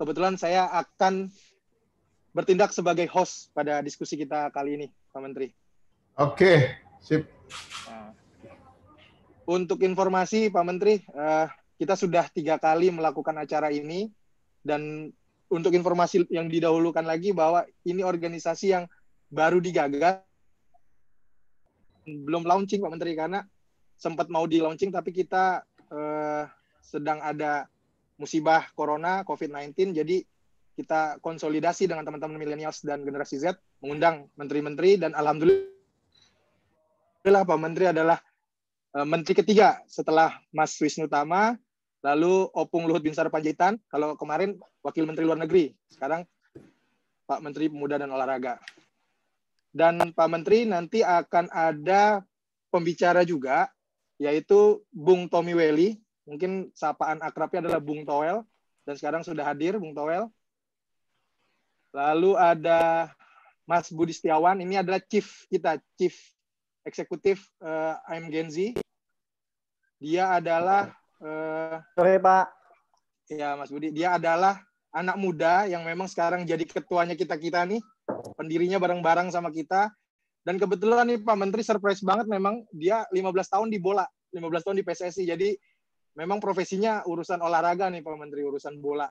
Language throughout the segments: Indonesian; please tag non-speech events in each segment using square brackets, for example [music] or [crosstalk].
kebetulan saya akan bertindak sebagai host pada diskusi kita kali ini, Pak Menteri. Oke, sip. Nah, untuk informasi, Pak Menteri, uh, kita sudah tiga kali melakukan acara ini dan untuk informasi yang didahulukan lagi bahwa ini organisasi yang baru digagas belum launching Pak Menteri karena sempat mau di launching tapi kita eh, sedang ada musibah corona COVID-19 jadi kita konsolidasi dengan teman-teman milenials dan generasi Z mengundang menteri-menteri dan alhamdulillah Pak Menteri adalah eh, menteri ketiga setelah Mas Wisnu Tama lalu Opung Luhut Binsar Panjaitan kalau kemarin wakil menteri luar negeri sekarang Pak Menteri Pemuda dan Olahraga dan Pak Menteri nanti akan ada pembicara juga yaitu Bung Tommy Welly Mungkin sapaan akrabnya adalah Bung Toel dan sekarang sudah hadir Bung Toel. Lalu ada Mas Budi Setiawan, ini adalah chief kita, chief eksekutif uh, I'm Z. Dia adalah uh, Pak. Ya, Mas Budi, dia adalah anak muda yang memang sekarang jadi ketuanya kita-kita nih, pendirinya bareng-bareng sama kita. Dan kebetulan nih Pak Menteri surprise banget memang dia 15 tahun di bola, 15 tahun di PSSI. Jadi memang profesinya urusan olahraga nih Pak Menteri, urusan bola.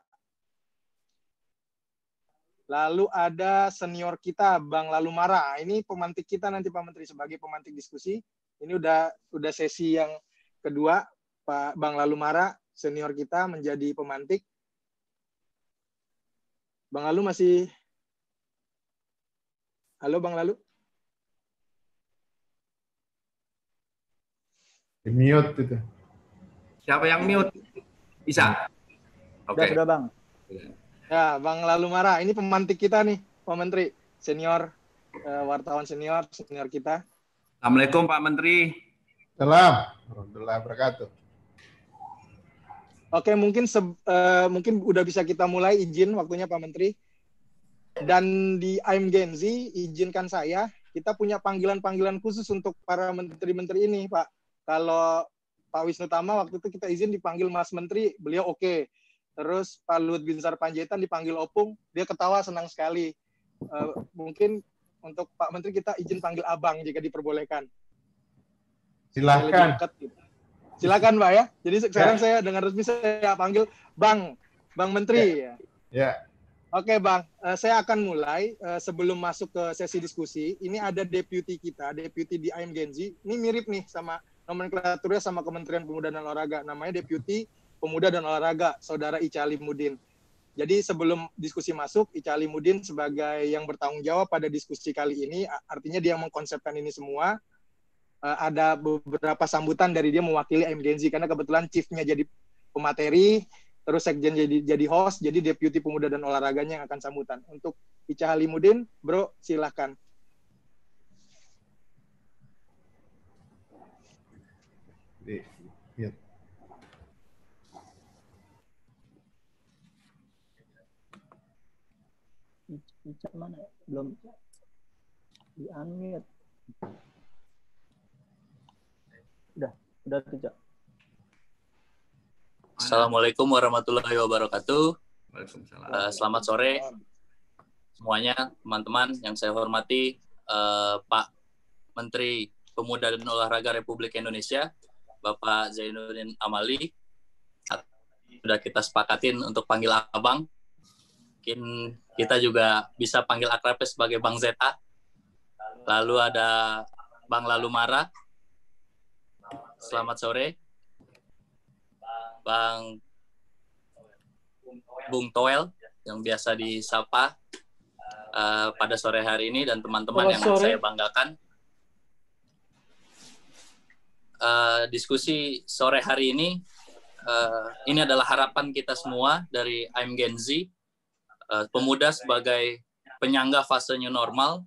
Lalu ada senior kita Bang Lalu Mara. Ini pemantik kita nanti Pak Menteri sebagai pemantik diskusi. Ini udah udah sesi yang kedua Pak Bang Lalu Mara senior kita menjadi pemantik. Bang Lalu masih Halo Bang Lalu. Di mute itu. Siapa yang mute? Bisa. Hmm. Oke. Okay. Sudah, sudah, Bang. Ya, Bang lalu marah ini pemantik kita nih, Pak Menteri, senior uh, wartawan senior, senior kita. Assalamualaikum Pak Menteri. Salam. Alhamdulillah berkatuh. Oke, mungkin se uh, mungkin udah bisa kita mulai izin waktunya Pak Menteri. Dan di I'm Genzi, izinkan saya, kita punya panggilan-panggilan khusus untuk para menteri-menteri ini, Pak. Kalau Pak Wisnu Tama waktu itu kita izin dipanggil Mas Menteri, beliau oke. Okay. Terus Pak Luhut Binsar Panjaitan dipanggil Opung, dia ketawa senang sekali. Uh, mungkin untuk Pak Menteri kita izin panggil Abang jika diperbolehkan. Silakan. Gitu. Silakan Pak ya. Jadi sekarang ya. saya dengan resmi saya panggil Bang, Bang Menteri ya. Ya. Oke Bang, uh, saya akan mulai uh, sebelum masuk ke sesi diskusi. Ini ada deputi kita, deputi di IM Genji. Ini mirip nih sama nomenklaturnya sama Kementerian Pemuda dan Olahraga. Namanya Deputy Pemuda dan Olahraga, Saudara Ica Limudin. Jadi sebelum diskusi masuk, Ica Limudin sebagai yang bertanggung jawab pada diskusi kali ini, artinya dia mengkonsepkan ini semua, e, ada beberapa sambutan dari dia mewakili MGNZ, karena kebetulan chiefnya jadi pemateri, terus sekjen jadi jadi host, jadi deputi pemuda dan olahraganya yang akan sambutan. Untuk Ica Halimudin, bro, silahkan. Ica mana? Ya? Belum di unmute. Udah, udah tuh, Cak. Assalamualaikum warahmatullahi wabarakatuh. Waalaikumsalam. Uh, selamat sore semuanya, teman-teman yang saya hormati, uh, Pak Menteri Pemuda dan Olahraga Republik Indonesia, Bapak Zainuddin Amali. Sudah kita sepakatin untuk panggil Abang mungkin kita juga bisa panggil akrabnya sebagai Bang Zeta. Lalu ada Bang lalu mara Selamat sore. Bang Bung Toel yang biasa disapa uh, eh, pada sore hari ini dan teman-teman yang sore. saya banggakan. Uh, diskusi sore hari ini uh, ini adalah harapan kita semua dari I'm Gen Z Eh, pemuda sebagai penyangga fase new normal,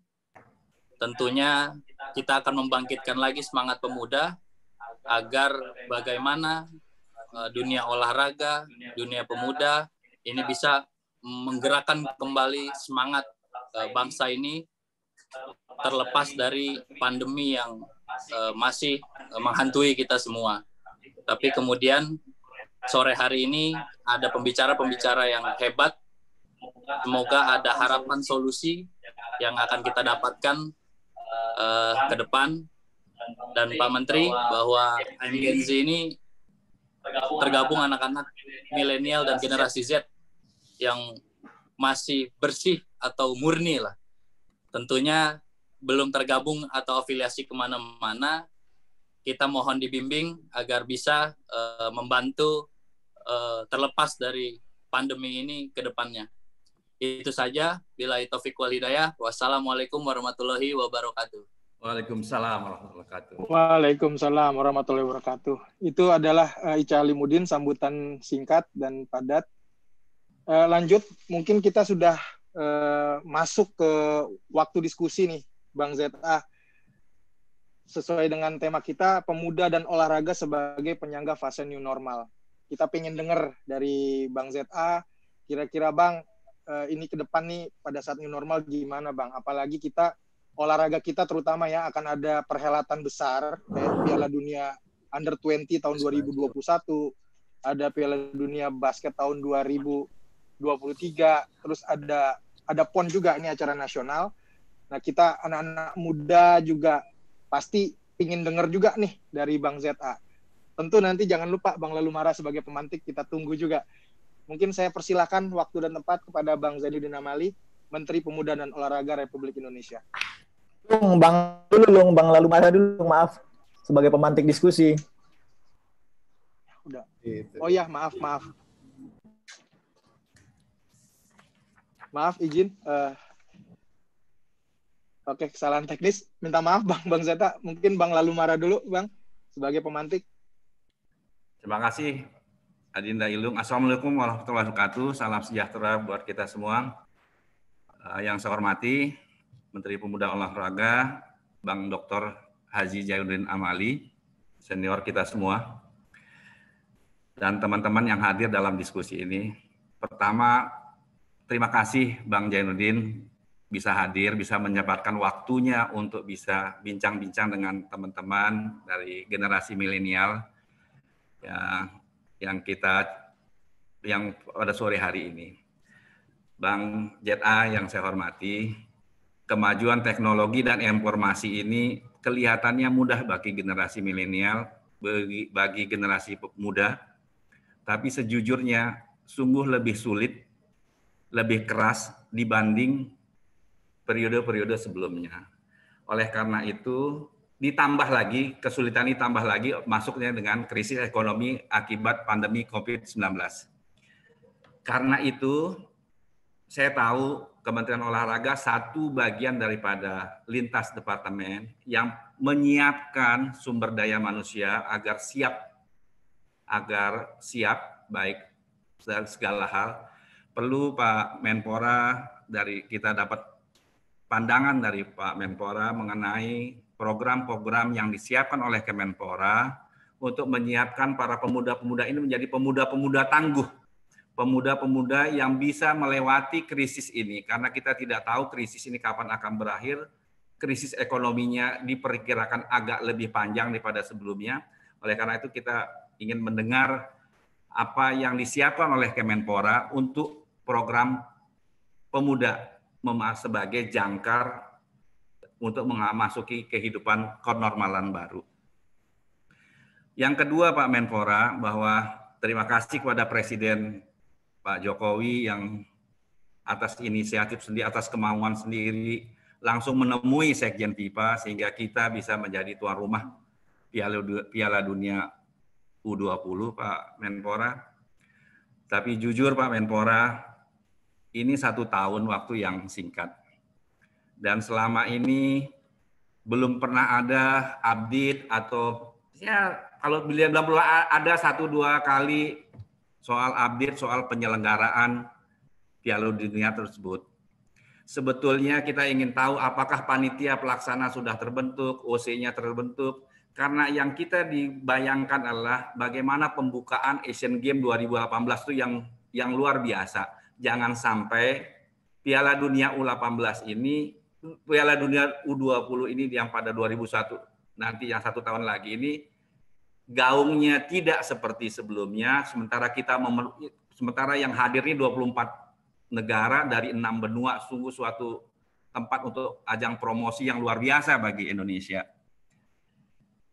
tentunya kita akan membangkitkan lagi semangat pemuda agar bagaimana eh, dunia olahraga, dunia pemuda ini bisa menggerakkan kembali semangat eh, bangsa ini terlepas dari pandemi yang masih menghantui kita semua. Tapi kemudian sore hari ini ada pembicara-pembicara yang hebat Semoga ada harapan solusi yang akan kita dapatkan uh, ke depan dan Pak Menteri bahwa Z ini tergabung anak-anak milenial dan generasi Z yang masih bersih atau murni lah. Tentunya belum tergabung atau afiliasi kemana-mana, kita mohon dibimbing agar bisa uh, membantu uh, terlepas dari pandemi ini ke depannya. Itu saja. Bila itu wal hidayah. Wassalamualaikum warahmatullahi wabarakatuh. Waalaikumsalam warahmatullahi wabarakatuh. Waalaikumsalam warahmatullahi wabarakatuh. Itu adalah uh, Ica Limudin sambutan singkat dan padat. Uh, lanjut, mungkin kita sudah uh, masuk ke waktu diskusi nih, Bang ZA. Sesuai dengan tema kita, pemuda dan olahraga sebagai penyangga fase new normal. Kita ingin dengar dari Bang ZA, kira-kira Bang, uh, ini ke depan nih pada saat new normal gimana bang? Apalagi kita olahraga kita terutama ya akan ada perhelatan besar kayak Piala Dunia Under 20 tahun 2021, ada Piala Dunia Basket tahun 2023, terus ada ada PON juga ini acara nasional. Nah kita anak-anak muda juga pasti ingin dengar juga nih dari Bang ZA. Tentu nanti jangan lupa Bang Lalu Mara sebagai pemantik kita tunggu juga Mungkin saya persilahkan waktu dan tempat kepada Bang Zainuddin Amali, Menteri Pemuda dan Olahraga Republik Indonesia. Lung, Bang dulu, Lung, Bang lalu masa dulu, maaf sebagai pemantik diskusi. Udah. Gitu. Oh ya, maaf, maaf. Maaf, izin. Uh, Oke, kesalahan teknis. Minta maaf, Bang Bang Zeta. Mungkin Bang Lalu Marah dulu, Bang, sebagai pemantik. Terima kasih Adinda Ilung. Assalamualaikum warahmatullahi wabarakatuh. Salam sejahtera buat kita semua. Eh, yang saya hormati, Menteri Pemuda Olahraga, Bang Dr. Haji Jayudin Amali, senior kita semua, dan teman-teman yang hadir dalam diskusi ini. Pertama, terima kasih Bang Jainuddin bisa hadir, bisa menyempatkan waktunya untuk bisa bincang-bincang dengan teman-teman dari generasi milenial. Ya, yang kita yang pada sore hari ini. Bang ZA yang saya hormati, kemajuan teknologi dan informasi ini kelihatannya mudah bagi generasi milenial, bagi, bagi generasi muda, tapi sejujurnya sungguh lebih sulit, lebih keras dibanding periode-periode sebelumnya. Oleh karena itu, ditambah lagi kesulitan ini tambah lagi masuknya dengan krisis ekonomi akibat pandemi Covid-19. Karena itu saya tahu Kementerian Olahraga satu bagian daripada lintas departemen yang menyiapkan sumber daya manusia agar siap agar siap baik dan segala hal perlu Pak Menpora dari kita dapat pandangan dari Pak Menpora mengenai program-program yang disiapkan oleh Kemenpora untuk menyiapkan para pemuda-pemuda ini menjadi pemuda-pemuda tangguh, pemuda-pemuda yang bisa melewati krisis ini karena kita tidak tahu krisis ini kapan akan berakhir. Krisis ekonominya diperkirakan agak lebih panjang daripada sebelumnya. Oleh karena itu kita ingin mendengar apa yang disiapkan oleh Kemenpora untuk program pemuda sebagai jangkar untuk memasuki kehidupan kenormalan baru. Yang kedua Pak Menpora bahwa terima kasih kepada Presiden Pak Jokowi yang atas inisiatif sendiri, atas kemauan sendiri langsung menemui Sekjen FIFA sehingga kita bisa menjadi tuan rumah Piala, Piala Dunia U20 Pak Menpora. Tapi jujur Pak Menpora, ini satu tahun waktu yang singkat dan selama ini belum pernah ada update atau ya kalau beliau belum ada satu dua kali soal update soal penyelenggaraan Piala Dunia tersebut. Sebetulnya kita ingin tahu apakah panitia pelaksana sudah terbentuk, OC-nya terbentuk, karena yang kita dibayangkan adalah bagaimana pembukaan Asian Games 2018 itu yang yang luar biasa. Jangan sampai Piala Dunia U18 ini Piala Dunia U20 ini yang pada 2001 nanti yang satu tahun lagi ini gaungnya tidak seperti sebelumnya sementara kita sementara yang hadirnya 24 negara dari enam benua sungguh suatu tempat untuk ajang promosi yang luar biasa bagi Indonesia.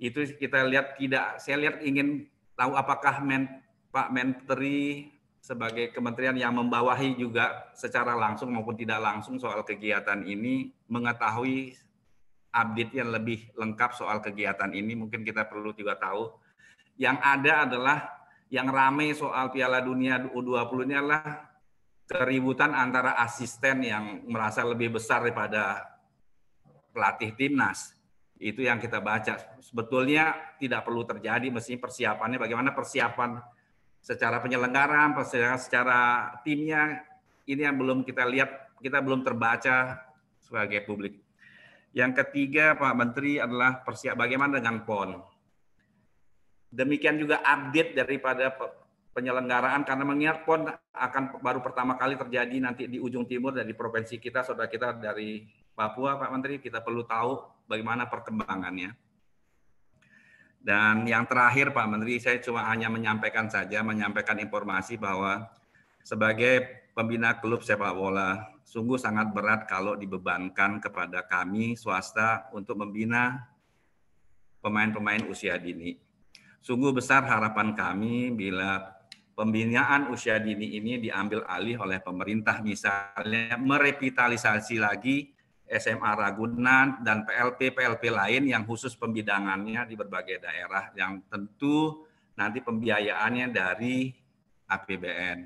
Itu kita lihat tidak saya lihat ingin tahu apakah men, Pak Menteri sebagai kementerian yang membawahi juga secara langsung maupun tidak langsung soal kegiatan ini mengetahui update yang lebih lengkap soal kegiatan ini mungkin kita perlu juga tahu yang ada adalah yang ramai soal Piala Dunia U20 ini adalah keributan antara asisten yang merasa lebih besar daripada pelatih timnas itu yang kita baca sebetulnya tidak perlu terjadi mesti persiapannya bagaimana persiapan secara penyelenggaraan secara, secara timnya ini yang belum kita lihat, kita belum terbaca sebagai publik. Yang ketiga Pak Menteri adalah persiap bagaimana dengan PON. Demikian juga update daripada penyelenggaraan karena mengingat PON akan baru pertama kali terjadi nanti di ujung timur dari provinsi kita, saudara kita dari Papua Pak Menteri, kita perlu tahu bagaimana perkembangannya. Dan yang terakhir Pak Menteri, saya cuma hanya menyampaikan saja, menyampaikan informasi bahwa sebagai pembina klub sepak bola, sungguh sangat berat kalau dibebankan kepada kami swasta untuk membina pemain-pemain usia dini. Sungguh besar harapan kami bila pembinaan usia dini ini diambil alih oleh pemerintah, misalnya merevitalisasi lagi SMA Ragunan dan PLP-PLP lain yang khusus pembidangannya di berbagai daerah yang tentu nanti pembiayaannya dari APBN.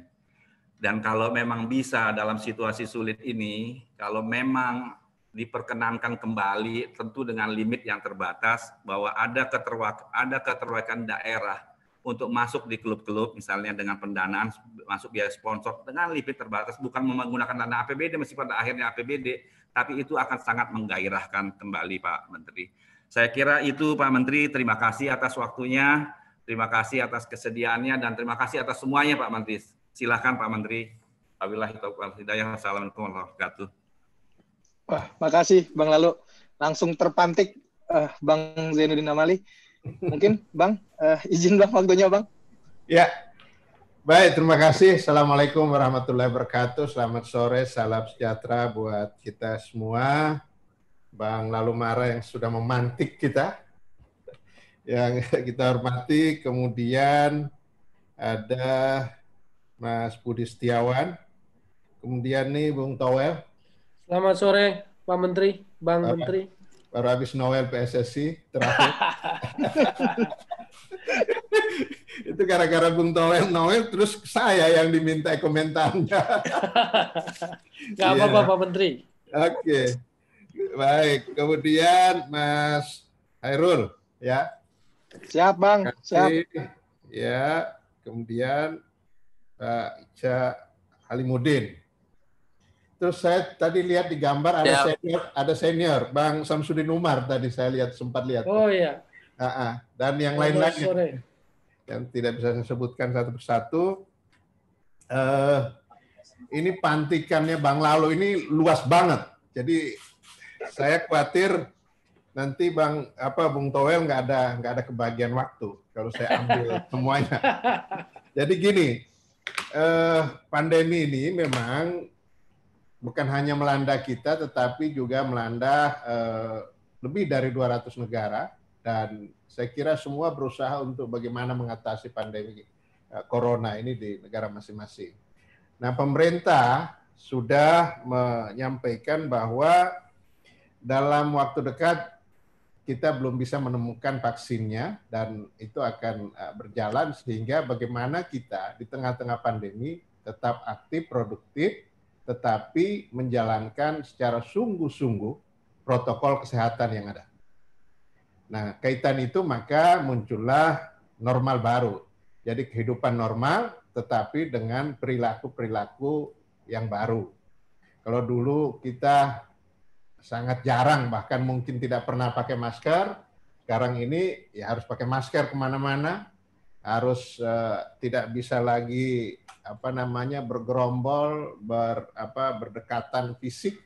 Dan kalau memang bisa dalam situasi sulit ini, kalau memang diperkenankan kembali tentu dengan limit yang terbatas bahwa ada keterwak ada keterwakilan daerah untuk masuk di klub-klub misalnya dengan pendanaan masuk biaya sponsor dengan limit terbatas bukan menggunakan dana APBD meskipun pada akhirnya APBD tapi itu akan sangat menggairahkan kembali Pak Menteri. Saya kira itu Pak Menteri, terima kasih atas waktunya, terima kasih atas kesediaannya, dan terima kasih atas semuanya Pak Menteri. Silahkan Pak Menteri. Assalamualaikum warahmatullahi wabarakatuh. Wah, makasih Bang Lalu. Langsung terpantik uh, Bang Zainuddin Amali. Mungkin Bang, uh, izin Bang waktunya Bang. Ya, Baik, terima kasih. Assalamualaikum warahmatullahi wabarakatuh. Selamat sore, salam sejahtera buat kita semua. Bang Lalu Mara yang sudah memantik kita, yang [laughs] kita hormati. Kemudian ada Mas Budi Setiawan. Kemudian nih Bung Towel. Selamat sore Pak Menteri, Bang Bapak, Menteri. Baru habis Noel PSSI terakhir. [laughs] [laughs] itu gara-gara Bung Toel Noel terus saya yang diminta komentarnya. ya. [laughs] apa-apa iya. Pak Menteri. Oke. Okay. Baik, kemudian Mas Hairul ya. Siap, Bang. Siap. Ya, kemudian Pak Ica Halimudin. Terus saya tadi lihat di gambar ada Siap. senior, ada senior, Bang Samsudin Umar tadi saya lihat sempat lihat. Oh iya. Uh -uh. Dan yang lain-lain yang tidak bisa saya sebutkan satu persatu. Uh, ini pantikannya Bang Lalo ini luas banget. Jadi saya khawatir nanti Bang apa Bung Towel nggak ada nggak ada kebagian waktu kalau saya ambil [laughs] semuanya. Jadi gini, eh, pandemi ini memang bukan hanya melanda kita, tetapi juga melanda eh, lebih dari 200 negara dan saya kira semua berusaha untuk bagaimana mengatasi pandemi eh, corona ini di negara masing-masing. Nah, pemerintah sudah menyampaikan bahwa dalam waktu dekat kita belum bisa menemukan vaksinnya dan itu akan eh, berjalan sehingga bagaimana kita di tengah-tengah pandemi tetap aktif produktif tetapi menjalankan secara sungguh-sungguh protokol kesehatan yang ada. Nah, kaitan itu maka muncullah normal baru. Jadi kehidupan normal tetapi dengan perilaku-perilaku yang baru. Kalau dulu kita sangat jarang, bahkan mungkin tidak pernah pakai masker, sekarang ini ya harus pakai masker kemana-mana, harus uh, tidak bisa lagi apa namanya bergerombol, ber, apa, berdekatan fisik,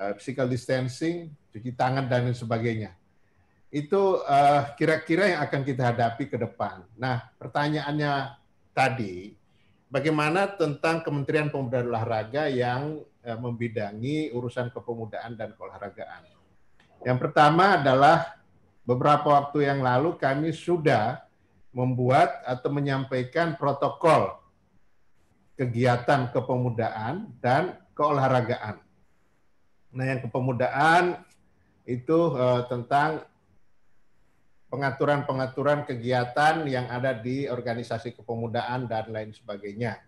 uh, physical distancing, cuci tangan dan sebagainya itu uh, kira-kira yang akan kita hadapi ke depan. Nah, pertanyaannya tadi, bagaimana tentang Kementerian Pemuda dan Olahraga yang uh, membidangi urusan kepemudaan dan keolahragaan? Yang pertama adalah beberapa waktu yang lalu kami sudah membuat atau menyampaikan protokol kegiatan kepemudaan dan keolahragaan. Nah, yang kepemudaan itu uh, tentang pengaturan-pengaturan kegiatan yang ada di organisasi kepemudaan dan lain sebagainya.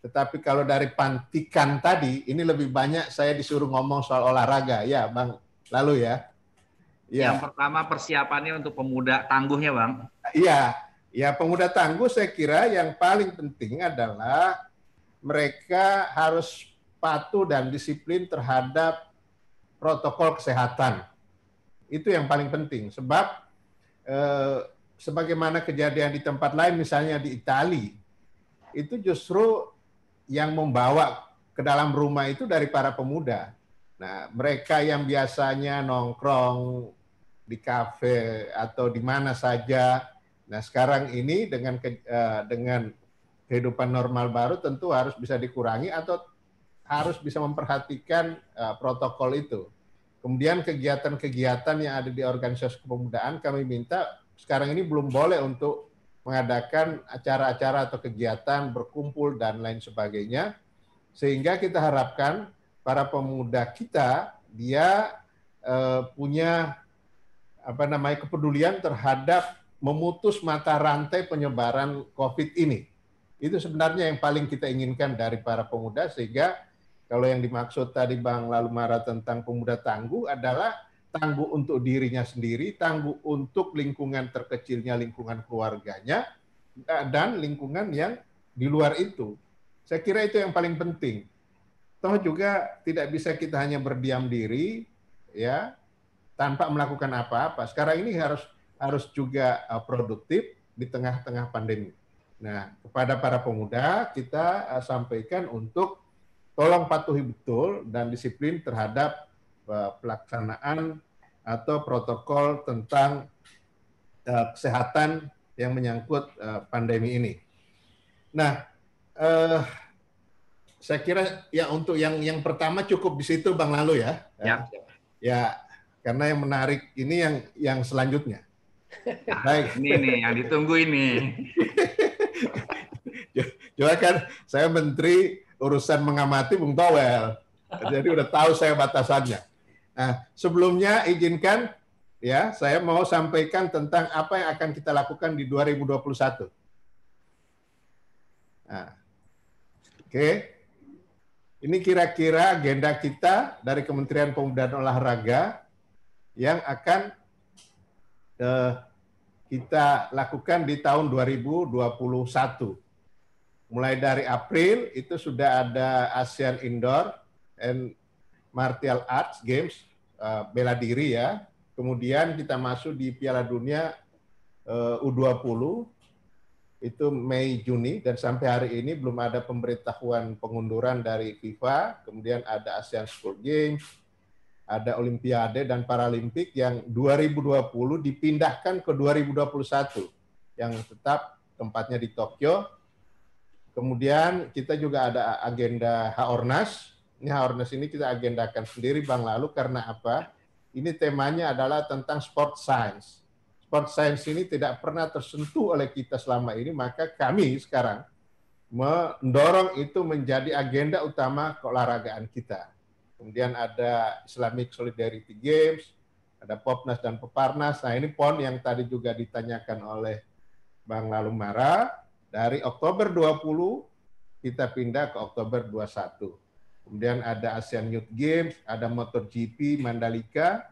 Tetapi kalau dari pantikan tadi, ini lebih banyak saya disuruh ngomong soal olahraga. Ya, Bang. Lalu ya. ya. Yang pertama persiapannya untuk pemuda tangguhnya, Bang. Iya. Ya, pemuda tangguh saya kira yang paling penting adalah mereka harus patuh dan disiplin terhadap protokol kesehatan. Itu yang paling penting. Sebab Eh, sebagaimana kejadian di tempat lain misalnya di Italia itu justru yang membawa ke dalam rumah itu dari para pemuda. Nah, mereka yang biasanya nongkrong di kafe atau di mana saja. Nah, sekarang ini dengan ke, eh, dengan kehidupan normal baru tentu harus bisa dikurangi atau harus bisa memperhatikan uh, protokol itu. Kemudian kegiatan-kegiatan yang ada di organisasi kepemudaan kami minta sekarang ini belum boleh untuk mengadakan acara-acara atau kegiatan berkumpul dan lain sebagainya. Sehingga kita harapkan para pemuda kita dia eh, punya apa namanya kepedulian terhadap memutus mata rantai penyebaran COVID ini. Itu sebenarnya yang paling kita inginkan dari para pemuda sehingga kalau yang dimaksud tadi Bang Lalu Mara tentang pemuda tangguh adalah tangguh untuk dirinya sendiri, tangguh untuk lingkungan terkecilnya, lingkungan keluarganya, dan lingkungan yang di luar itu. Saya kira itu yang paling penting. Toh juga tidak bisa kita hanya berdiam diri, ya, tanpa melakukan apa-apa. Sekarang ini harus harus juga uh, produktif di tengah-tengah pandemi. Nah, kepada para pemuda kita uh, sampaikan untuk tolong patuhi betul dan disiplin terhadap uh, pelaksanaan atau protokol tentang uh, kesehatan yang menyangkut uh, pandemi ini. Nah, uh, saya kira ya untuk yang yang pertama cukup di situ Bang Lalu ya. Ya. Ya, karena yang menarik ini yang yang selanjutnya. Nah, Baik. Ini nih yang ditunggu ini. Coba [laughs] kan saya menteri urusan mengamati Bung Towel. Jadi udah tahu saya batasannya. Nah, sebelumnya izinkan ya saya mau sampaikan tentang apa yang akan kita lakukan di 2021. Nah, Oke. Okay. Ini kira-kira agenda kita dari Kementerian Pemuda dan Olahraga yang akan eh, kita lakukan di tahun 2021 mulai dari April itu sudah ada ASEAN Indoor and Martial Arts Games uh, bela diri ya. Kemudian kita masuk di Piala Dunia eh, uh, U20 itu Mei Juni dan sampai hari ini belum ada pemberitahuan pengunduran dari FIFA. Kemudian ada ASEAN School Games, ada Olimpiade dan Paralimpik yang 2020 dipindahkan ke 2021 yang tetap tempatnya di Tokyo Kemudian kita juga ada agenda Haornas. Ini Haornas ini kita agendakan sendiri Bang Lalu karena apa? Ini temanya adalah tentang sport science. Sport science ini tidak pernah tersentuh oleh kita selama ini, maka kami sekarang mendorong itu menjadi agenda utama keolahragaan kita. Kemudian ada Islamic Solidarity Games, ada Popnas dan Peparnas. Nah ini PON yang tadi juga ditanyakan oleh Bang Lalu Mara dari Oktober 20 kita pindah ke Oktober 21. Kemudian ada ASEAN Youth Games, ada MotoGP Mandalika,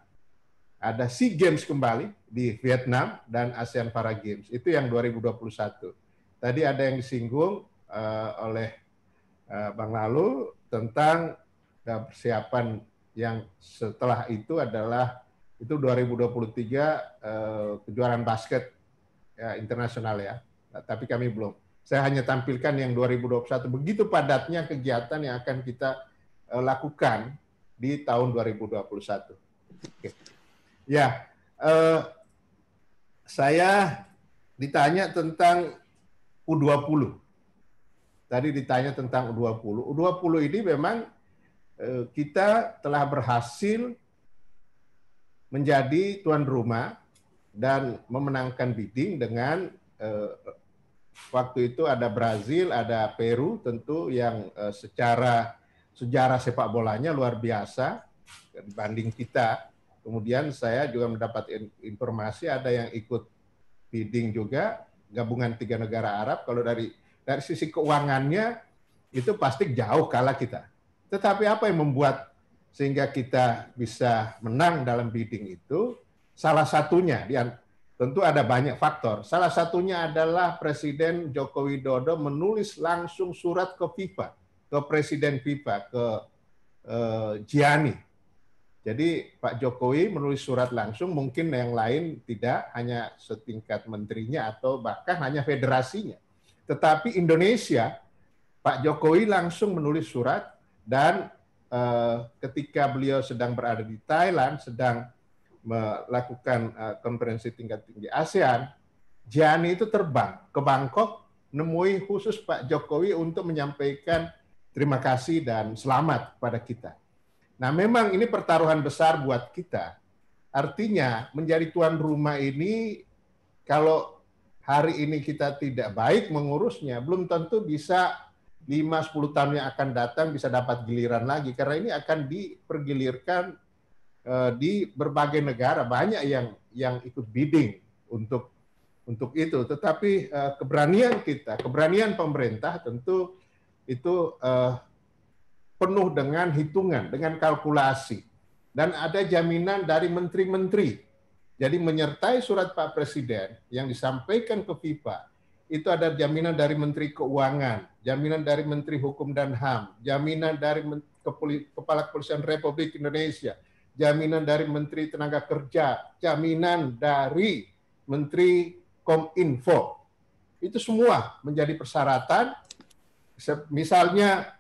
ada SEA Games kembali di Vietnam dan ASEAN Para Games. Itu yang 2021. Tadi ada yang disinggung uh, oleh uh, Bang Lalu tentang persiapan yang setelah itu adalah itu 2023 uh, eh, kejuaraan basket ya, internasional ya tapi kami belum. Saya hanya tampilkan yang 2021. Begitu padatnya kegiatan yang akan kita eh, lakukan di tahun 2021. Oke. Ya, eh, saya ditanya tentang U20. Tadi ditanya tentang U20. U20 ini memang eh, kita telah berhasil menjadi tuan rumah dan memenangkan bidding dengan eh, waktu itu ada Brazil, ada Peru tentu yang eh, secara sejarah sepak bolanya luar biasa dibanding kita. Kemudian saya juga mendapat informasi ada yang ikut bidding juga gabungan tiga negara Arab. Kalau dari dari sisi keuangannya itu pasti jauh kalah kita. Tetapi apa yang membuat sehingga kita bisa menang dalam bidding itu salah satunya Tentu ada banyak faktor. Salah satunya adalah Presiden Joko Widodo menulis langsung surat ke FIFA, ke Presiden FIFA, ke eh, Gianni. Jadi Pak Jokowi menulis surat langsung, mungkin yang lain tidak, hanya setingkat menterinya atau bahkan hanya federasinya. Tetapi Indonesia, Pak Jokowi langsung menulis surat dan eh, ketika beliau sedang berada di Thailand, sedang melakukan uh, konferensi tingkat tinggi ASEAN, Jani itu terbang ke Bangkok nemui khusus Pak Jokowi untuk menyampaikan terima kasih dan selamat kepada kita. Nah, memang ini pertaruhan besar buat kita. Artinya, menjadi tuan rumah ini kalau hari ini kita tidak baik mengurusnya, belum tentu bisa 5-10 tahun yang akan datang bisa dapat giliran lagi. Karena ini akan dipergilirkan Eh, di berbagai negara banyak yang yang ikut bidding untuk untuk itu. Tetapi eh, keberanian kita, keberanian pemerintah tentu itu eh, penuh dengan hitungan, dengan kalkulasi, dan ada jaminan dari menteri-menteri. Jadi menyertai surat Pak Presiden yang disampaikan ke FIFA itu ada jaminan dari Menteri Keuangan, jaminan dari Menteri Hukum dan HAM, jaminan dari Kepala Kepolisian Republik Indonesia, jaminan dari Menteri Tenaga Kerja, jaminan dari Menteri Kominfo. Itu semua menjadi persyaratan. Misalnya,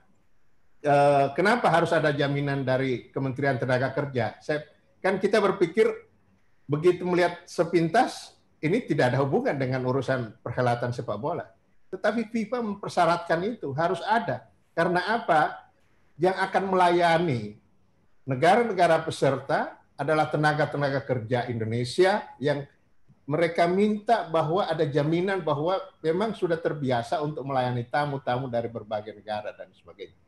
eh, kenapa harus ada jaminan dari Kementerian Tenaga Kerja? kan kita berpikir begitu melihat sepintas, ini tidak ada hubungan dengan urusan perhelatan sepak bola. Tetapi FIFA mempersyaratkan itu harus ada. Karena apa? Yang akan melayani negara-negara peserta adalah tenaga-tenaga kerja Indonesia yang mereka minta bahwa ada jaminan bahwa memang sudah terbiasa untuk melayani tamu-tamu dari berbagai negara dan sebagainya.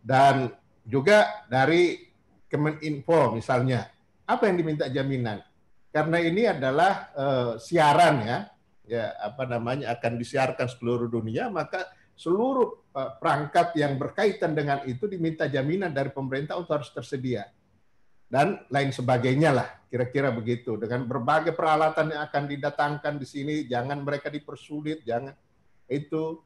Dan juga dari Kemeninfo misalnya, apa yang diminta jaminan? Karena ini adalah uh, siaran ya, ya apa namanya akan disiarkan seluruh dunia, maka seluruh eh, perangkat yang berkaitan dengan itu diminta jaminan dari pemerintah untuk harus tersedia dan lain sebagainya lah kira-kira begitu dengan berbagai peralatan yang akan didatangkan di sini jangan mereka dipersulit jangan itu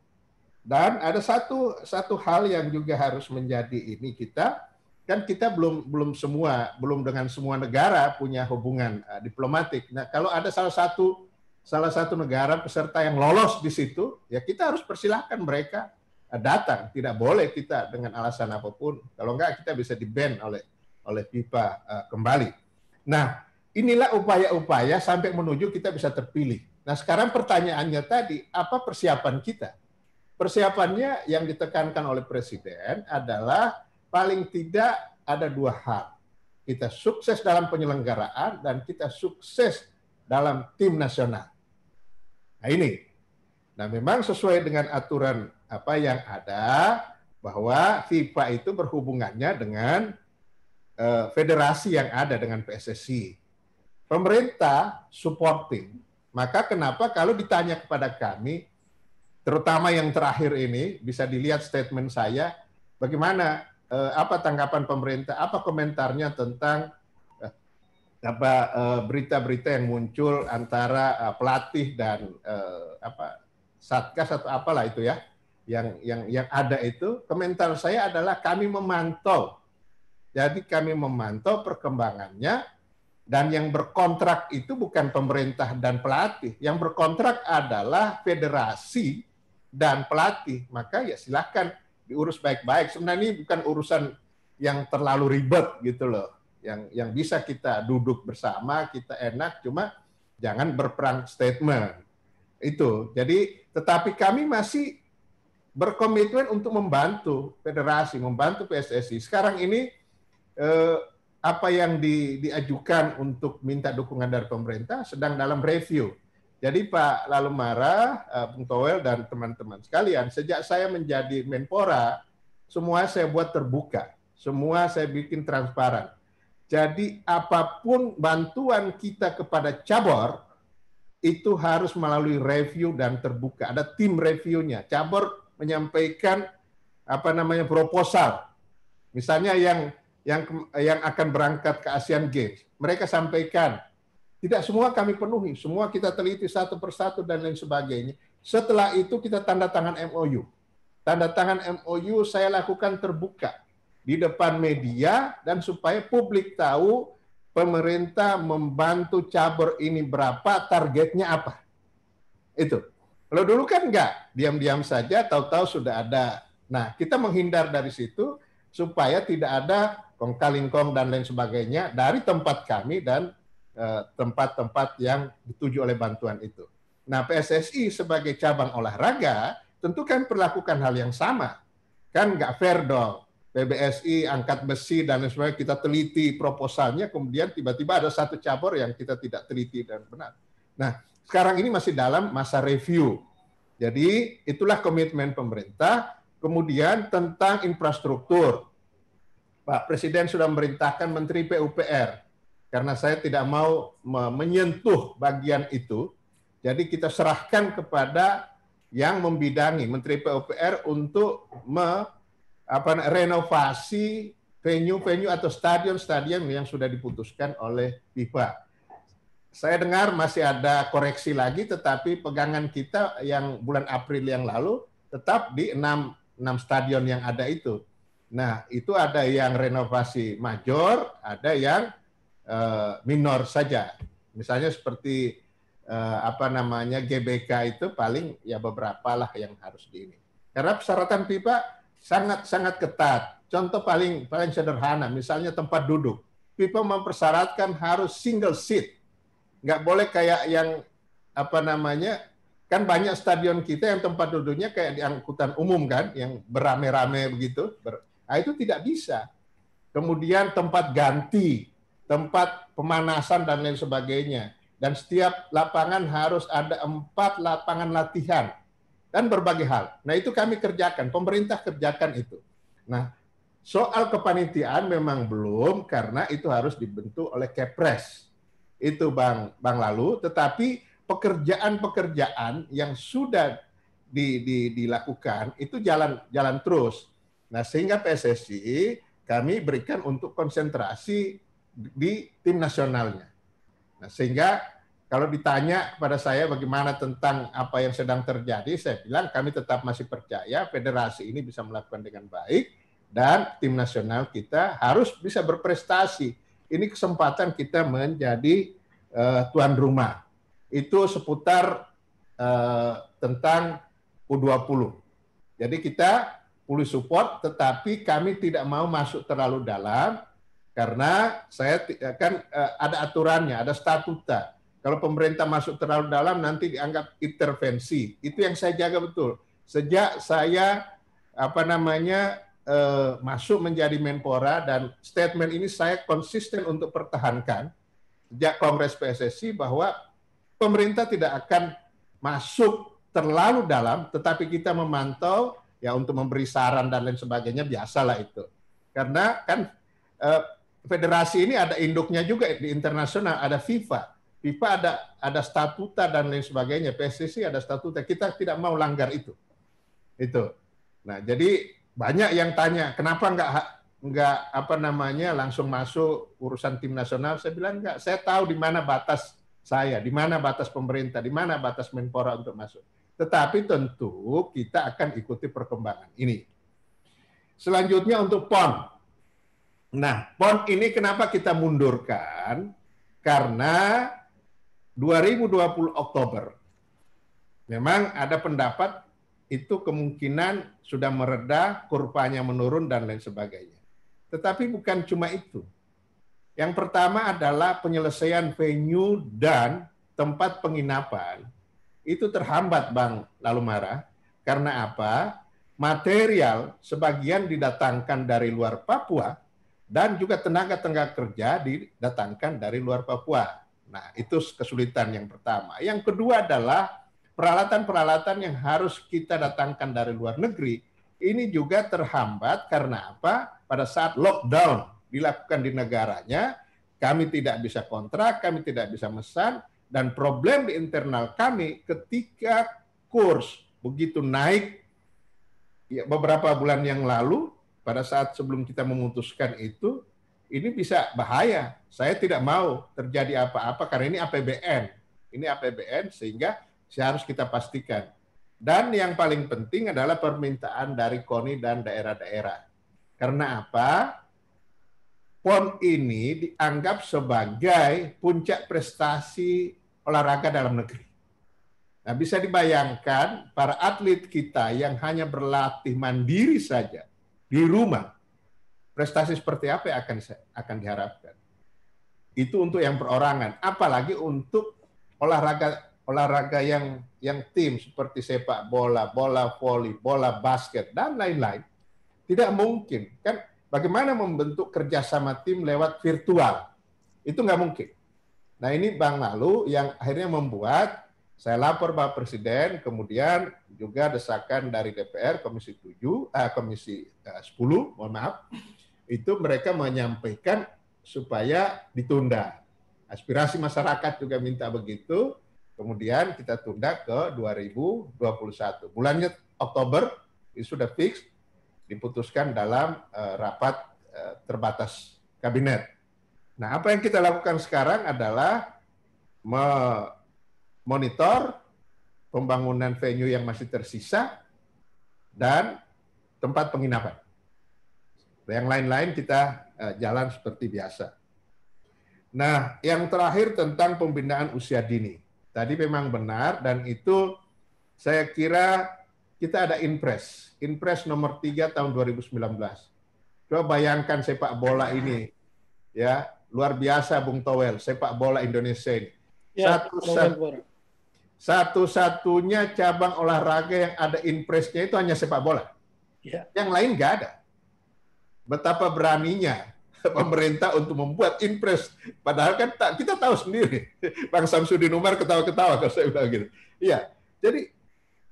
dan ada satu satu hal yang juga harus menjadi ini kita kan kita belum belum semua belum dengan semua negara punya hubungan eh, diplomatik nah kalau ada salah satu salah satu negara peserta yang lolos di situ, ya kita harus persilahkan mereka eh, datang. Tidak boleh kita dengan alasan apapun. Kalau enggak kita bisa di-ban oleh oleh FIFA uh, kembali. Nah, inilah upaya-upaya sampai menuju kita bisa terpilih. Nah, sekarang pertanyaannya tadi, apa persiapan kita? Persiapannya yang ditekankan oleh Presiden adalah paling tidak ada dua hal. Kita sukses dalam penyelenggaraan dan kita sukses dalam tim nasional. Nah ini. Nah memang sesuai dengan aturan apa yang ada bahwa FIFA itu berhubungannya dengan eh, federasi yang ada dengan PSSI. Pemerintah supporting. Maka kenapa kalau ditanya kepada kami, terutama yang terakhir ini, bisa dilihat statement saya, bagaimana eh, apa tanggapan pemerintah, apa komentarnya tentang apa eh, berita-berita yang muncul antara eh, pelatih dan eh, apa satgas atau apalah itu ya yang yang yang ada itu komentar saya adalah kami memantau jadi kami memantau perkembangannya dan yang berkontrak itu bukan pemerintah dan pelatih yang berkontrak adalah federasi dan pelatih maka ya silahkan diurus baik-baik sebenarnya ini bukan urusan yang terlalu ribet gitu loh yang yang bisa kita duduk bersama, kita enak, cuma jangan berperang statement. Itu. Jadi tetapi kami masih berkomitmen untuk membantu federasi, membantu PSSI. Sekarang ini eh, apa yang di, diajukan untuk minta dukungan dari pemerintah sedang dalam review. Jadi Pak Lalu Lalumara, eh, Bung Towel, dan teman-teman sekalian, sejak saya menjadi Menpora, semua saya buat terbuka. Semua saya bikin transparan. Jadi apapun bantuan kita kepada cabor itu harus melalui review dan terbuka. Ada tim reviewnya. Cabor menyampaikan apa namanya proposal. Misalnya yang yang yang akan berangkat ke Asian Games, mereka sampaikan tidak semua kami penuhi, semua kita teliti satu persatu dan lain sebagainya. Setelah itu kita tanda tangan MOU. Tanda tangan MOU saya lakukan terbuka di depan media dan supaya publik tahu pemerintah membantu cabur ini berapa, targetnya apa. Itu. Kalau dulu kan enggak, diam-diam saja, tahu-tahu sudah ada. Nah, kita menghindar dari situ supaya tidak ada kongkalingkong dan lain sebagainya dari tempat kami dan eh, tempat-tempat yang dituju oleh bantuan itu. Nah, PSSI sebagai cabang olahraga tentu kan perlakukan hal yang sama. Kan enggak fair dong PBSI, angkat besi dan lain sebagainya kita teliti proposalnya kemudian tiba-tiba ada satu cabur yang kita tidak teliti dan benar. Nah, sekarang ini masih dalam masa review. Jadi itulah komitmen pemerintah. Kemudian tentang infrastruktur. Pak Presiden sudah memerintahkan Menteri PUPR karena saya tidak mau menyentuh bagian itu. Jadi kita serahkan kepada yang membidangi Menteri PUPR untuk me apa renovasi venue-venue atau stadion-stadion yang sudah diputuskan oleh FIFA. Saya dengar masih ada koreksi lagi, tetapi pegangan kita yang bulan April yang lalu tetap di enam enam stadion yang ada itu. Nah, itu ada yang renovasi major, ada yang uh, minor saja. Misalnya seperti uh, apa namanya GBK itu paling ya beberapa lah yang harus di ini. Karena persyaratan FIFA sangat-sangat ketat. Contoh paling paling sederhana, misalnya tempat duduk. FIFA mempersyaratkan harus single seat. Nggak boleh kayak yang apa namanya kan banyak stadion kita yang tempat duduknya kayak di angkutan umum kan, yang berame-rame begitu. Nah itu tidak bisa. Kemudian tempat ganti, tempat pemanasan dan lain sebagainya. Dan setiap lapangan harus ada empat lapangan latihan dan berbagai hal. Nah, itu kami kerjakan, pemerintah kerjakan itu. Nah, soal kepanitiaan memang belum karena itu harus dibentuk oleh Kepres. Itu Bang Bang Lalu, tetapi pekerjaan-pekerjaan yang sudah di, di, dilakukan itu jalan jalan terus. Nah, sehingga PSSI kami berikan untuk konsentrasi di tim nasionalnya. Nah, sehingga kalau ditanya kepada saya bagaimana tentang apa yang sedang terjadi, saya bilang kami tetap masih percaya federasi ini bisa melakukan dengan baik dan tim nasional kita harus bisa berprestasi. Ini kesempatan kita menjadi uh, tuan rumah. Itu seputar uh, tentang U20. Jadi kita fully support, tetapi kami tidak mau masuk terlalu dalam karena saya kan uh, ada aturannya, ada statuta kalau pemerintah masuk terlalu dalam nanti dianggap intervensi. Itu yang saya jaga betul. Sejak saya apa namanya eh, masuk menjadi Menpora dan statement ini saya konsisten untuk pertahankan sejak Kongres PSSI bahwa pemerintah tidak akan masuk terlalu dalam, tetapi kita memantau ya untuk memberi saran dan lain sebagainya biasalah itu. Karena kan eh, federasi ini ada induknya juga di internasional, ada FIFA. FIFA ada ada statuta dan lain sebagainya. PSSI ada statuta. Kita tidak mau langgar itu. Itu. Nah, jadi banyak yang tanya, kenapa enggak enggak apa namanya langsung masuk urusan tim nasional? Saya bilang enggak, Saya tahu di mana batas saya, di mana batas pemerintah, di mana batas Menpora untuk masuk. Tetapi tentu kita akan ikuti perkembangan ini. Selanjutnya untuk PON. Nah, PON ini kenapa kita mundurkan? Karena 2020 Oktober memang ada pendapat itu kemungkinan sudah meredah kurvanya menurun dan lain sebagainya. Tetapi bukan cuma itu. Yang pertama adalah penyelesaian venue dan tempat penginapan itu terhambat Bang lalu marah Karena apa? Material sebagian didatangkan dari luar Papua dan juga tenaga-tenaga kerja didatangkan dari luar Papua. Nah, itu kesulitan yang pertama. Yang kedua adalah peralatan-peralatan yang harus kita datangkan dari luar negeri. Ini juga terhambat karena apa? Pada saat lockdown dilakukan di negaranya, kami tidak bisa kontrak, kami tidak bisa mesan, dan problem di internal kami ketika kurs begitu naik ya, beberapa bulan yang lalu, pada saat sebelum kita memutuskan itu, ini bisa bahaya. Saya tidak mau terjadi apa-apa karena ini APBN. Ini APBN sehingga harus kita pastikan. Dan yang paling penting adalah permintaan dari KONI dan daerah-daerah. Karena apa? PON ini dianggap sebagai puncak prestasi olahraga dalam negeri. Nah, bisa dibayangkan para atlet kita yang hanya berlatih mandiri saja di rumah prestasi seperti apa yang akan akan diharapkan. Itu untuk yang perorangan, apalagi untuk olahraga olahraga yang yang tim seperti sepak bola, bola voli, bola basket dan lain-lain. Tidak mungkin kan bagaimana membentuk kerjasama tim lewat virtual. Itu nggak mungkin. Nah ini Bang Lalu yang akhirnya membuat saya lapor Pak Presiden, kemudian juga desakan dari DPR Komisi 7, eh, Komisi eh, 10, mohon maaf, itu mereka menyampaikan supaya ditunda. Aspirasi masyarakat juga minta begitu. Kemudian kita tunda ke 2021. Bulannya Oktober itu sudah fix diputuskan dalam eh, rapat eh, terbatas kabinet. Nah, apa yang kita lakukan sekarang adalah memonitor pembangunan venue yang masih tersisa dan tempat penginapan. Yang lain-lain kita eh, jalan seperti biasa. Nah, yang terakhir tentang pembinaan usia dini. Tadi memang benar dan itu saya kira kita ada impres. Impres nomor 3 tahun 2019. Coba bayangkan sepak bola ini. Ya, luar biasa Bung Towel, sepak bola Indonesia ini. Ya, satu, satu-satunya cabang olahraga yang ada impresnya itu hanya sepak bola. Ya. Yang lain nggak ada betapa beraninya [laughs] pemerintah untuk membuat impres. Padahal kan tak, kita tahu sendiri. [laughs] Bang Samsudin Umar ketawa-ketawa kalau saya bilang gitu. Iya, jadi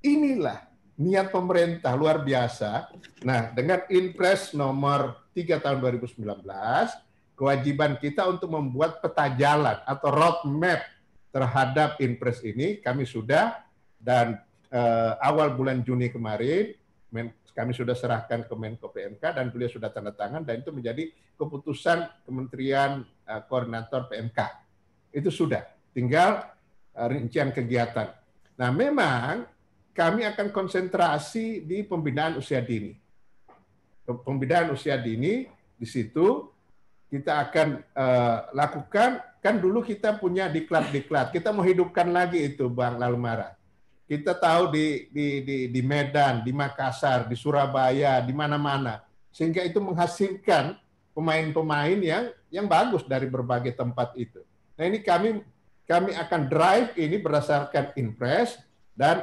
inilah niat pemerintah luar biasa. Nah, dengan impres nomor 3 tahun 2019, kewajiban kita untuk membuat peta jalan atau roadmap terhadap impres ini kami sudah dan eh, awal bulan Juni kemarin kami sudah serahkan ke Menko PMK dan beliau sudah tanda tangan dan itu menjadi keputusan Kementerian eh, Koordinator PMK. Itu sudah, tinggal eh, rincian kegiatan. Nah, memang kami akan konsentrasi di pembinaan usia dini. Pembinaan usia dini di situ kita akan uh, lakukan kan dulu kita punya diklat-diklat. Kita mau hidupkan lagi itu Bang Lalumara kita tahu di di di, di Medan, di Makassar, di Surabaya, di mana-mana. Sehingga itu menghasilkan pemain-pemain yang yang bagus dari berbagai tempat itu. Nah, ini kami kami akan drive ini berdasarkan impress dan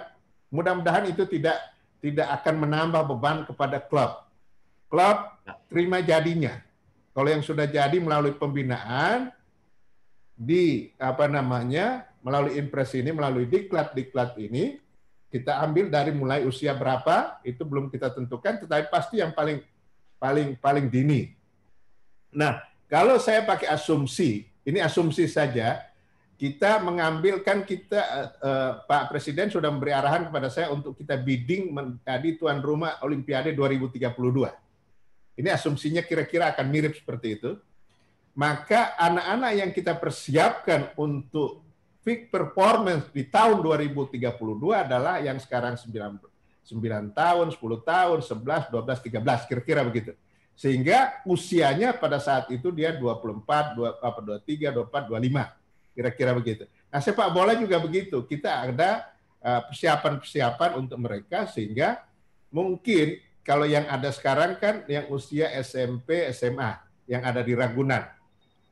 mudah-mudahan itu tidak tidak akan menambah beban kepada klub. Klub terima jadinya. Kalau yang sudah jadi melalui pembinaan di apa namanya melalui impres ini, melalui diklat-diklat ini, kita ambil dari mulai usia berapa, itu belum kita tentukan, tetapi pasti yang paling paling paling dini. Nah, kalau saya pakai asumsi, ini asumsi saja, kita mengambilkan kita eh, eh Pak Presiden sudah memberi arahan kepada saya untuk kita bidding menjadi tuan rumah Olimpiade 2032. Ini asumsinya kira-kira akan mirip seperti itu. Maka anak-anak yang kita persiapkan untuk peak performance di tahun 2032 adalah yang sekarang 9, 9 tahun, 10 tahun, 11, 12, 13, kira-kira begitu. Sehingga usianya pada saat itu dia 24, 23, 24, 25, kira-kira begitu. Nah sepak bola juga begitu, kita ada eh, persiapan-persiapan untuk mereka sehingga mungkin kalau yang ada sekarang kan yang usia SMP, SMA yang ada di Ragunan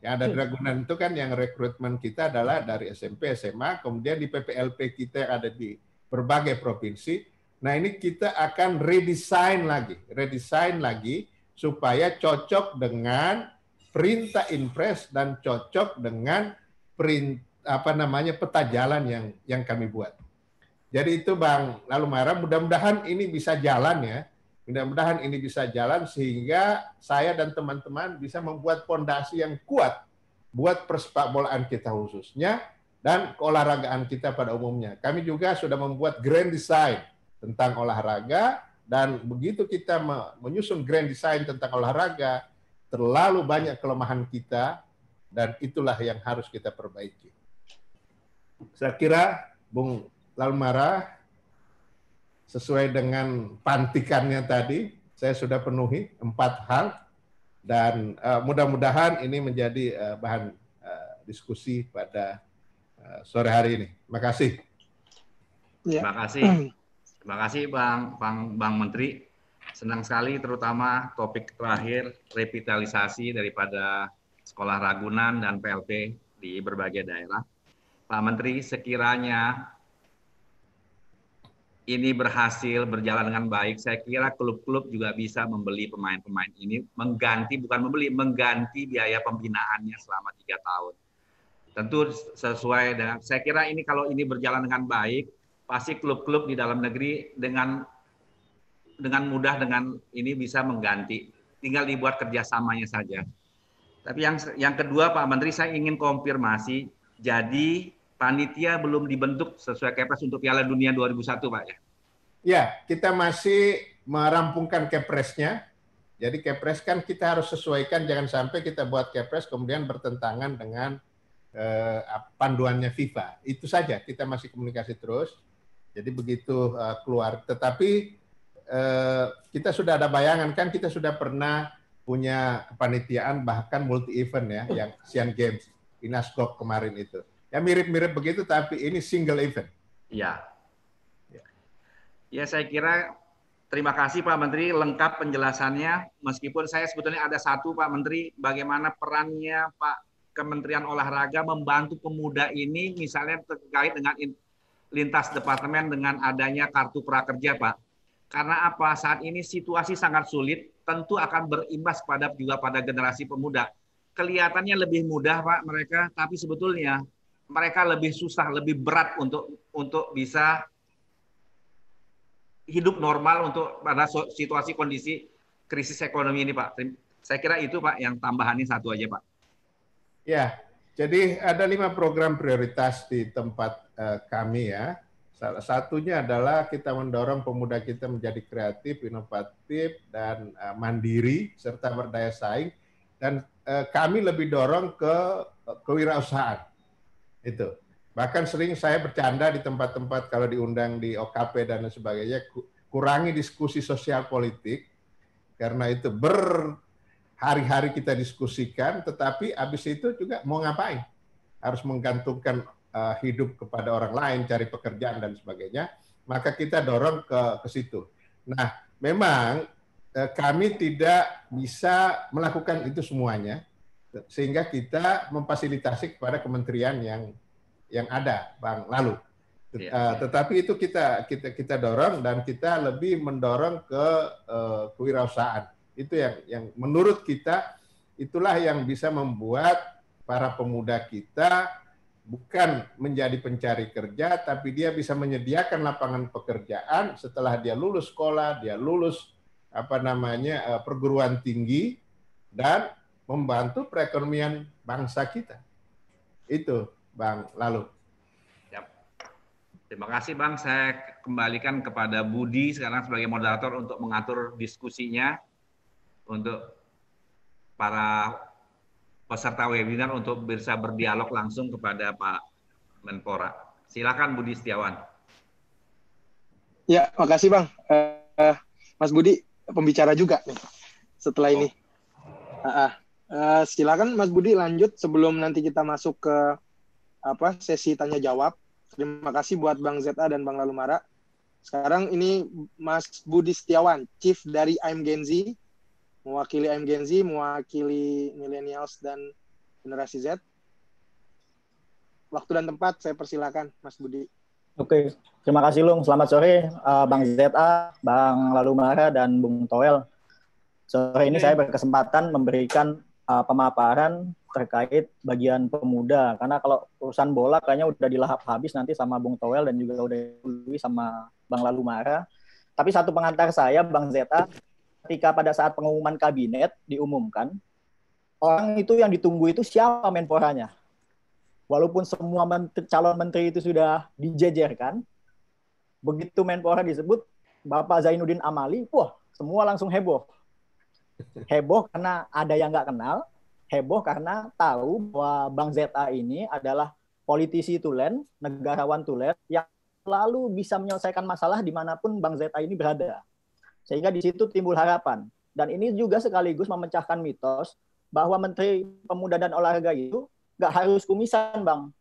yang ada dragunan itu kan yang rekrutmen kita adalah dari SMP, SMA, kemudian di PPLP kita yang ada di berbagai provinsi. Nah ini kita akan redesign lagi, redesign lagi supaya cocok dengan perintah impres dan cocok dengan perintah apa namanya peta jalan yang yang kami buat. Jadi itu Bang Lalu Marah mudah-mudahan ini bisa jalan ya Mudah-mudahan ini bisa jalan sehingga saya dan teman-teman bisa membuat fondasi yang kuat buat persepakbolaan kita khususnya dan keolahragaan kita pada umumnya. Kami juga sudah membuat grand design tentang olahraga dan begitu kita menyusun grand design tentang olahraga, terlalu banyak kelemahan kita dan itulah yang harus kita perbaiki. Saya kira Bung Lalmara sesuai dengan pantikannya tadi, saya sudah penuhi empat hal dan uh, mudah-mudahan ini menjadi uh, bahan uh, diskusi pada uh, sore hari ini. Terima kasih. Ya. Terima kasih. Terima kasih Bang Bang Bang Menteri. Senang sekali terutama topik terakhir revitalisasi daripada sekolah Ragunan dan PLP di berbagai daerah. Pak Menteri, sekiranya ini berhasil berjalan dengan baik, saya kira klub-klub juga bisa membeli pemain-pemain ini mengganti bukan membeli mengganti biaya pembinaannya selama tiga tahun. Tentu sesuai dengan saya kira ini kalau ini berjalan dengan baik, pasti klub-klub di dalam negeri dengan dengan mudah dengan ini bisa mengganti. Tinggal dibuat kerjasamanya saja. Tapi yang yang kedua Pak Menteri saya ingin konfirmasi. Jadi panitia belum dibentuk sesuai Kepres untuk Piala Dunia 2001, Pak ya? Ya, kita masih merampungkan Kepresnya. Jadi Kepres kan kita harus sesuaikan, jangan sampai kita buat Kepres kemudian bertentangan dengan eh, panduannya FIFA. Itu saja, kita masih komunikasi terus. Jadi begitu eh, keluar, tetapi eh, kita sudah ada bayangan kan kita sudah pernah punya kepanitiaan bahkan multi event ya, yang Asian Games, Inaskok kemarin itu. Ya mirip-mirip begitu, tapi ini single event. Iya. Ya. ya. saya kira terima kasih Pak Menteri lengkap penjelasannya. Meskipun saya sebetulnya ada satu Pak Menteri, bagaimana perannya Pak Kementerian Olahraga membantu pemuda ini misalnya terkait dengan lintas departemen dengan adanya kartu prakerja Pak. Karena apa? Saat ini situasi sangat sulit, tentu akan berimbas pada juga pada generasi pemuda. Kelihatannya lebih mudah Pak mereka, tapi sebetulnya mereka lebih susah, lebih berat untuk untuk bisa hidup normal untuk pada situasi kondisi krisis ekonomi ini, Pak. Saya kira itu, Pak, yang tambahannya satu aja, Pak. Ya, jadi ada lima program prioritas di tempat uh, kami ya. Salah satunya adalah kita mendorong pemuda kita menjadi kreatif, inovatif, dan uh, mandiri serta berdaya saing. Dan uh, kami lebih dorong ke kewirausahaan. Itu. Bahkan sering saya bercanda di tempat-tempat kalau diundang di OKP dan sebagainya, kurangi diskusi sosial politik karena itu berhari-hari kita diskusikan, tetapi habis itu juga mau ngapain? Harus menggantungkan eh, hidup kepada orang lain, cari pekerjaan dan sebagainya. Maka kita dorong ke ke situ. Nah, memang eh, kami tidak bisa melakukan itu semuanya Gitu. sehingga kita memfasilitasi kepada kementerian yang yang ada bang lalu ya, tetapi itu kita kita kita dorong dan kita lebih mendorong ke uh, kewirausahaan itu yang yang menurut kita itulah yang bisa membuat para pemuda kita bukan menjadi pencari kerja tapi dia bisa menyediakan lapangan pekerjaan setelah dia lulus sekolah dia lulus apa namanya eh, perguruan tinggi dan membantu perekonomian bangsa kita. Itu, Bang Lalu. Yep. Terima kasih, Bang. Saya kembalikan kepada Budi sekarang sebagai moderator untuk mengatur diskusinya untuk para peserta webinar untuk bisa berdialog langsung kepada Pak Menpora. Silakan Budi Setiawan. Ya, makasih Bang. Uh, Mas Budi, pembicara juga nih setelah oh. ini. Uh -uh. Eh, silakan Mas Budi lanjut sebelum nanti kita masuk ke apa sesi tanya jawab. Terima kasih buat Bang ZA dan Bang Lalumara. Sekarang ini Mas Budi Setiawan, chief dari I'm Gen Z, mewakili I'm Gen Z, mewakili millennials dan generasi Z. Waktu dan tempat saya persilakan Mas Budi. Oke, terima kasih Lung. Selamat sore eh, Bang ZA, Bang Lalumara dan Bung Toel. Sore ini saya berkesempatan memberikan uh, pemaparan terkait bagian pemuda karena kalau urusan bola kayaknya udah dilahap habis nanti sama Bung Toel dan juga udah Lui sama Bang Lalu Lalumara. Tapi satu pengantar saya Bang Zeta ketika pada saat pengumuman kabinet diumumkan orang itu yang ditunggu itu siapa menporanya. Walaupun semua menteri, calon menteri itu sudah dijejerkan, begitu menpora disebut Bapak Zainuddin Amali, wah semua langsung heboh heboh karena ada yang nggak kenal, heboh karena tahu bahwa Bang ZA ini adalah politisi tulen, negarawan tulen yang selalu bisa menyelesaikan masalah dimanapun Bang ZA ini berada. Sehingga di situ timbul harapan. Dan ini juga sekaligus memecahkan mitos bahwa Menteri Pemuda dan Olahraga itu nggak harus kumisan, Bang.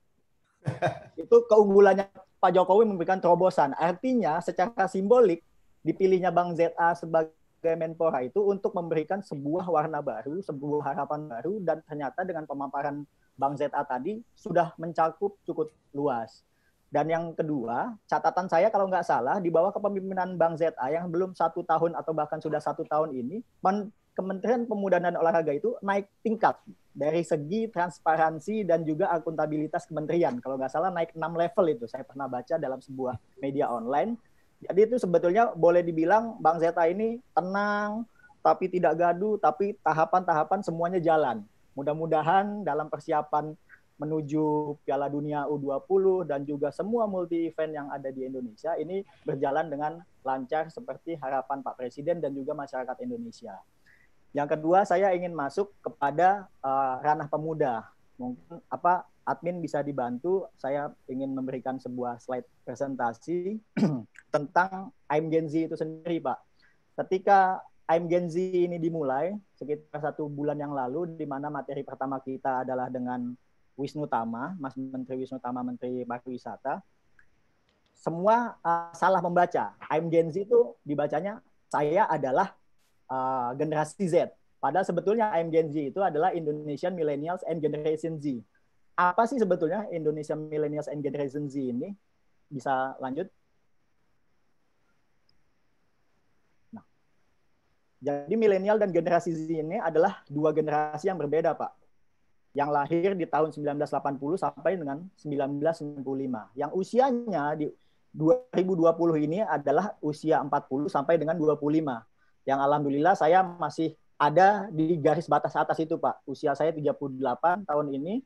[laughs] itu keunggulannya Pak Jokowi memberikan terobosan. Artinya secara simbolik dipilihnya Bang ZA sebagai Kemenpora itu untuk memberikan sebuah warna baru, sebuah harapan baru, dan ternyata dengan pemaparan Bang ZA tadi sudah mencakup cukup luas. Dan yang kedua, catatan saya kalau nggak salah, di bawah kepemimpinan Bang ZA yang belum satu tahun atau bahkan sudah satu tahun ini, Kementerian Pemuda dan Olahraga itu naik tingkat dari segi transparansi dan juga akuntabilitas kementerian. Kalau nggak salah naik 6 level itu, saya pernah baca dalam sebuah media online jadi itu sebetulnya boleh dibilang Bang Zeta ini tenang, tapi tidak gaduh, tapi tahapan-tahapan semuanya jalan. Mudah-mudahan dalam persiapan menuju Piala Dunia U20 dan juga semua multi event yang ada di Indonesia ini berjalan dengan lancar seperti harapan Pak Presiden dan juga masyarakat Indonesia. Yang kedua, saya ingin masuk kepada uh, ranah pemuda. Mungkin apa admin bisa dibantu, saya ingin memberikan sebuah slide presentasi [clears throat] tentang I'm Gen Z itu sendiri, Pak. Ketika I'm Gen Z ini dimulai sekitar satu bulan yang lalu, di mana materi pertama kita adalah dengan Wisnu Tama, Mas Menteri Wisnu Tama, Menteri Pariwisata. Semua uh, salah membaca. I'm Gen Z itu dibacanya saya adalah uh, generasi Z. Padahal sebetulnya I'm Gen Z itu adalah Indonesian Millennials and Generation Z apa sih sebetulnya Indonesia Millennials and Generation Z ini? Bisa lanjut? Nah, jadi milenial dan generasi Z ini adalah dua generasi yang berbeda, Pak. Yang lahir di tahun 1980 sampai dengan 1995. Yang usianya di 2020 ini adalah usia 40 sampai dengan 25. Yang alhamdulillah saya masih ada di garis batas atas itu, Pak. Usia saya 38 tahun ini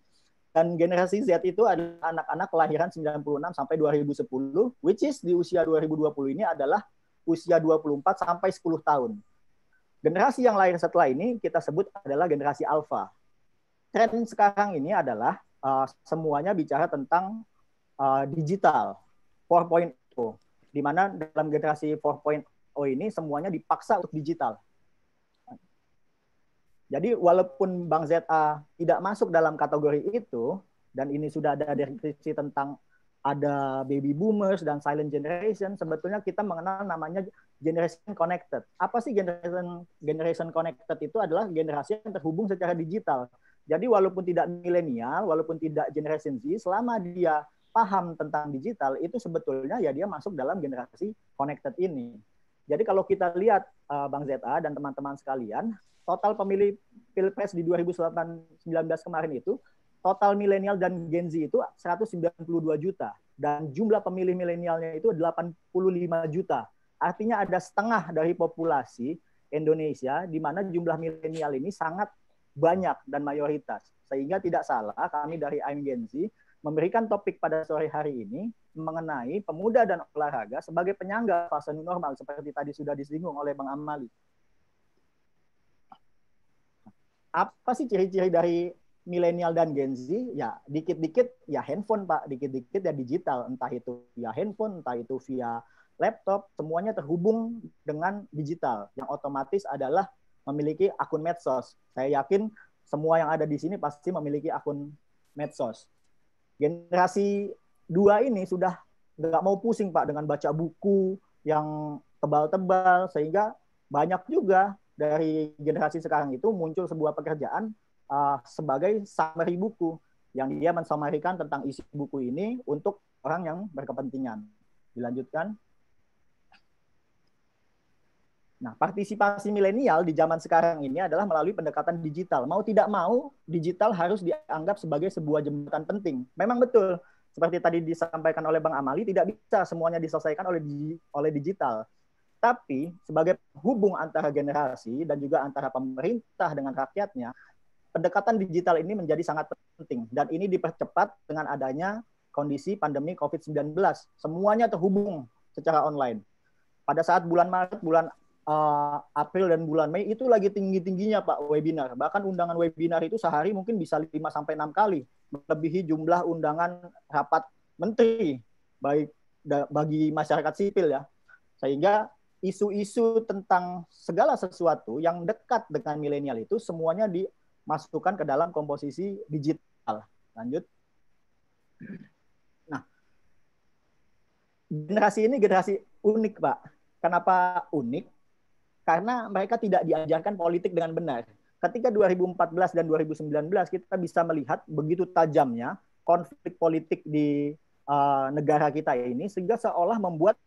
dan generasi Z itu adalah anak-anak kelahiran 96 sampai 2010, which is di usia 2020 ini adalah usia 24 sampai 10 tahun. Generasi yang lahir setelah ini kita sebut adalah generasi alfa. Tren sekarang ini adalah uh, semuanya bicara tentang uh, digital 4.0 di mana dalam generasi 4.0 ini semuanya dipaksa untuk digital jadi walaupun Bank ZA tidak masuk dalam kategori itu dan ini sudah ada definisi tentang ada baby boomers dan silent generation, sebetulnya kita mengenal namanya generation connected. Apa sih generation generation connected itu adalah generasi yang terhubung secara digital. Jadi walaupun tidak milenial, walaupun tidak generation Z, selama dia paham tentang digital itu sebetulnya ya dia masuk dalam generasi connected ini. Jadi kalau kita lihat eh, Bang ZA dan teman-teman sekalian, total pemilih Pilpres di 2019 kemarin itu, total milenial dan Gen Z itu 192 juta. Dan jumlah pemilih milenialnya itu 85 juta. Artinya ada setengah dari populasi Indonesia di mana jumlah milenial ini sangat banyak dan mayoritas. Sehingga tidak salah kami dari I'm Gen Z memberikan topik pada sore hari ini mengenai pemuda dan olahraga sebagai penyangga fase normal seperti tadi sudah disinggung oleh Bang Amali apa sih ciri-ciri dari milenial dan Gen Z? Ya dikit-dikit ya handphone Pak, dikit-dikit ya digital, entah itu via handphone, entah itu via laptop, semuanya terhubung dengan digital yang otomatis adalah memiliki akun medsos. Saya yakin semua yang ada di sini pasti memiliki akun medsos. Generasi dua ini sudah nggak mau pusing Pak dengan baca buku yang tebal-tebal sehingga banyak juga dari generasi sekarang itu muncul sebuah pekerjaan uh, sebagai summary buku yang dia mensamarikan tentang isi buku ini untuk orang yang berkepentingan. Dilanjutkan. Nah, partisipasi milenial di zaman sekarang ini adalah melalui pendekatan digital. Mau tidak mau, digital harus dianggap sebagai sebuah jembatan penting. Memang betul, seperti tadi disampaikan oleh Bang Amali, tidak bisa semuanya diselesaikan oleh digital. Tapi sebagai hubung antara generasi dan juga antara pemerintah dengan rakyatnya, pendekatan digital ini menjadi sangat penting dan ini dipercepat dengan adanya kondisi pandemi COVID-19. Semuanya terhubung secara online. Pada saat bulan Maret, bulan uh, April dan bulan Mei itu lagi tinggi-tingginya Pak webinar. Bahkan undangan webinar itu sehari mungkin bisa 5 sampai 6 kali melebihi jumlah undangan rapat menteri baik bagi masyarakat sipil ya. Sehingga isu-isu tentang segala sesuatu yang dekat dengan milenial itu semuanya dimasukkan ke dalam komposisi digital. Lanjut. Nah, generasi ini generasi unik, Pak. Kenapa unik? Karena mereka tidak diajarkan politik dengan benar. Ketika 2014 dan 2019 kita bisa melihat begitu tajamnya konflik politik di uh, negara kita ini sehingga seolah membuat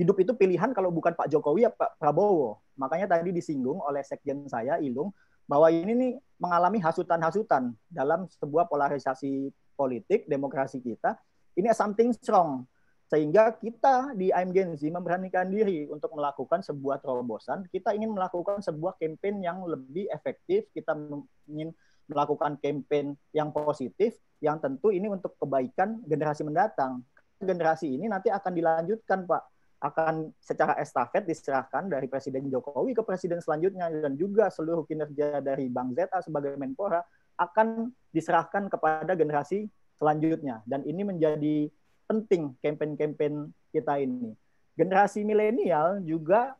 hidup itu pilihan kalau bukan Pak Jokowi ya Pak Prabowo. Makanya tadi disinggung oleh sekjen saya Ilung bahwa ini nih mengalami hasutan-hasutan dalam sebuah polarisasi politik demokrasi kita. Ini something strong sehingga kita di I'm Gen memberanikan diri untuk melakukan sebuah terobosan. Kita ingin melakukan sebuah campaign yang lebih efektif. Kita ingin melakukan campaign yang positif, yang tentu ini untuk kebaikan generasi mendatang generasi ini nanti akan dilanjutkan Pak akan secara estafet diserahkan dari Presiden Jokowi ke Presiden selanjutnya dan juga seluruh kinerja dari Bang ZA sebagai Menpora akan diserahkan kepada generasi selanjutnya dan ini menjadi penting kampanye-kampanye kita ini. Generasi milenial juga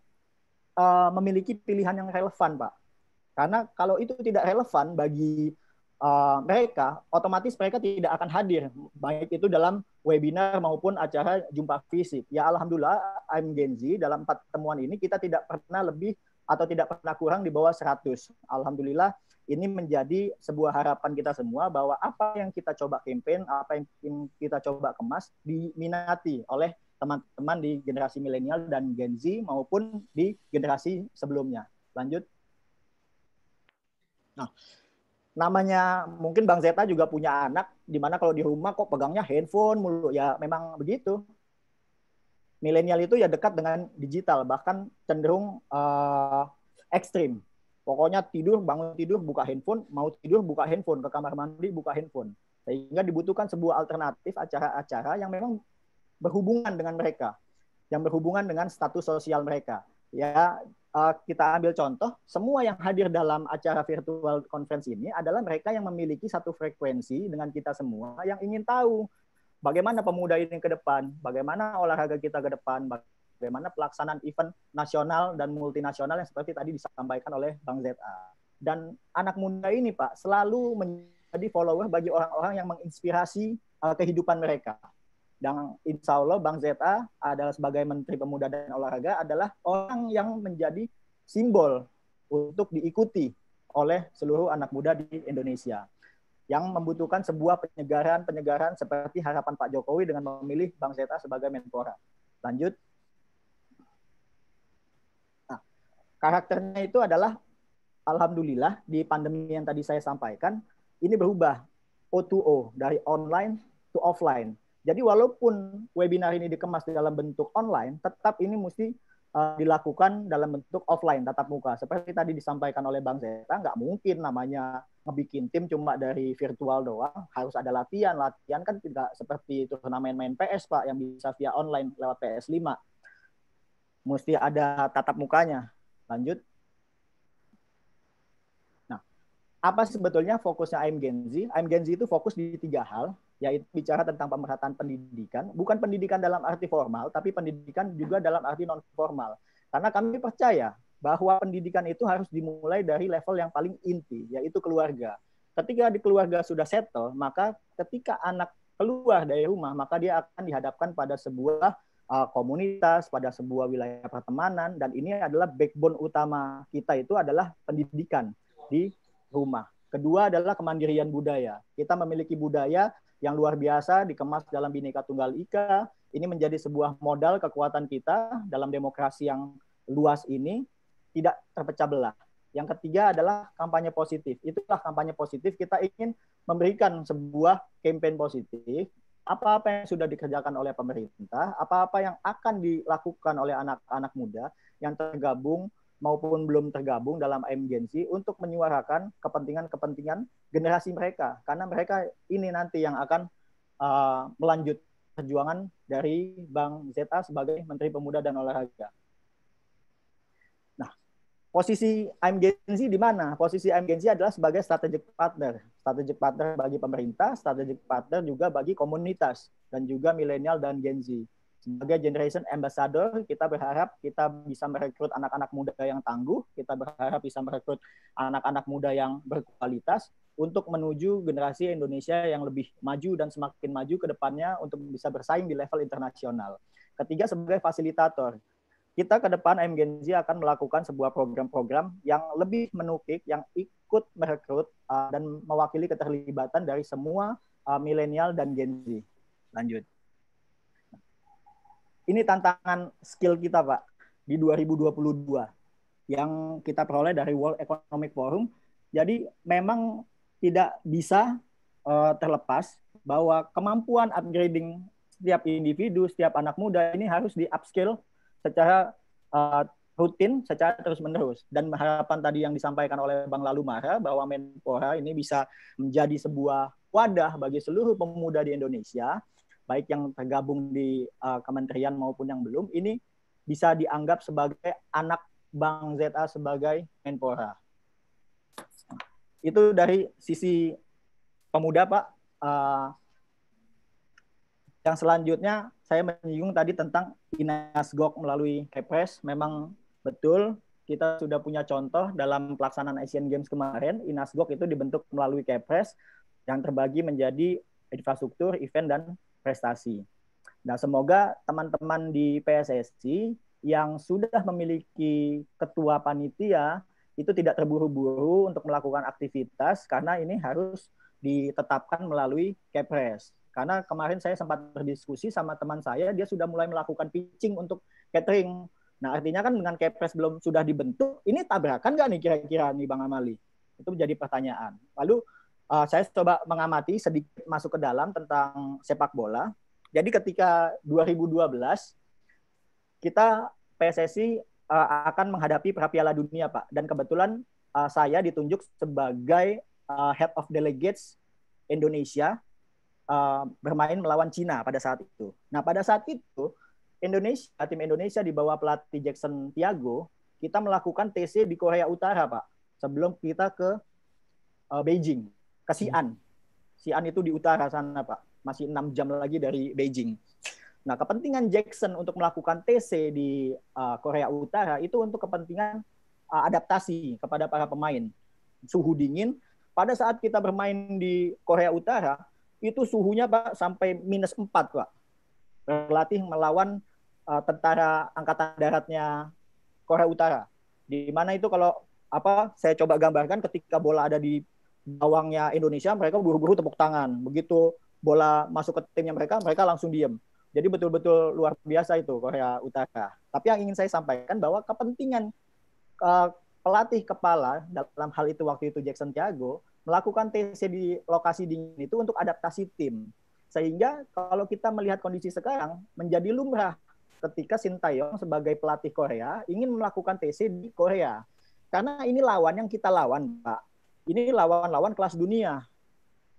uh, memiliki pilihan yang relevan, Pak. Karena kalau itu tidak relevan bagi Eh, mereka otomatis mereka tidak akan hadir baik itu dalam webinar maupun acara jumpa fisik. Ya alhamdulillah I'm Gen dalam empat temuan ini kita tidak pernah lebih atau tidak pernah kurang di bawah 100. Alhamdulillah ini menjadi sebuah harapan kita semua bahwa apa yang kita coba campaign, apa yang kita coba kemas diminati oleh teman-teman di generasi milenial dan Gen maupun di generasi sebelumnya. Lanjut. Nah, namanya mungkin Bang Zeta juga punya anak di mana kalau di rumah kok pegangnya handphone mulu ya memang begitu milenial itu ya dekat dengan digital bahkan cenderung uh, ekstrim pokoknya tidur bangun tidur buka handphone mau tidur buka handphone ke kamar mandi buka handphone sehingga dibutuhkan sebuah alternatif acara-acara yang memang berhubungan dengan mereka yang berhubungan dengan status sosial mereka ya uh, kita ambil contoh, semua yang hadir dalam acara virtual conference ini adalah mereka yang memiliki satu frekuensi dengan kita semua yang ingin tahu bagaimana pemuda ini ke depan, bagaimana olahraga kita ke depan, bagaimana pelaksanaan event nasional dan multinasional yang seperti tadi disampaikan oleh Bang ZA. Dan anak muda ini, Pak, selalu menjadi follower bagi orang-orang yang menginspirasi eh, kehidupan mereka dan insya Allah Bang ZA adalah sebagai Menteri Pemuda dan Olahraga adalah orang yang menjadi simbol untuk diikuti oleh seluruh anak muda di Indonesia yang membutuhkan sebuah penyegaran-penyegaran seperti harapan Pak Jokowi dengan memilih Bang Zeta sebagai Menpora. Lanjut. Nah, karakternya itu adalah alhamdulillah di pandemi yang tadi saya sampaikan ini berubah O2O dari online to offline jadi walaupun webinar ini dikemas dalam bentuk online, tetap ini mesti eh, dilakukan dalam bentuk offline, tatap muka. Seperti tadi disampaikan oleh Bang Zeta, nggak mungkin namanya ngebikin tim cuma dari virtual doang, harus ada latihan. Latihan kan tidak seperti turnamen main PS, Pak, yang bisa via online lewat PS5. Mesti ada tatap mukanya. Lanjut. apa sebetulnya fokusnya I'm Gen Z? I'm Gen Z itu fokus di tiga hal, yaitu bicara tentang pemerhatian pendidikan, bukan pendidikan dalam arti formal, tapi pendidikan juga dalam arti non formal. Karena kami percaya bahwa pendidikan itu harus dimulai dari level yang paling inti, yaitu keluarga. Ketika di keluarga sudah settle, maka ketika anak keluar dari rumah, maka dia akan dihadapkan pada sebuah uh, komunitas, pada sebuah wilayah pertemanan, dan ini adalah backbone utama kita itu adalah pendidikan di rumah. Kedua adalah kemandirian budaya. Kita memiliki budaya yang luar biasa dikemas dalam Bhinneka Tunggal Ika. Ini menjadi sebuah modal kekuatan kita dalam demokrasi yang luas ini tidak terpecah belah. Yang ketiga adalah kampanye positif. Itulah kampanye positif kita ingin memberikan sebuah kampanye positif apa-apa yang sudah dikerjakan oleh pemerintah, apa-apa yang akan dilakukan oleh anak-anak muda yang tergabung maupun belum tergabung dalam emergency untuk menyuarakan kepentingan-kepentingan generasi mereka karena mereka ini nanti yang akan uh, melanjut perjuangan dari Bang Zeta sebagai Menteri Pemuda dan Olahraga. Nah, posisi MGNC di mana? Posisi MGNC adalah sebagai strategic partner, strategic partner bagi pemerintah, strategic partner juga bagi komunitas dan juga milenial dan Gen sebagai generation ambassador kita berharap kita bisa merekrut anak-anak muda yang tangguh kita berharap bisa merekrut anak-anak muda yang berkualitas untuk menuju generasi Indonesia yang lebih maju dan semakin maju ke depannya untuk bisa bersaing di level internasional. Ketiga sebagai fasilitator. Kita ke depan MGNZ akan melakukan sebuah program-program yang lebih menukik, yang ikut merekrut uh, dan mewakili keterlibatan dari semua uh, milenial dan Gen Z. Lanjut ini tantangan skill kita Pak di 2022 yang kita peroleh dari World Economic Forum. Jadi memang tidak bisa uh, terlepas bahwa kemampuan upgrading setiap individu, setiap anak muda ini harus di upskill secara uh, rutin, secara terus-menerus. Dan harapan tadi yang disampaikan oleh Bang Lalu Lalumara bahwa Menpora ini bisa menjadi sebuah wadah bagi seluruh pemuda di Indonesia baik yang tergabung di uh, kementerian maupun yang belum ini bisa dianggap sebagai anak Bank ZA sebagai Menpora. Itu dari sisi pemuda Pak. Uh, yang selanjutnya saya menyinggung tadi tentang Inas Gok melalui Kepres. Memang betul kita sudah punya contoh dalam pelaksanaan Asian Games kemarin. Inas Gok itu dibentuk melalui Kepres yang terbagi menjadi infrastruktur, event, dan prestasi. Nah, semoga teman-teman di PSSI yang sudah memiliki ketua panitia itu tidak terburu-buru untuk melakukan aktivitas karena ini harus ditetapkan melalui Kepres. Karena kemarin saya sempat berdiskusi sama teman saya, dia sudah mulai melakukan pitching untuk catering. Nah, artinya kan dengan Kepres belum sudah dibentuk, ini tabrakan nggak nih kira-kira nih Bang Amali? Itu menjadi pertanyaan. Lalu uh, saya coba mengamati sedikit masuk ke dalam tentang sepak bola. Jadi ketika 2012 kita PSSI uh, eh, akan menghadapi Piala Dunia, Pak. Dan kebetulan uh, saya ditunjuk sebagai uh, Head of Delegates Indonesia uh, bermain melawan Cina pada saat itu. Nah, pada saat itu Indonesia, tim Indonesia di bawah pelatih Jackson Tiago, kita melakukan TC di Korea Utara, Pak, sebelum kita ke uh, Beijing ke Xi'an. Xi'an itu di utara sana, Pak. Masih enam jam lagi dari Beijing. Nah, kepentingan Jackson untuk melakukan TC di uh, Korea Utara itu untuk kepentingan uh, adaptasi kepada para pemain. Suhu dingin, pada saat kita bermain di Korea Utara, itu suhunya Pak sampai minus 4, Pak. Berlatih melawan uh, tentara angkatan daratnya Korea Utara. Di mana itu kalau apa saya coba gambarkan ketika bola ada di gawangnya Indonesia mereka buru-buru tepuk tangan begitu bola masuk ke timnya mereka mereka langsung diem jadi betul-betul luar biasa itu Korea Utara tapi yang ingin saya sampaikan bahwa kepentingan uh, pelatih kepala dalam hal itu waktu itu Jackson Thiago melakukan TC di lokasi dingin itu untuk adaptasi tim sehingga kalau kita melihat kondisi sekarang menjadi lumrah ketika Sintayong sebagai pelatih Korea ingin melakukan TC di Korea karena ini lawan yang kita lawan Pak ini lawan-lawan kelas dunia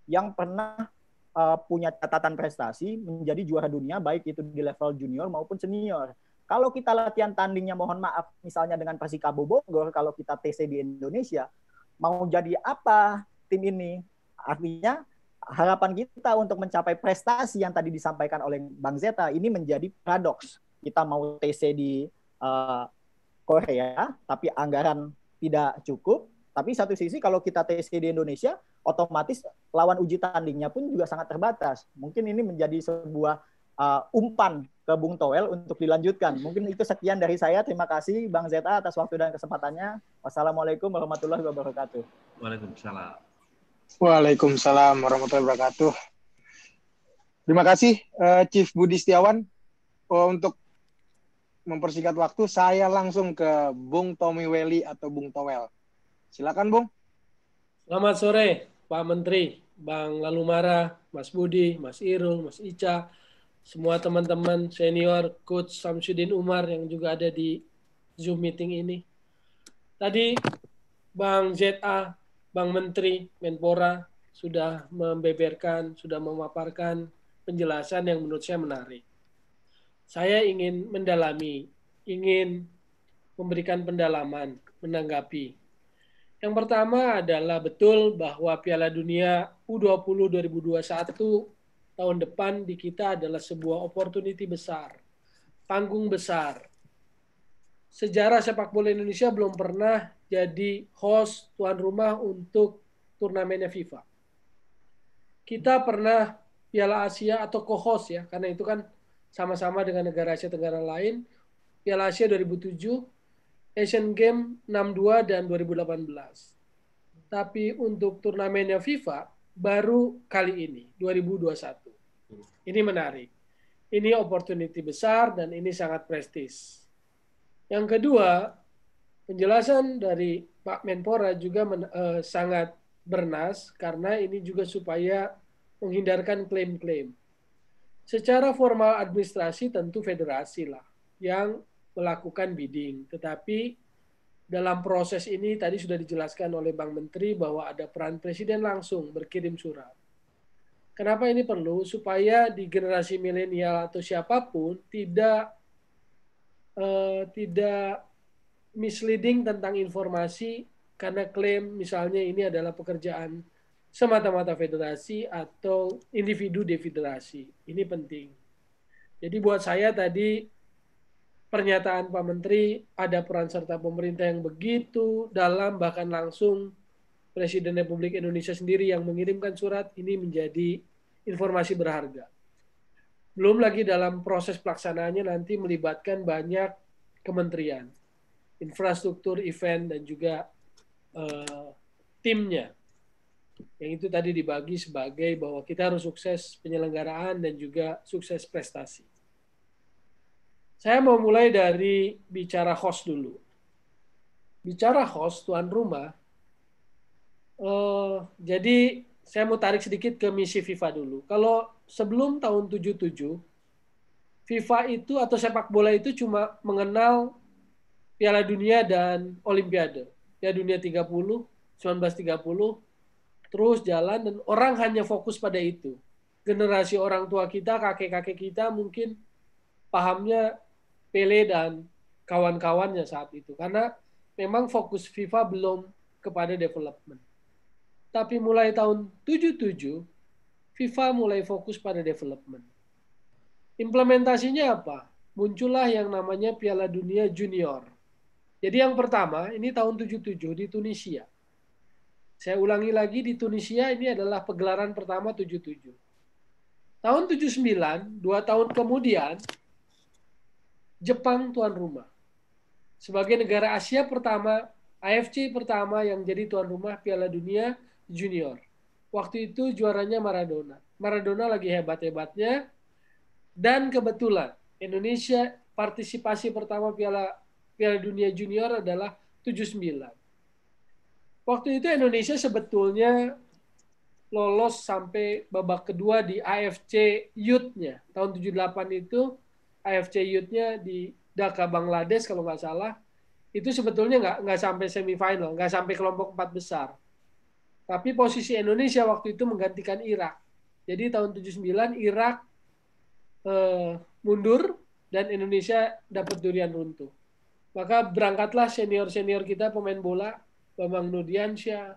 yang pernah uh, punya catatan prestasi menjadi juara dunia baik itu di level junior maupun senior. Kalau kita latihan tandingnya mohon maaf misalnya dengan Persikabo Bogor kalau kita TC di Indonesia mau jadi apa tim ini? Artinya harapan kita untuk mencapai prestasi yang tadi disampaikan oleh Bang Zeta ini menjadi paradoks. Kita mau TC di uh, Korea tapi anggaran tidak cukup tapi satu sisi kalau kita TC di Indonesia, otomatis lawan uji tandingnya pun juga sangat terbatas. Mungkin ini menjadi sebuah uh, umpan ke Bung Toel untuk dilanjutkan. Mungkin itu sekian dari saya. Terima kasih Bang Zeta atas waktu dan kesempatannya. Wassalamualaikum warahmatullahi wabarakatuh. Waalaikumsalam. Waalaikumsalam warahmatullahi wabarakatuh. Terima kasih uh, Chief Budi Setiawan uh, untuk mempersingkat waktu. Saya langsung ke Bung Tommy Welly atau Bung Toel. Silakan, Bung. Selamat sore, Pak Menteri, Bang Lalumara, Mas Budi, Mas Irul, Mas Ica, semua teman-teman senior coach Samsudin Umar yang juga ada di Zoom meeting ini. Tadi Bang ZA, Bang Menteri Menpora sudah membeberkan, sudah memaparkan penjelasan yang menurut saya menarik. Saya ingin mendalami, ingin memberikan pendalaman, menanggapi yang pertama adalah betul bahwa Piala Dunia U20 2021 tahun depan di kita adalah sebuah opportunity besar, panggung besar. Sejarah sepak bola Indonesia belum pernah jadi host tuan rumah untuk turnamennya FIFA. Kita pernah Piala Asia atau co-host ya, karena itu kan sama-sama dengan negara Asia Tenggara lain. Piala Asia 2007 Asian Games 62 dan 2018. Tapi untuk turnamennya FIFA baru kali ini 2021. Ini menarik. Ini opportunity besar dan ini sangat prestis. Yang kedua, penjelasan dari Pak Menpora juga men, uh, sangat bernas karena ini juga supaya menghindarkan klaim-klaim. Secara formal administrasi tentu federasi lah yang melakukan bidding. Tetapi dalam proses ini tadi sudah dijelaskan oleh Bang Menteri bahwa ada peran presiden langsung berkirim surat. Kenapa ini perlu? Supaya di generasi milenial atau siapapun tidak uh, tidak misleading tentang informasi karena klaim misalnya ini adalah pekerjaan semata-mata federasi atau individu defederasi. Ini penting. Jadi buat saya tadi pernyataan Pak Menteri ada peran serta pemerintah yang begitu dalam bahkan langsung Presiden Republik Indonesia sendiri yang mengirimkan surat ini menjadi informasi berharga. Belum lagi dalam proses pelaksanaannya nanti melibatkan banyak kementerian, infrastruktur, event, dan juga uh, timnya. Yang itu tadi dibagi sebagai bahwa kita harus sukses penyelenggaraan dan juga sukses prestasi saya mau mulai dari bicara host dulu. Bicara host, tuan rumah, Uh, jadi saya mau tarik sedikit ke misi FIFA dulu. Kalau sebelum tahun 77, FIFA itu atau sepak bola itu cuma mengenal Piala Dunia dan Olimpiade. Piala ya, Dunia 30, 1930, terus jalan dan orang hanya fokus pada itu. Generasi orang tua kita, kakek-kakek kita mungkin pahamnya Pele dan kawan-kawannya saat itu karena memang fokus FIFA belum kepada development. Tapi mulai tahun 77 FIFA mulai fokus pada development. Implementasinya apa? Muncullah yang namanya Piala Dunia Junior. Jadi yang pertama, ini tahun 77 di Tunisia. Saya ulangi lagi di Tunisia ini adalah pegelaran pertama 77. Tahun 79, dua tahun kemudian Jepang tuan rumah. Sebagai negara Asia pertama, AFC pertama yang jadi tuan rumah Piala Dunia Junior. Waktu itu juaranya Maradona. Maradona lagi hebat-hebatnya. Dan kebetulan Indonesia partisipasi pertama Piala Piala Dunia Junior adalah 79. Waktu itu Indonesia sebetulnya lolos sampai babak kedua di AFC Youth-nya. Tahun 78 itu AFC Youth-nya di Dhaka Bangladesh kalau nggak salah itu sebetulnya nggak nggak sampai semifinal nggak sampai kelompok empat besar tapi posisi Indonesia waktu itu menggantikan Irak jadi tahun 79 Irak eh, mundur dan Indonesia dapat durian runtuh maka berangkatlah senior senior kita pemain bola Bambang Nudiansyah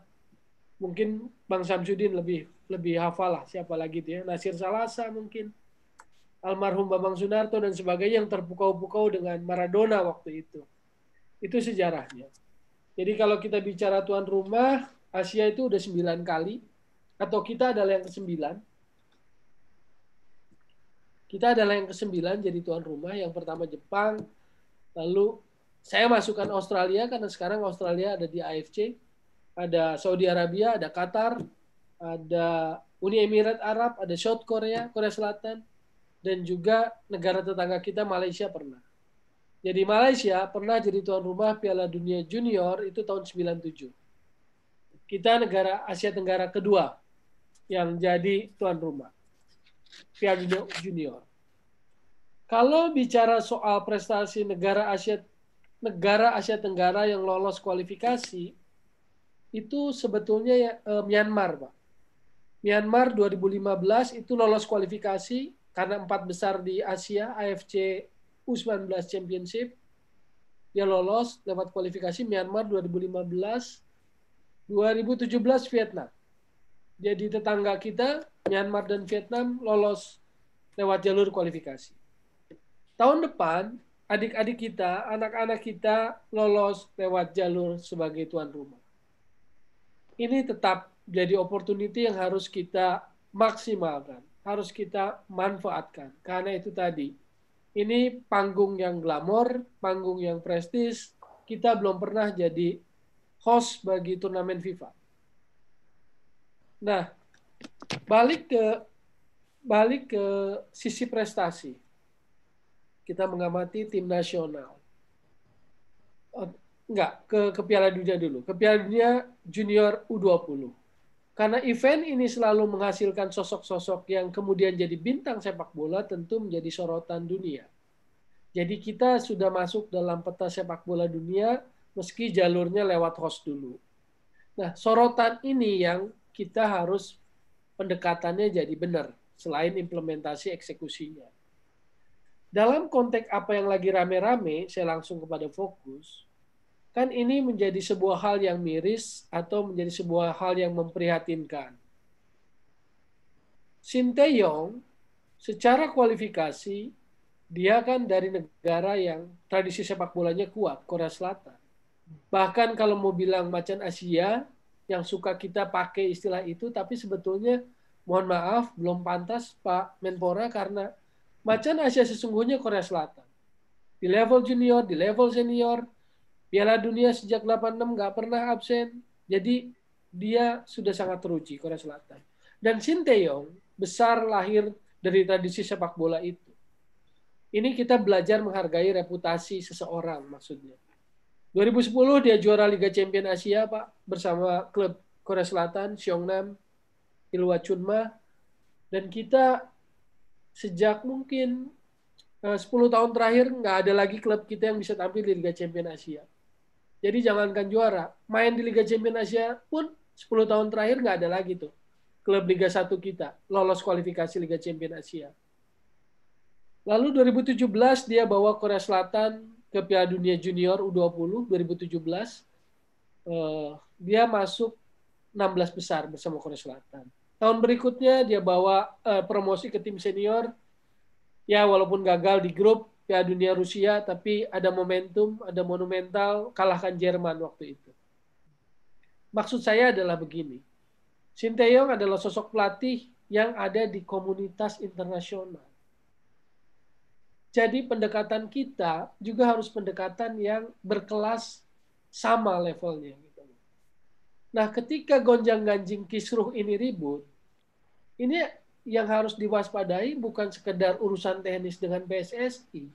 mungkin Bang Samsudin lebih lebih hafal lah siapa lagi dia ya, Nasir Salasa mungkin almarhum Bambang Sunarto dan sebagainya yang terpukau-pukau dengan Maradona waktu itu. Itu sejarahnya. Jadi kalau kita bicara tuan rumah, Asia itu udah sembilan kali atau kita adalah yang ke-9. Kita adalah yang ke-9 jadi tuan rumah, yang pertama Jepang, lalu saya masukkan Australia karena sekarang Australia ada di AFC, ada Saudi Arabia, ada Qatar, ada Uni Emirat Arab, ada South Korea, Korea Selatan, dan juga negara tetangga kita Malaysia pernah. Jadi Malaysia pernah jadi tuan rumah Piala Dunia Junior itu tahun 97. Kita negara Asia Tenggara kedua yang jadi tuan rumah Piala Dunia Junior. Kalau bicara soal prestasi negara Asia negara Asia Tenggara yang lolos kualifikasi itu sebetulnya eh, Myanmar, Pak. Myanmar 2015 itu lolos kualifikasi karena empat besar di Asia AFC U19 Championship dia lolos lewat kualifikasi Myanmar 2015 2017 Vietnam jadi tetangga kita Myanmar dan Vietnam lolos lewat jalur kualifikasi tahun depan adik-adik kita, anak-anak kita lolos lewat jalur sebagai tuan rumah. Ini tetap jadi opportunity yang harus kita maksimalkan harus kita manfaatkan. Karena itu tadi, ini panggung yang glamor, panggung yang prestis, kita belum pernah jadi host bagi turnamen FIFA. Nah, balik ke balik ke sisi prestasi. Kita mengamati tim nasional. Oh, enggak, ke, ke Piala Dunia dulu. Ke Piala Dunia Junior U20. Karena event ini selalu menghasilkan sosok-sosok yang kemudian jadi bintang sepak bola tentu menjadi sorotan dunia. Jadi kita sudah masuk dalam peta sepak bola dunia meski jalurnya lewat host dulu. Nah, sorotan ini yang kita harus pendekatannya jadi benar selain implementasi eksekusinya. Dalam konteks apa yang lagi rame-rame, saya langsung kepada fokus Kan ini menjadi sebuah hal yang miris atau menjadi sebuah hal yang memprihatinkan. Sinteyong secara kualifikasi dia kan dari negara yang tradisi sepak bolanya kuat, Korea Selatan. Bahkan kalau mau bilang macan Asia yang suka kita pakai istilah itu, tapi sebetulnya mohon maaf belum pantas Pak Menpora karena macan Asia sesungguhnya Korea Selatan. Di level junior, di level senior, Piala Dunia sejak 86 nggak pernah absen. Jadi dia sudah sangat teruji Korea Selatan. Dan Shin Tae Yong besar lahir dari tradisi sepak bola itu. Ini kita belajar menghargai reputasi seseorang maksudnya. 2010 dia juara Liga Champion Asia Pak bersama klub Korea Selatan, Seongnam, Ilwa Chunma. Dan kita sejak mungkin 10 eh, tahun terakhir nggak ada lagi klub kita yang bisa tampil di Liga Champion Asia. Jadi jangankan juara, main di Liga Champions Asia pun 10 tahun terakhir nggak ada lagi tuh. Klub Liga 1 kita lolos kualifikasi Liga Champions Asia. Lalu 2017 dia bawa Korea Selatan ke Piala Dunia Junior U20 2017. Uh, dia masuk 16 besar bersama Korea Selatan. Tahun berikutnya dia bawa uh, promosi ke tim senior. Ya walaupun gagal di grup Piala Dunia Rusia tapi ada momentum, ada monumental kalahkan Jerman waktu itu. Maksud saya adalah begini. Sinteyong adalah sosok pelatih yang ada di komunitas internasional. Jadi pendekatan kita juga harus pendekatan yang berkelas sama levelnya. Gitu. Nah, ketika gonjang-ganjing kisruh ini ribut, ini yang harus diwaspadai bukan sekedar urusan teknis dengan PSSI,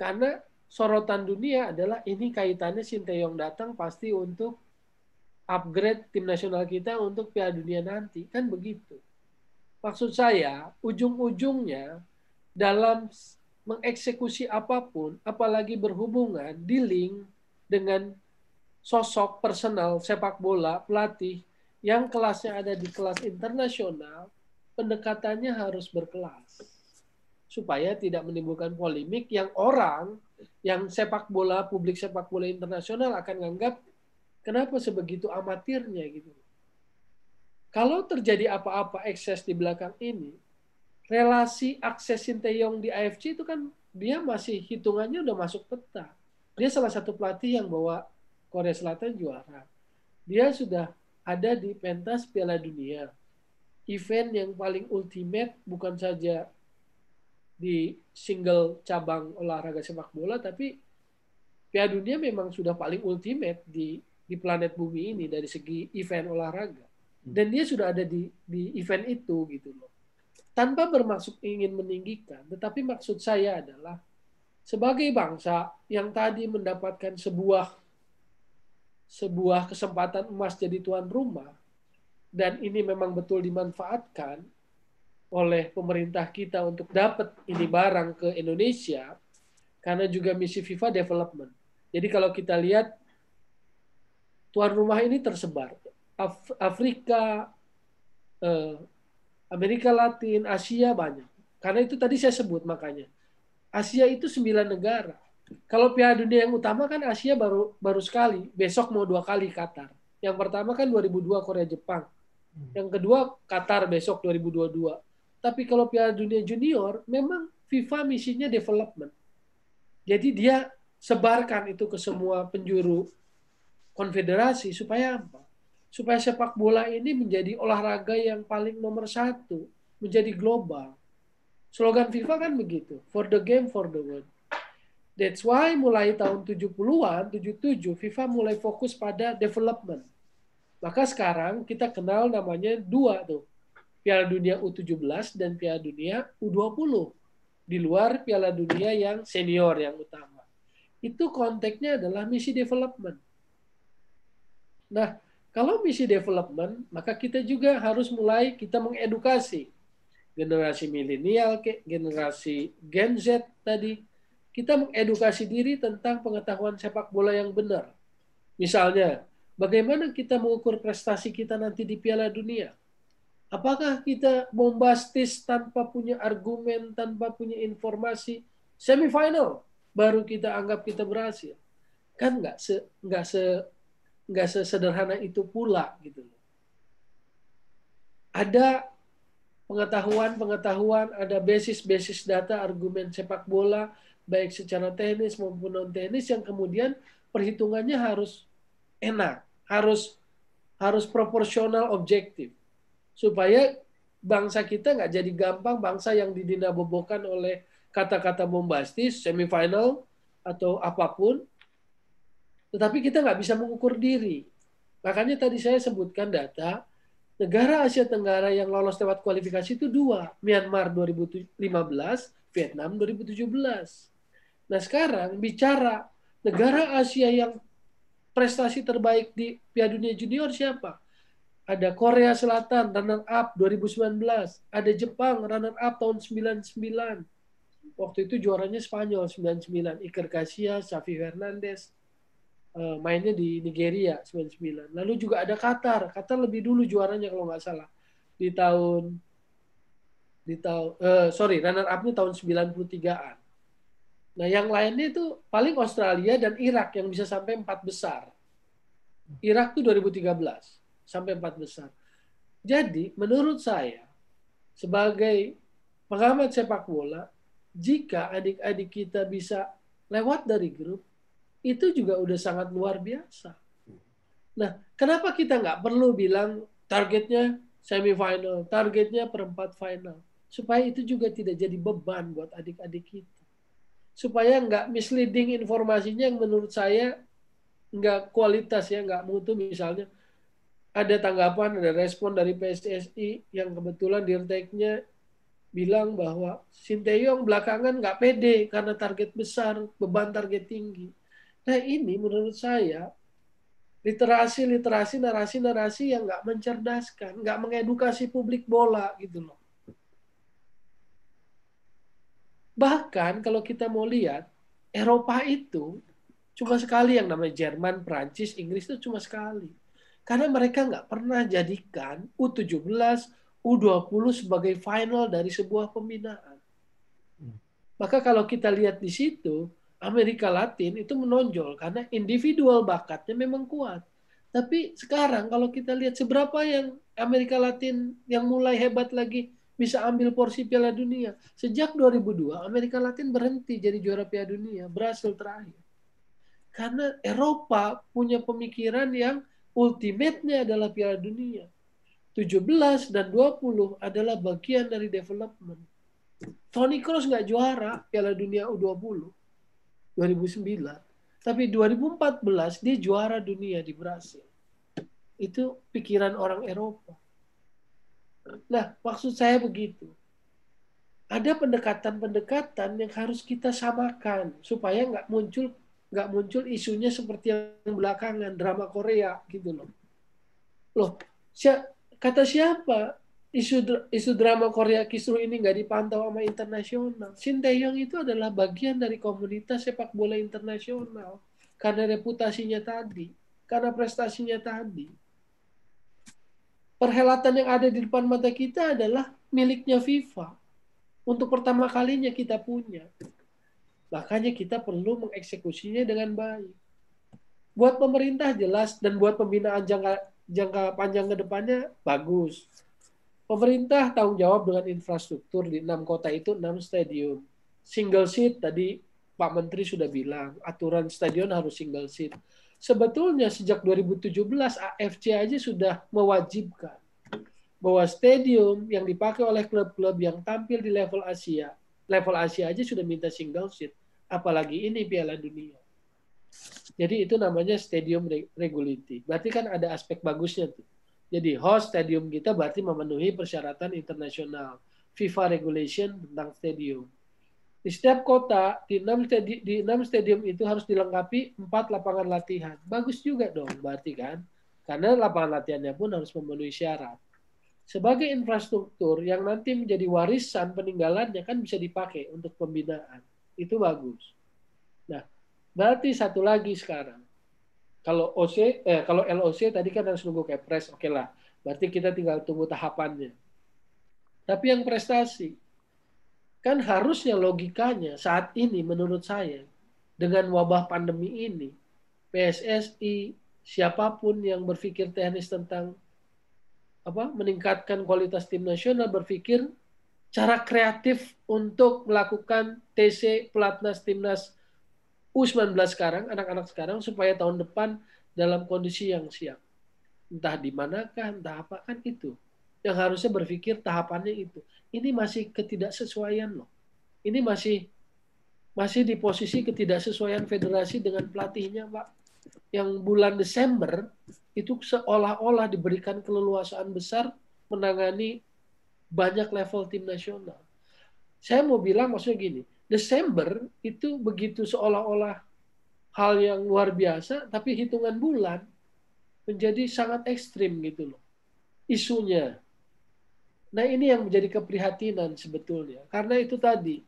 karena sorotan dunia adalah ini kaitannya Sinteyong datang pasti untuk upgrade tim nasional kita untuk Piala Dunia nanti. Kan begitu. Maksud saya, ujung-ujungnya dalam mengeksekusi apapun, apalagi berhubungan, di link dengan sosok personal sepak bola, pelatih, yang kelasnya ada di kelas internasional, pendekatannya harus berkelas supaya tidak menimbulkan polemik yang orang yang sepak bola publik sepak bola internasional akan menganggap kenapa sebegitu amatirnya gitu. Kalau terjadi apa-apa ekses di belakang ini, relasi akses Sinteyong di AFC itu kan dia masih hitungannya udah masuk peta. Dia salah satu pelatih yang bawa Korea Selatan juara. Dia sudah ada di pentas Piala Dunia. Event yang paling ultimate bukan saja di single cabang olahraga sepak bola, tapi Piala Dunia memang sudah paling ultimate di di planet bumi ini dari segi event olahraga. Hmm. Dan dia sudah ada di di event itu gitu loh. Tanpa bermaksud ingin meninggikan, tetapi maksud saya adalah sebagai bangsa yang tadi mendapatkan sebuah sebuah kesempatan emas jadi tuan rumah dan ini memang betul dimanfaatkan oleh pemerintah kita untuk dapat ini barang ke Indonesia karena juga misi FIFA development. Jadi kalau kita lihat tuan rumah ini tersebar Af Afrika, eh, Amerika Latin, Asia banyak. Karena itu tadi saya sebut makanya Asia itu sembilan negara. Kalau Piala Dunia yang utama kan Asia baru baru sekali, besok mau dua kali Qatar. Yang pertama kan 2002 Korea Jepang. Hmm. Yang kedua Qatar besok 2022. Tapi kalau Piala Dunia Junior, memang FIFA misinya development. Jadi dia sebarkan itu ke semua penjuru konfederasi supaya apa? Supaya sepak bola ini menjadi olahraga yang paling nomor satu, menjadi global. Slogan FIFA kan begitu, for the game, for the world. That's why mulai tahun 70-an, 77, FIFA mulai fokus pada development. Maka sekarang kita kenal namanya dua tuh, Piala Dunia U17 dan Piala Dunia U20 di luar Piala Dunia yang senior yang utama. Itu konteksnya adalah misi development. Nah, kalau misi development, maka kita juga harus mulai kita mengedukasi generasi milenial, ke generasi Gen Z tadi. Kita mengedukasi diri tentang pengetahuan sepak bola yang benar. Misalnya, bagaimana kita mengukur prestasi kita nanti di Piala Dunia? Apakah kita bombastis tanpa punya argumen, tanpa punya informasi? Semifinal baru kita anggap kita berhasil. Kan nggak se nggak se nggak sesederhana itu pula gitu Ada pengetahuan-pengetahuan, ada basis-basis data argumen sepak bola baik secara teknis maupun non teknis yang kemudian perhitungannya harus enak, harus harus proporsional objektif supaya bangsa kita nggak jadi gampang bangsa yang didinabobokan oleh kata-kata bombastis semifinal atau apapun tetapi kita nggak bisa mengukur diri makanya tadi saya sebutkan data negara Asia Tenggara yang lolos lewat kualifikasi itu dua Myanmar 2015 Vietnam 2017 nah sekarang bicara negara Asia yang prestasi terbaik di Piala Dunia Junior siapa ada Korea Selatan runner up 2019, ada Jepang runner up tahun 99. Waktu itu juaranya Spanyol 99, Iker Casillas, Xavi Hernandez. Eh, mainnya di Nigeria 99. Lalu juga ada Qatar. Qatar lebih dulu juaranya kalau nggak salah. Di tahun di tahun uh, eh, sorry runner upnya tahun 93-an. Nah, yang lainnya itu paling Australia dan Irak yang bisa sampai empat besar. Irak tuh 2013 sampai empat besar. Jadi menurut saya sebagai pengamat sepak bola, jika adik-adik kita bisa lewat dari grup, itu juga udah sangat luar biasa. Nah, kenapa kita nggak perlu bilang targetnya semifinal, targetnya perempat final, supaya itu juga tidak jadi beban buat adik-adik kita, supaya nggak misleading informasinya yang menurut saya nggak kualitas ya, nggak mutu misalnya ada tanggapan, ada respon dari PSSI yang kebetulan dirteknya bilang bahwa Sinteyong belakangan nggak pede karena target besar, beban target tinggi. Nah ini menurut saya literasi-literasi narasi-narasi yang nggak mencerdaskan, nggak mengedukasi publik bola gitu loh. Bahkan kalau kita mau lihat Eropa itu cuma sekali yang namanya Jerman, Prancis, Inggris itu cuma sekali karena mereka nggak pernah jadikan U17, U20 sebagai final dari sebuah pembinaan. Hmm. Maka kalau kita lihat di situ, Amerika Latin itu menonjol karena individual bakatnya memang kuat. Tapi sekarang kalau kita lihat seberapa yang Amerika Latin yang mulai hebat lagi bisa ambil porsi Piala Dunia. Sejak 2002 Amerika Latin berhenti jadi juara Piala Dunia, berhasil terakhir. Karena Eropa punya pemikiran yang ultimate-nya adalah Piala Dunia. 17 dan 20 adalah bagian dari development. Tony Kroos nggak juara Piala Dunia U20 2009, tapi 2014 dia juara dunia di Brasil. Itu pikiran orang Eropa. Nah, maksud saya begitu. Ada pendekatan-pendekatan yang harus kita samakan supaya nggak muncul nggak muncul isunya seperti yang belakangan drama Korea gitu loh. Loh, si kata siapa isu isu drama Korea kisru ini nggak dipantau sama internasional? Shin tae itu adalah bagian dari komunitas sepak bola internasional karena reputasinya tadi, karena prestasinya tadi. Perhelatan yang ada di depan mata kita adalah miliknya FIFA. Untuk pertama kalinya kita punya. Makanya kita perlu mengeksekusinya dengan baik. Buat pemerintah jelas dan buat pembinaan jangka jangka panjang ke depannya bagus. Pemerintah tanggung jawab dengan infrastruktur di enam kota itu enam stadion. Single seat tadi Pak Menteri sudah bilang aturan stadion harus single seat. Sebetulnya sejak 2017 AFC aja sudah mewajibkan bahwa stadion yang dipakai oleh klub-klub yang tampil di level Asia, level Asia aja sudah minta single seat apalagi ini Piala Dunia. Jadi itu namanya stadium regulity. Berarti kan ada aspek bagusnya tuh. Jadi host stadium kita berarti memenuhi persyaratan internasional FIFA regulation tentang stadium. Di setiap kota di enam stadium, di enam stadium itu harus dilengkapi empat lapangan latihan. Bagus juga dong berarti kan. Karena lapangan latihannya pun harus memenuhi syarat. Sebagai infrastruktur yang nanti menjadi warisan peninggalannya kan bisa dipakai untuk pembinaan itu bagus. Nah, berarti satu lagi sekarang kalau OC eh, kalau LOC tadi kan harus nunggu kepres, oke okay lah. Berarti kita tinggal tunggu tahapannya. Tapi yang prestasi kan harusnya logikanya saat ini menurut saya dengan wabah pandemi ini PSSI siapapun yang berpikir teknis tentang apa meningkatkan kualitas tim nasional berpikir cara kreatif untuk melakukan TC pelatnas timnas U19 sekarang, anak-anak sekarang supaya tahun depan dalam kondisi yang siap. Entah di manakah, entah apa kan itu. Yang harusnya berpikir tahapannya itu. Ini masih ketidaksesuaian loh. Ini masih masih di posisi ketidaksesuaian federasi dengan pelatihnya, Pak. Yang bulan Desember itu seolah-olah diberikan keleluasaan besar menangani banyak level tim nasional. Saya mau bilang maksudnya gini, Desember itu begitu seolah-olah hal yang luar biasa, tapi hitungan bulan menjadi sangat ekstrim gitu loh isunya. Nah ini yang menjadi keprihatinan sebetulnya, karena itu tadi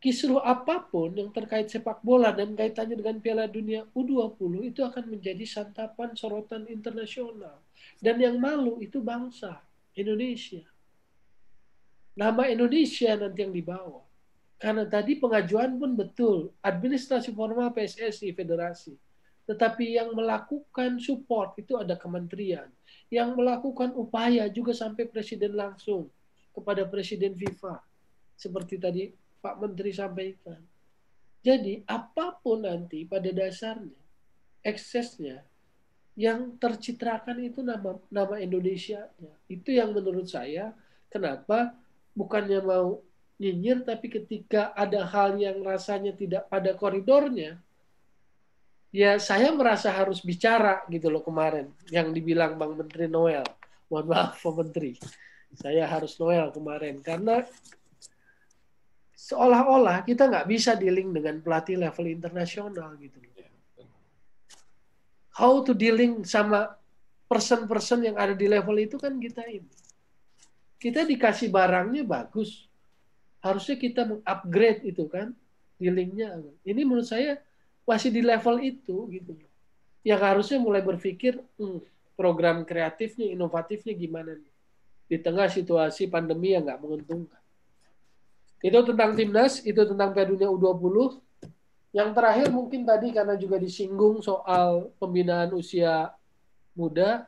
kisruh apapun yang terkait sepak bola dan kaitannya dengan Piala Dunia U20 itu akan menjadi santapan sorotan internasional. Dan yang malu itu bangsa Indonesia nama Indonesia nanti yang dibawa. Karena tadi pengajuan pun betul, administrasi formal PSSI federasi. Tetapi yang melakukan support itu ada kementerian. Yang melakukan upaya juga sampai presiden langsung kepada presiden FIFA. Seperti tadi Pak Menteri sampaikan. Jadi apapun nanti pada dasarnya eksesnya yang tercitrakan itu nama nama Indonesia. Itu yang menurut saya kenapa bukannya mau nyinyir, tapi ketika ada hal yang rasanya tidak pada koridornya, ya saya merasa harus bicara gitu loh kemarin yang dibilang Bang Menteri Noel. Mohon maaf Pak Menteri. Saya harus Noel kemarin karena seolah-olah kita nggak bisa dealing dengan pelatih level internasional gitu iya, How to dealing sama person-person yang ada di level itu kan kita ini. Kita dikasih barangnya bagus. Harusnya kita mengupgrade itu kan dealingnya. Ini menurut saya masih di level itu gitu. Yang harusnya mulai berpikir hmm, program kreatifnya, inovatifnya gimana nih di tengah situasi pandemi yang nggak menguntungkan. Itu tentang timnas, itu tentang Piala Dunia U20. Yang terakhir mungkin tadi karena juga disinggung soal pembinaan usia muda,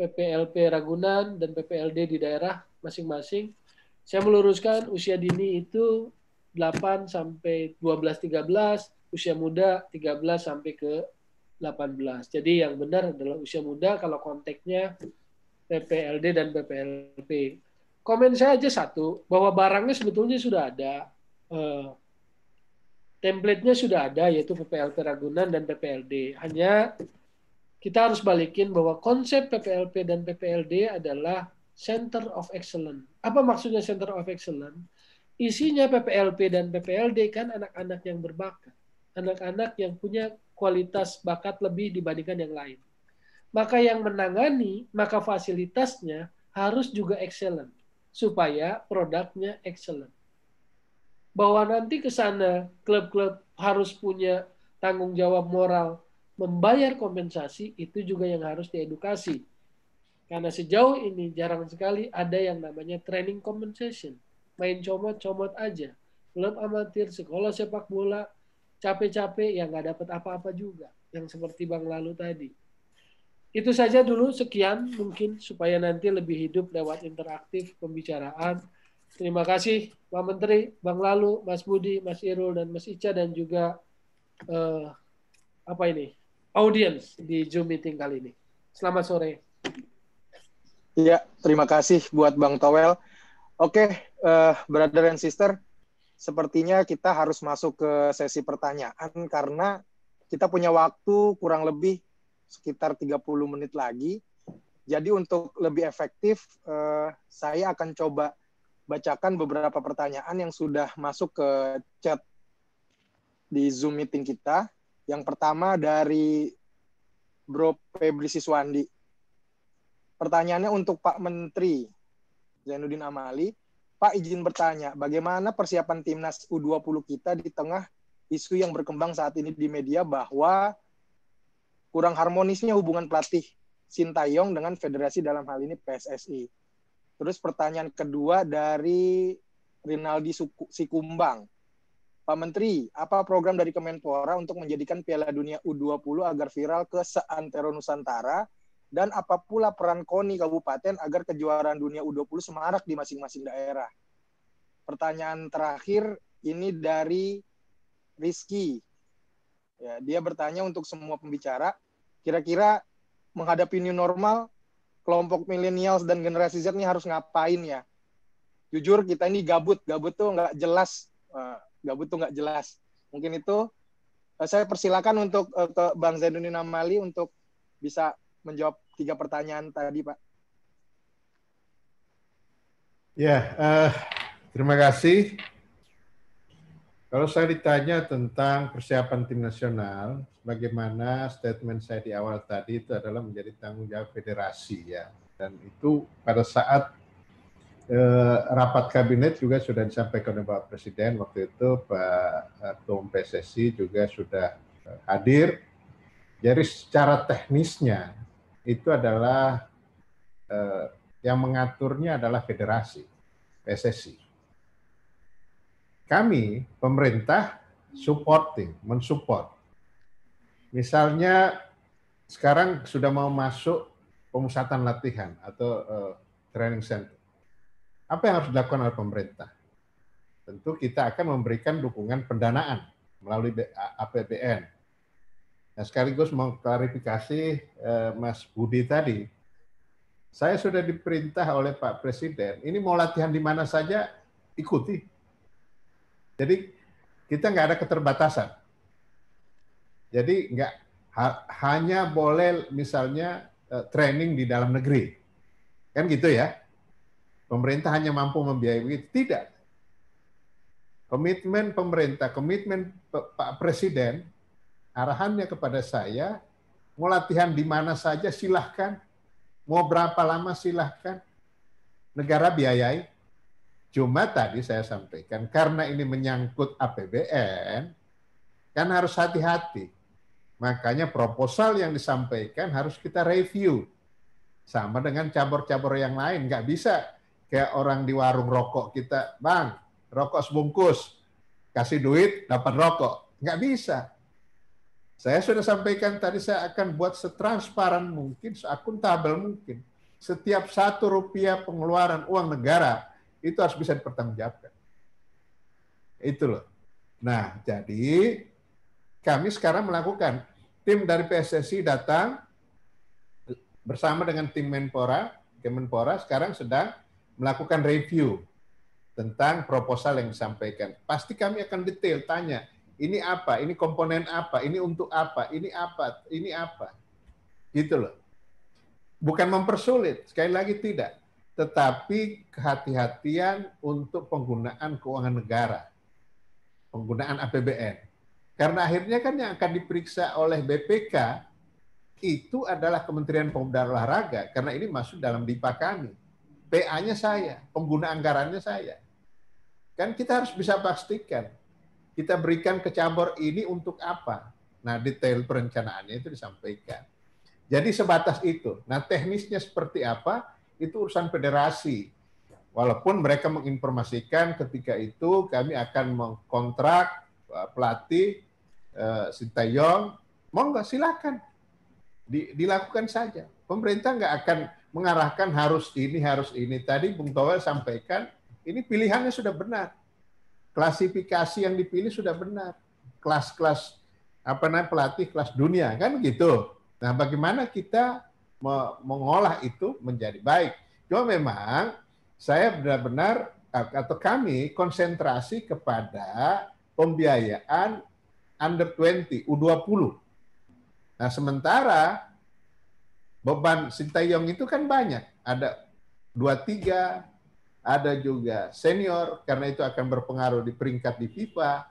PPLP Ragunan dan PPLD di daerah masing-masing. Saya meluruskan usia dini itu 8 sampai 12 13, usia muda 13 sampai ke 18. Jadi yang benar adalah usia muda kalau konteksnya PPLD dan PPLP. Komen saya aja satu, bahwa barangnya sebetulnya sudah ada. eh, template-nya sudah ada yaitu PPLP Ragunan dan PPLD. Hanya kita harus balikin bahwa konsep PPLP dan PPLD adalah Center of Excellence. Apa maksudnya Center of Excellence? Isinya PPLP dan PPLD kan anak-anak yang berbakat, anak-anak yang punya kualitas bakat lebih dibandingkan yang lain. Maka yang menangani, maka fasilitasnya harus juga excellent supaya produknya excellent. Bahwa nanti ke sana klub-klub harus punya tanggung jawab moral membayar kompensasi itu juga yang harus diedukasi karena sejauh ini jarang sekali ada yang namanya training compensation. Main comot-comot aja. Klub amatir, sekolah sepak bola, capek-capek yang nggak dapat apa-apa juga. Yang seperti Bang Lalu tadi. Itu saja dulu sekian mungkin supaya nanti lebih hidup lewat interaktif pembicaraan. Terima kasih Pak Menteri, Bang Lalu, Mas Budi, Mas Irul, dan Mas Ica, dan juga eh, apa ini audience di Zoom meeting kali ini. Selamat sore. Ya, terima kasih buat Bang Towel. Oke, uh, brother and sister, sepertinya kita harus masuk ke sesi pertanyaan karena kita punya waktu kurang lebih sekitar 30 menit lagi. Jadi untuk lebih efektif, uh, saya akan coba bacakan beberapa pertanyaan yang sudah masuk ke chat di Zoom meeting kita. Yang pertama dari Bro Febri Siswandi. Pertanyaannya untuk Pak Menteri Zainuddin Amali. Pak izin bertanya, bagaimana persiapan timnas U20 kita di tengah isu yang berkembang saat ini di media bahwa kurang harmonisnya hubungan pelatih Sintayong dengan federasi dalam hal ini PSSI. Terus pertanyaan kedua dari Rinaldi Sikumbang. Pak Menteri, apa program dari Kemenpora untuk menjadikan Piala Dunia U20 agar viral ke seantero Nusantara dan apa pula peran KONI kabupaten agar kejuaraan dunia U20 semarak di masing-masing daerah? Pertanyaan terakhir ini dari Rizky. Ya, dia bertanya untuk semua pembicara, kira-kira menghadapi new normal, kelompok milenials dan generasi Z ini harus ngapain ya? Jujur kita ini gabut, gabut tuh nggak jelas, eh, gabut tuh nggak jelas. Mungkin itu eh, saya persilakan untuk eh, ke Bang Zainuddin Amali untuk bisa menjawab tiga pertanyaan tadi, Pak. Ya, uh, terima kasih. Kalau saya ditanya tentang persiapan tim nasional, bagaimana statement saya di awal tadi itu adalah menjadi tanggung jawab federasi ya. Dan itu pada saat eh, rapat kabinet juga sudah disampaikan oleh Bapak Presiden waktu itu Pak Tom PSSI juga sudah eh, hadir. Jadi secara teknisnya itu adalah eh, yang mengaturnya adalah federasi PSSI. Kami pemerintah supporting, mensupport. Misalnya sekarang sudah mau masuk pemusatan latihan atau eh, training center. Apa yang harus dilakukan oleh pemerintah? Tentu kita akan memberikan dukungan pendanaan melalui APBN Nah, sekaligus mengklarifikasi eh, Mas Budi tadi. Saya sudah diperintah oleh Pak Presiden, ini mau latihan di mana saja, ikuti. Jadi kita nggak ada keterbatasan. Jadi nggak ha, hanya boleh misalnya eh, training di dalam negeri. Kan gitu ya. Pemerintah hanya mampu membiayai begitu. Tidak. Komitmen pemerintah, komitmen Pak Presiden arahannya kepada saya, mau latihan di mana saja silahkan, mau berapa lama silahkan, negara biayai. Cuma tadi saya sampaikan, karena ini menyangkut APBN, kan harus hati-hati. Makanya proposal yang disampaikan harus kita review. Sama dengan cabur-cabur yang lain. Nggak bisa kayak orang di warung rokok kita, Bang, rokok sebungkus, kasih duit, dapat rokok. Nggak bisa. Saya sudah sampaikan tadi saya akan buat setransparan mungkin, seakuntabel mungkin. Setiap satu rupiah pengeluaran uang negara itu harus bisa dipertanggungjawabkan. Itu loh. Nah, jadi kami sekarang melakukan tim dari PSSI datang bersama dengan tim Menpora, Kemenpora sekarang sedang melakukan review tentang proposal yang disampaikan. Pasti kami akan detail tanya ini apa, ini komponen apa, ini untuk apa, ini apa, ini apa. Gitu loh. Bukan mempersulit, sekali lagi tidak. Tetapi kehati-hatian untuk penggunaan keuangan negara. Penggunaan APBN. Karena akhirnya kan yang akan diperiksa oleh BPK itu adalah Kementerian Pemuda Olahraga karena ini masuk dalam DIPA kami. PA-nya saya, pengguna anggarannya saya. Kan kita harus bisa pastikan kita berikan ke cabur ini untuk apa? Nah, detail perencanaannya itu disampaikan. Jadi sebatas itu. Nah, teknisnya seperti apa? Itu urusan federasi. Walaupun mereka menginformasikan ketika itu kami akan mengkontrak eh, pelatih eh, Sintayong, monggo silakan Di, dilakukan saja. Pemerintah nggak akan mengarahkan harus ini harus ini. Tadi Bung Towel sampaikan ini pilihannya sudah benar klasifikasi yang dipilih sudah benar. Kelas-kelas apa namanya pelatih kelas dunia kan gitu. Nah, bagaimana kita mengolah itu menjadi baik. Cuma memang saya benar-benar atau kami konsentrasi kepada pembiayaan under 20, U20. Nah, sementara beban Sintayong itu kan banyak. Ada 23, ada juga senior karena itu akan berpengaruh di peringkat di FIFA.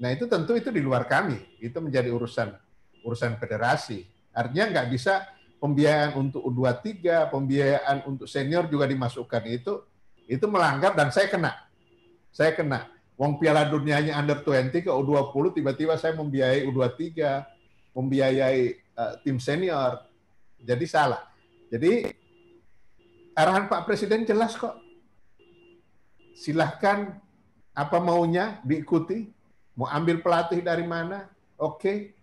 Nah itu tentu itu di luar kami, itu menjadi urusan urusan federasi. Artinya nggak bisa pembiayaan untuk U23, pembiayaan untuk senior juga dimasukkan itu itu melanggar dan saya kena. Saya kena. Wong Piala Dunianya under 20 ke U20 tiba-tiba saya membiayai U23, membiayai uh, tim senior. Jadi salah. Jadi arahan Pak Presiden jelas kok silahkan apa maunya diikuti. Mau ambil pelatih dari mana? Oke.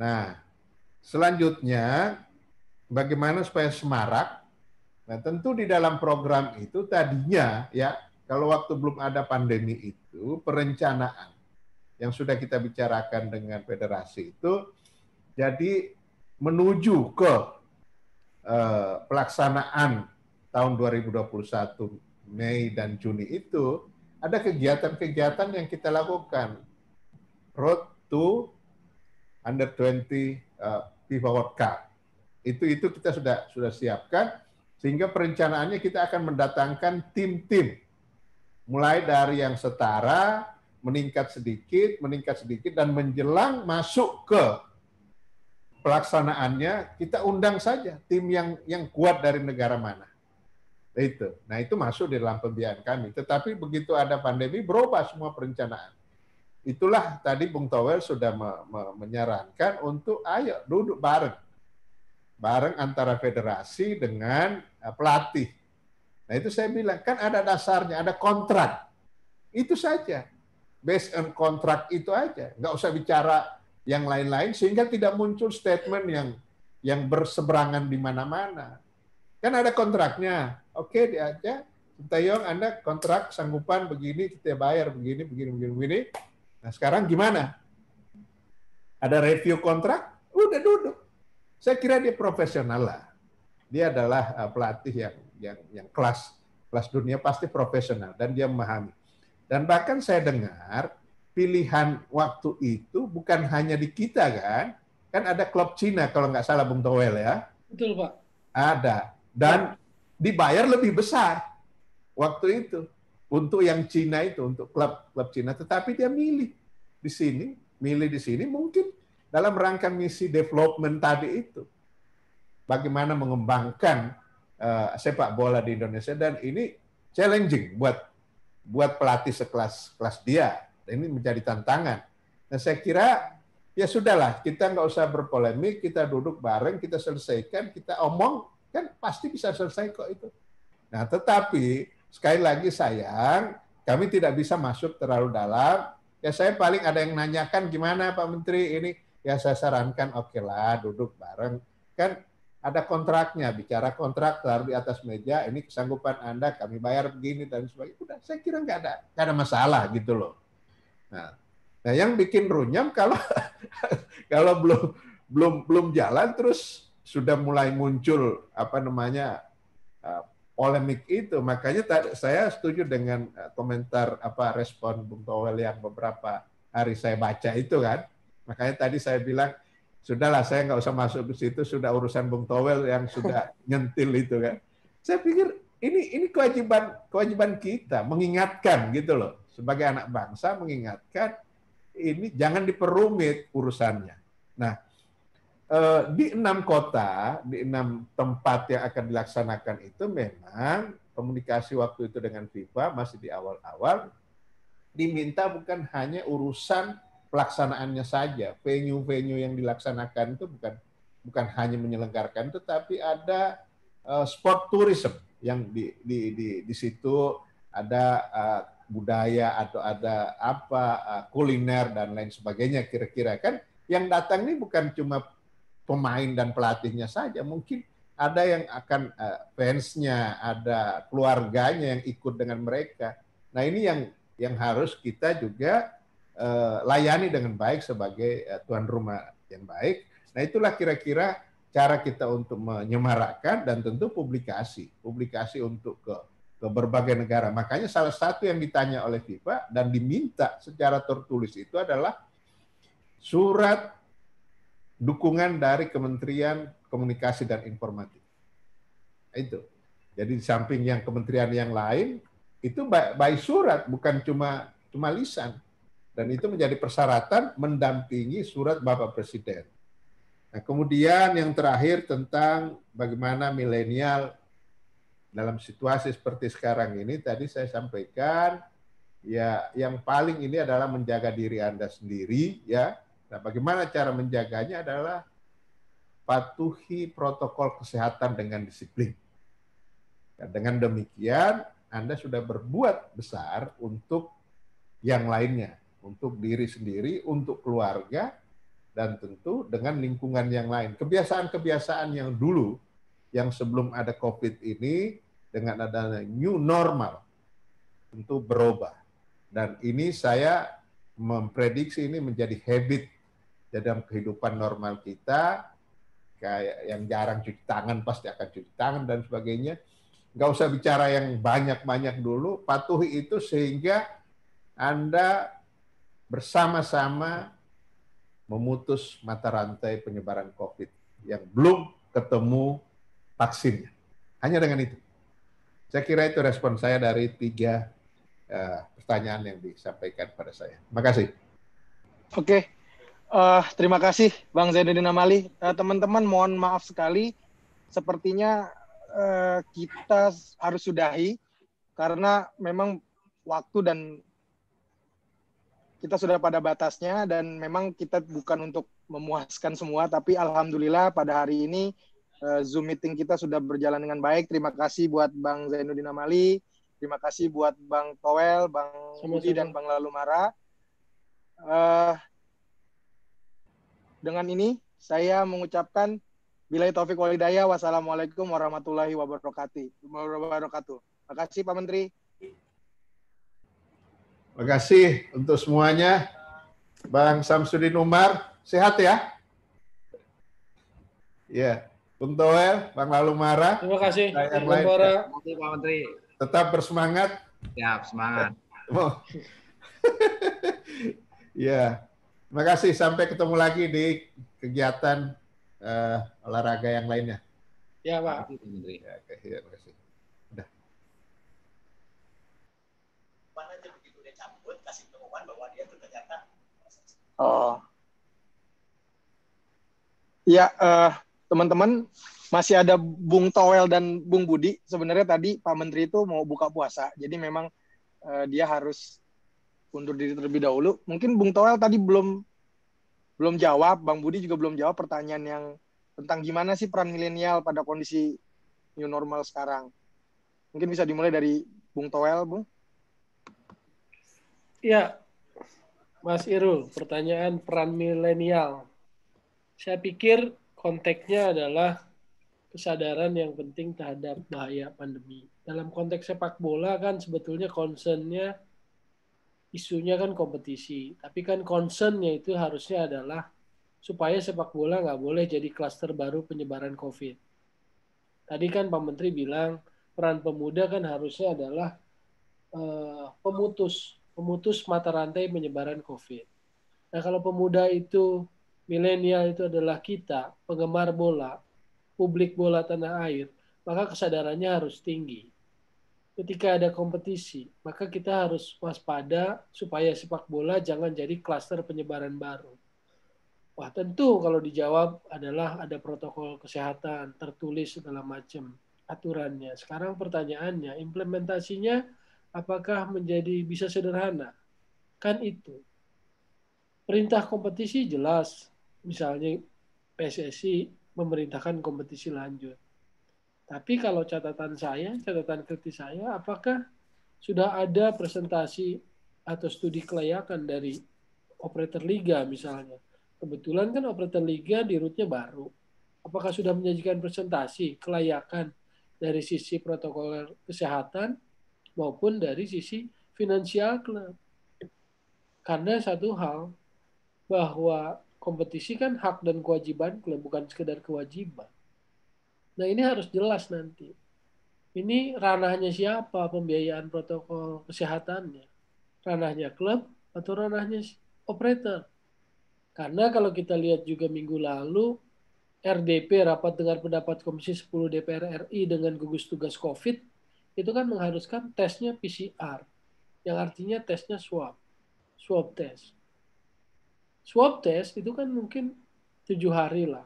Nah, selanjutnya bagaimana supaya semarak? Nah, tentu di dalam program itu tadinya ya, kalau waktu belum ada pandemi itu perencanaan yang sudah kita bicarakan dengan federasi itu jadi menuju ke eh, pelaksanaan tahun 2021 Mei dan Juni itu ada kegiatan-kegiatan yang kita lakukan. Road to Under 20 FIFA World Cup. Itu itu kita sudah sudah siapkan sehingga perencanaannya kita akan mendatangkan tim-tim mulai dari yang setara meningkat sedikit, meningkat sedikit dan menjelang masuk ke pelaksanaannya kita undang saja tim yang yang kuat dari negara mana. Itu. Nah, itu masuk di dalam pembiayaan kami. Tetapi begitu ada pandemi, berubah semua perencanaan. Itulah tadi Bung Towel sudah me me menyarankan untuk ayo duduk bareng. Bareng antara federasi dengan eh, pelatih. Nah, itu saya bilang, kan ada dasarnya, ada kontrak. Itu saja. Based on kontrak itu aja. Nggak usah bicara yang lain-lain, sehingga tidak muncul statement yang yang berseberangan di mana-mana Kan ada kontraknya. Oke, okay, dia Sintayong Anda kontrak sanggupan begini, kita bayar begini, begini, begini, begini. Nah sekarang gimana? Ada review kontrak? Udah duduk. Saya kira dia profesional lah. Dia adalah eh, pelatih yang yang yang kelas kelas dunia pasti profesional dan dia memahami. Dan bahkan saya dengar pilihan waktu itu bukan hanya di kita kan, kan ada klub Cina kalau nggak salah Bung Towel ya. Betul Pak. Ada dan dibayar lebih besar waktu itu untuk yang Cina itu untuk klub klub Cina tetapi dia milih di sini milih di sini mungkin dalam rangka misi development tadi itu bagaimana mengembangkan uh, sepak bola di Indonesia dan ini challenging buat buat pelatih sekelas kelas dia ini menjadi tantangan nah saya kira ya sudahlah kita nggak usah berpolemik kita duduk bareng kita selesaikan kita omong Kan pasti bisa selesai kok itu. Nah, tetapi sekali lagi sayang, kami tidak bisa masuk terlalu dalam. Ya saya paling ada yang nanyakan gimana Pak Menteri ini. Ya saya sarankan oke okay lah duduk bareng. Kan ada kontraknya, bicara kontrak taruh di atas meja, ini kesanggupan Anda, kami bayar begini dan sebagainya. Udah, saya kira nggak ada, ada masalah gitu loh. Nah, nah yang bikin runyam kalau [laughs] kalau belum belum belum jalan terus sudah mulai muncul apa namanya eh, polemik itu. Makanya saya setuju dengan eh, komentar apa respon Bung Towel yang beberapa hari saya baca itu kan. Makanya tadi saya bilang sudahlah saya nggak usah masuk ke situ sudah urusan Bung Towel yang sudah [laughs] nyentil itu kan. Saya pikir ini ini kewajiban kewajiban kita mengingatkan gitu loh sebagai anak bangsa mengingatkan ini jangan diperumit urusannya. Nah, Uh, di enam kota, di enam tempat yang akan dilaksanakan itu memang komunikasi waktu itu dengan FIFA masih di awal-awal diminta bukan hanya urusan pelaksanaannya saja, venue-venue yang dilaksanakan itu bukan bukan hanya menyelenggarakan tetapi ada uh, sport tourism yang di di di, di situ ada uh, budaya atau ada apa uh, kuliner dan lain sebagainya kira-kira kan yang datang ini bukan cuma pemain dan pelatihnya saja. Mungkin ada yang akan eh, fansnya, ada keluarganya yang ikut dengan mereka. Nah ini yang yang harus kita juga eh, layani dengan baik sebagai eh, tuan rumah yang baik. Nah itulah kira-kira cara kita untuk menyemarakkan dan tentu publikasi, publikasi untuk ke ke berbagai negara. Makanya salah satu yang ditanya oleh FIFA dan diminta secara tertulis itu adalah surat dukungan dari Kementerian Komunikasi dan Informatika. Itu. Jadi di samping yang kementerian yang lain itu by, by surat bukan cuma cuma lisan dan itu menjadi persyaratan mendampingi surat Bapak Presiden. Nah, kemudian yang terakhir tentang bagaimana milenial dalam situasi seperti sekarang ini tadi saya sampaikan ya yang paling ini adalah menjaga diri Anda sendiri ya Nah, bagaimana cara menjaganya adalah patuhi protokol kesehatan dengan disiplin. Dan dengan demikian, Anda sudah berbuat besar untuk yang lainnya, untuk diri sendiri, untuk keluarga, dan tentu dengan lingkungan yang lain. Kebiasaan-kebiasaan yang dulu, yang sebelum ada COVID ini, dengan adanya new normal, tentu berubah. Dan ini saya memprediksi ini menjadi habit dalam kehidupan normal kita kayak yang jarang cuci tangan pasti akan cuci tangan dan sebagainya nggak usah bicara yang banyak-banyak dulu patuhi itu sehingga anda bersama-sama memutus mata rantai penyebaran COVID yang belum ketemu vaksinnya. Hanya dengan itu. Saya kira itu respon saya dari tiga uh, pertanyaan yang disampaikan pada saya. Terima kasih. Oke, Uh, terima kasih Bang Zainuddin Amali. Uh, teman-teman mohon maaf sekali. Sepertinya uh, kita harus sudahi karena memang waktu dan kita sudah pada batasnya dan memang kita bukan untuk memuaskan semua tapi alhamdulillah pada hari ini uh, Zoom meeting kita sudah berjalan dengan baik. Terima kasih buat Bang Zainuddin Amali, terima kasih buat Bang Toel, Bang Budi dan Bang Lalumara. Uh, dengan ini saya mengucapkan bila taufik walidaya wassalamualaikum warahmatullahi wabarakatuh. Wabarakatuh. kasih Pak Menteri. Terima kasih untuk semuanya. Bang Samsudin Umar, sehat ya? Ya. Bung Toel, Bang Lalu Mara. Terima kasih. Terima kasih ya. Pak Menteri. Tetap bersemangat. [laughs] Ya, semangat. Oh. ya. Terima kasih. Sampai ketemu lagi di kegiatan uh, olahraga yang lainnya. Ya, Pak. Ya, oke. Ya, terima kasih. Udah. Oh. Ya, uh, teman-teman, masih ada Bung Towel dan Bung Budi. Sebenarnya tadi Pak Menteri itu mau buka puasa, jadi memang uh, dia harus undur diri terlebih dahulu. Mungkin Bung Toel tadi belum belum jawab, Bang Budi juga belum jawab pertanyaan yang tentang gimana sih peran milenial pada kondisi new normal sekarang. Mungkin bisa dimulai dari Bung Toel, Bung. Iya, Mas Irul, pertanyaan peran milenial. Saya pikir konteksnya adalah kesadaran yang penting terhadap bahaya pandemi. Dalam konteks sepak bola kan sebetulnya concernnya isunya kan kompetisi, tapi kan concernnya itu harusnya adalah supaya sepak bola nggak boleh jadi klaster baru penyebaran COVID. Tadi kan Pak Menteri bilang peran pemuda kan harusnya adalah uh, pemutus, pemutus mata rantai penyebaran COVID. Nah kalau pemuda itu milenial itu adalah kita penggemar bola, publik bola tanah air, maka kesadarannya harus tinggi ketika ada kompetisi, maka kita harus waspada supaya sepak bola jangan jadi kluster penyebaran baru. Wah, tentu kalau dijawab adalah ada protokol kesehatan tertulis segala macam aturannya. Sekarang pertanyaannya, implementasinya apakah menjadi bisa sederhana? Kan itu. Perintah kompetisi jelas, misalnya PSSI memerintahkan kompetisi lanjut tapi kalau catatan saya, catatan kritis saya, apakah sudah ada presentasi atau studi kelayakan dari operator liga misalnya? Kebetulan kan operator liga di rootnya baru. Apakah sudah menyajikan presentasi kelayakan dari sisi protokol kesehatan maupun dari sisi finansial klub? Karena satu hal, bahwa kompetisi kan hak dan kewajiban klub, bukan sekedar kewajiban Nah ini harus jelas nanti. Ini ranahnya siapa pembiayaan protokol kesehatannya? Ranahnya klub atau ranahnya operator? Karena kalau kita lihat juga minggu lalu, RDP rapat dengar pendapat Komisi 10 DPR RI dengan gugus tugas COVID, itu kan mengharuskan tesnya PCR, yang artinya tesnya swab, swab test. Swab test itu kan mungkin tujuh hari lah,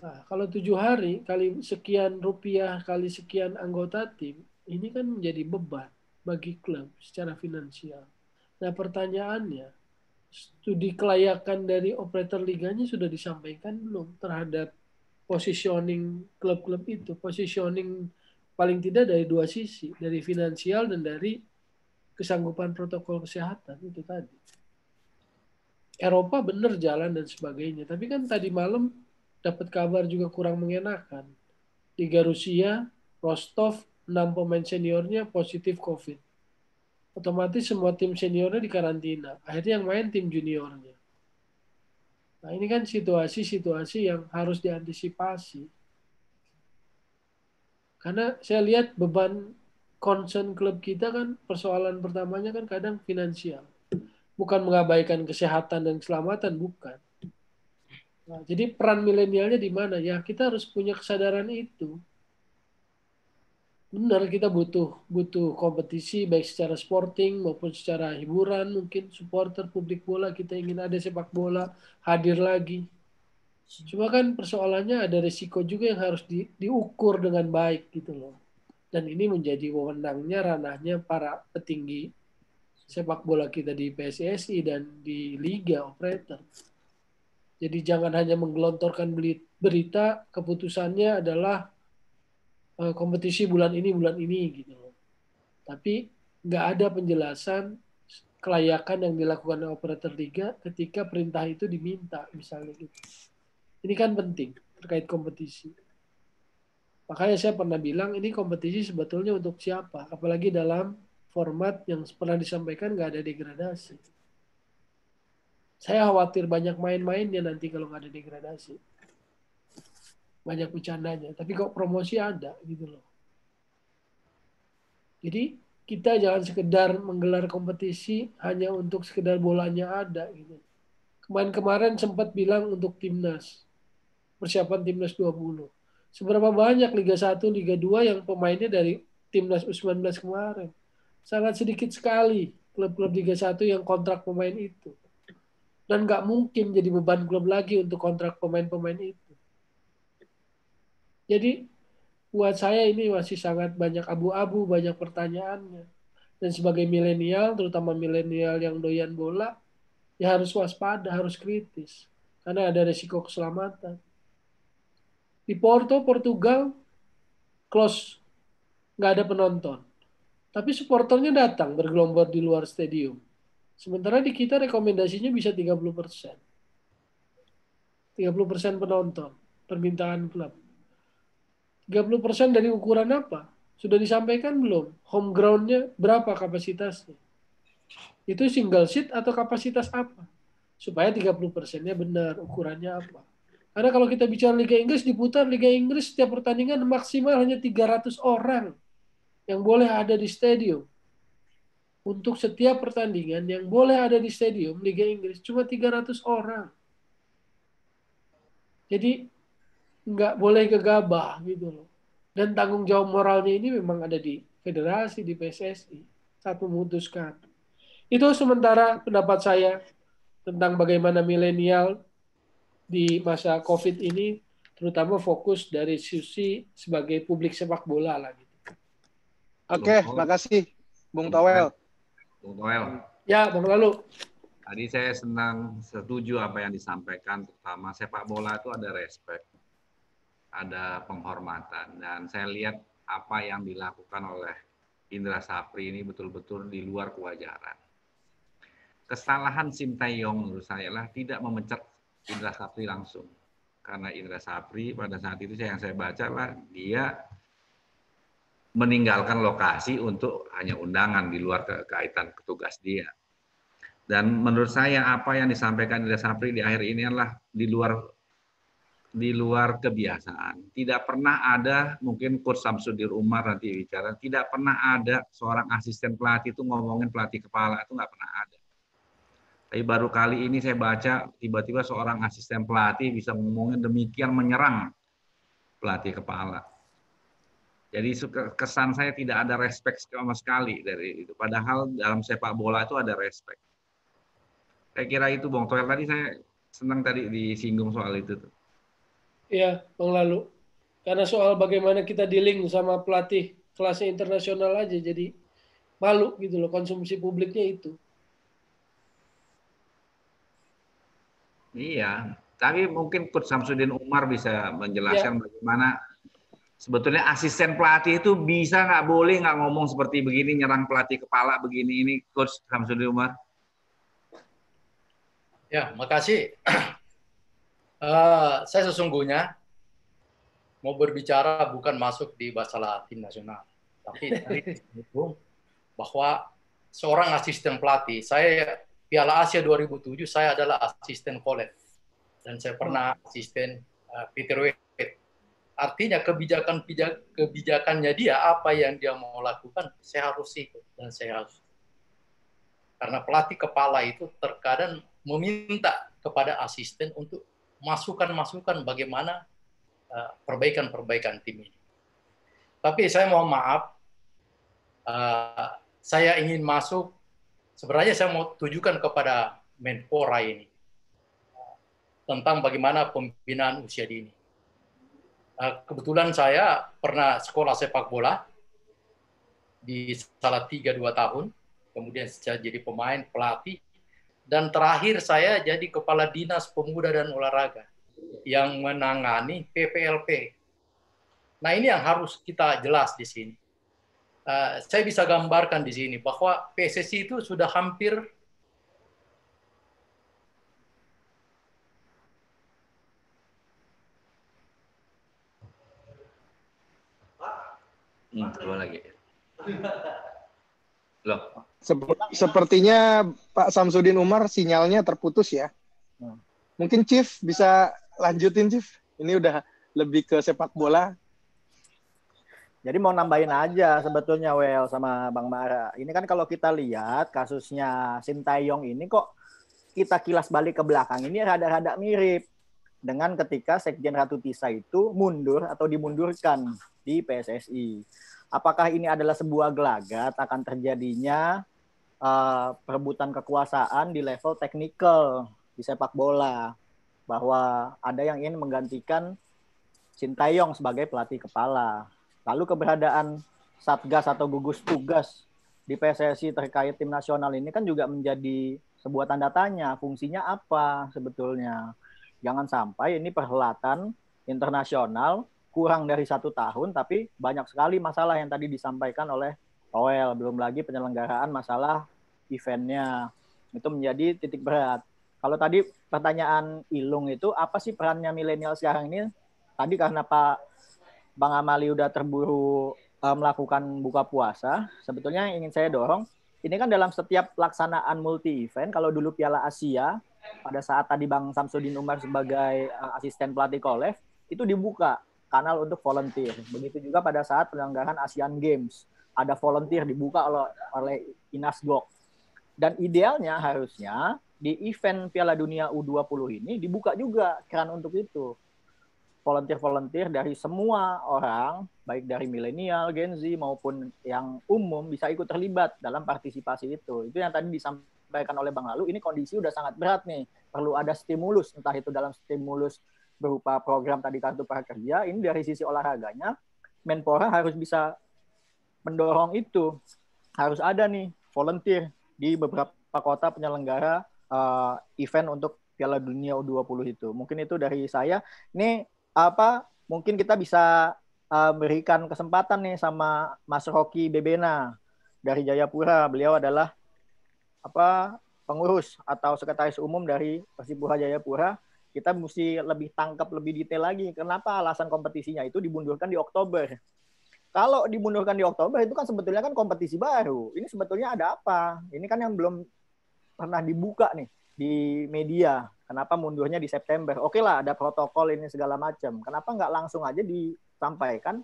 Nah, kalau tujuh hari kali sekian rupiah kali sekian anggota tim, ini kan menjadi beban bagi klub secara finansial. Nah, pertanyaannya, studi kelayakan dari operator liganya sudah disampaikan belum terhadap positioning klub-klub itu, positioning paling tidak dari dua sisi, dari finansial dan dari kesanggupan protokol kesehatan itu tadi. Eropa benar jalan dan sebagainya, tapi kan tadi malam dapat kabar juga kurang mengenakan. Liga Rusia, Rostov, enam pemain seniornya positif COVID. Otomatis semua tim seniornya dikarantina. Akhirnya yang main tim juniornya. Nah ini kan situasi-situasi yang harus diantisipasi. Karena saya lihat beban concern klub kita kan persoalan pertamanya kan kadang finansial. Bukan mengabaikan kesehatan dan keselamatan, bukan Nah, jadi peran milenialnya di mana? Ya kita harus punya kesadaran itu. Benar kita butuh butuh kompetisi baik secara sporting maupun secara hiburan mungkin supporter publik bola kita ingin ada sepak bola hadir lagi. Cuma kan persoalannya ada resiko juga yang harus di, diukur dengan baik gitu loh. Dan ini menjadi wewenangnya ranahnya para petinggi sepak bola kita di PSSI dan di liga operator jadi jangan hanya menggelontorkan berita, keputusannya adalah eh, kompetisi bulan ini bulan ini gitu Tapi nggak ada penjelasan kelayakan yang dilakukan operator liga ketika perintah itu diminta misalnya gitu. Ini kan penting terkait kompetisi. Makanya saya pernah bilang ini kompetisi sebetulnya untuk siapa, apalagi dalam format yang pernah disampaikan nggak ada degradasi. Saya khawatir banyak main-mainnya nanti kalau nggak ada degradasi. Banyak bercandanya. Tapi kok promosi ada gitu loh. Jadi kita jangan sekedar menggelar kompetisi hanya untuk sekedar bolanya ada gitu. Kemarin kemarin sempat bilang untuk timnas persiapan timnas 20. Seberapa banyak Liga 1, Liga 2 yang pemainnya dari timnas U19 kemarin? Sangat sedikit sekali klub-klub Liga 1 yang kontrak pemain itu dan nggak mungkin jadi beban klub lagi untuk kontrak pemain-pemain itu. Jadi buat saya ini masih sangat banyak abu-abu, banyak pertanyaannya. Dan sebagai milenial, terutama milenial yang doyan bola, ya harus waspada, harus kritis. Karena ada resiko keselamatan. Di Porto, Portugal, close. Nggak ada penonton. Tapi supporternya datang bergelombor di luar stadium Sementara di kita rekomendasinya bisa 30 persen. 30 persen penonton, permintaan klub. 30 persen dari ukuran apa? Sudah disampaikan belum? Home groundnya berapa kapasitasnya? Itu single seat atau kapasitas apa? Supaya 30 persennya benar, ukurannya apa? Karena kalau kita bicara Liga Inggris, diputar Liga Inggris setiap pertandingan maksimal hanya 300 orang yang boleh ada di stadium untuk setiap pertandingan yang boleh ada di stadium Liga Inggris cuma 300 orang. Jadi nggak boleh gegabah gitu loh. Dan tanggung jawab moralnya ini memang ada di federasi, di PSSI saat memutuskan. Itu sementara pendapat saya tentang bagaimana milenial di masa COVID ini terutama fokus dari sisi sebagai publik sepak bola lah gitu. Oke, okay, makasih Bung Tawel. Bung Noel. Ya, Bung Lalu. Tadi saya senang setuju apa yang disampaikan, Pertama sepak bola itu ada respek, ada penghormatan, dan saya lihat apa yang dilakukan oleh Indra Sapri ini betul-betul di luar kewajaran. Kesalahan Sintayong menurut saya lah tidak memecat Indra Sapri langsung. Karena Indra Sapri pada saat itu yang saya baca lah, dia meninggalkan lokasi untuk hanya undangan di luar ke kaitan petugas dia. Dan menurut saya apa yang disampaikan Ida Sapri di akhir ini adalah di luar di luar kebiasaan. Tidak pernah ada, mungkin Kurs Samsudir Umar nanti bicara, tidak pernah ada seorang asisten pelatih itu ngomongin pelatih kepala, itu nggak pernah ada. Tapi baru kali ini saya baca, tiba-tiba seorang asisten pelatih bisa ngomongin demikian menyerang pelatih kepala. Jadi kesan saya tidak ada respect sama sekali dari itu. Padahal dalam sepak bola itu ada respect. Saya kira itu Bang Toel tadi saya senang tadi disinggung soal itu tuh. Iya, Bang Lalu. Karena soal bagaimana kita dealing sama pelatih kelasnya internasional aja jadi malu gitu loh konsumsi publiknya itu. Iya, tapi mungkin Coach Samsudin Umar bisa menjelaskan ya. bagaimana sebetulnya asisten pelatih itu bisa nggak boleh nggak ngomong seperti begini nyerang pelatih kepala begini ini coach Hamzudin Umar ya makasih uh, [clears throat] saya sesungguhnya mau berbicara bukan masuk di masalah tim nasional tapi [laughs] bahwa seorang asisten pelatih saya Piala Asia 2007 saya adalah asisten Kolev dan saya pernah asisten uh, Peter Wade Artinya kebijakan kebijakannya dia apa yang dia mau lakukan saya harus ikut dan saya harus karena pelatih kepala itu terkadang meminta kepada asisten untuk masukan-masukan bagaimana eh, perbaikan-perbaikan tim ini. Tapi saya mohon maaf, eh, saya ingin masuk. Sebenarnya saya mau tujukan kepada Menpora ini eh, tentang bagaimana pembinaan usia dini. Eh, kebetulan saya pernah sekolah sepak bola di salah tiga dua tahun, kemudian saya jadi pemain pelatih, dan terakhir saya jadi kepala dinas pemuda dan olahraga yang menangani PPLP. Nah ini yang harus kita jelas di sini. Uh, saya bisa gambarkan di sini bahwa PSSI itu sudah hampir Hmm, lagi. Loh. Sep sepertinya Pak Samsudin Umar sinyalnya terputus ya. Hmm. Mungkin Chief bisa lanjutin Chief. Ini udah lebih ke sepak bola. Jadi mau nambahin aja sebetulnya Well sama Bang Mara. Ini kan kalau kita lihat kasusnya Sintayong ini kok kita kilas balik ke belakang ini rada-rada mirip dengan ketika Sekjen Ratu Tisa itu mundur atau dimundurkan di PSSI. Apakah ini adalah sebuah gelagat akan terjadinya uh, perebutan kekuasaan di level teknikal di sepak bola bahwa ada yang ingin menggantikan Sintayong sebagai pelatih kepala. Lalu keberadaan satgas atau gugus tugas di PSSI terkait tim nasional ini kan juga menjadi sebuah tanda tanya fungsinya apa sebetulnya. Jangan sampai ini perhelatan internasional kurang dari satu tahun, tapi banyak sekali masalah yang tadi disampaikan oleh Toel. Belum lagi penyelenggaraan masalah eventnya. Itu menjadi titik berat. Kalau tadi pertanyaan Ilung itu, apa sih perannya milenial sekarang ini? Tadi karena Pak Bang Amali udah terburu uh, melakukan buka puasa, sebetulnya yang ingin saya dorong, ini kan dalam setiap pelaksanaan multi-event, kalau dulu Piala Asia, pada saat tadi Bang Samsudin Umar sebagai uh, asisten pelatih Kolef, itu dibuka kanal untuk volunteer. Begitu juga pada saat penyelenggaraan Asian Games. Ada volunteer dibuka oleh, oleh Inas Gok. Dan idealnya harusnya di event Piala Dunia U20 ini dibuka juga keran untuk itu. Volunteer-volunteer dari semua orang, baik dari milenial, Gen Z, maupun yang umum bisa ikut terlibat dalam partisipasi itu. Itu yang tadi disampaikan oleh Bang Lalu, ini kondisi udah sangat berat nih. Perlu ada stimulus, entah itu dalam stimulus berupa program tadi kartu prakerja ini dari sisi olahraganya Menpora harus bisa mendorong itu harus ada nih volunteer di beberapa kota penyelenggara uh, event untuk Piala Dunia U20 itu mungkin itu dari saya ini apa mungkin kita bisa uh, berikan kesempatan nih sama Mas Rocky Bebena dari Jayapura beliau adalah apa pengurus atau sekretaris umum dari Persipura Jayapura kita mesti lebih tangkap lebih detail lagi kenapa alasan kompetisinya itu dimundurkan di Oktober. Kalau dimundurkan di Oktober itu kan sebetulnya kan kompetisi baru. Ini sebetulnya ada apa? Ini kan yang belum pernah dibuka nih di media. Kenapa mundurnya di September? Oke lah ada protokol ini segala macam. Kenapa nggak langsung aja disampaikan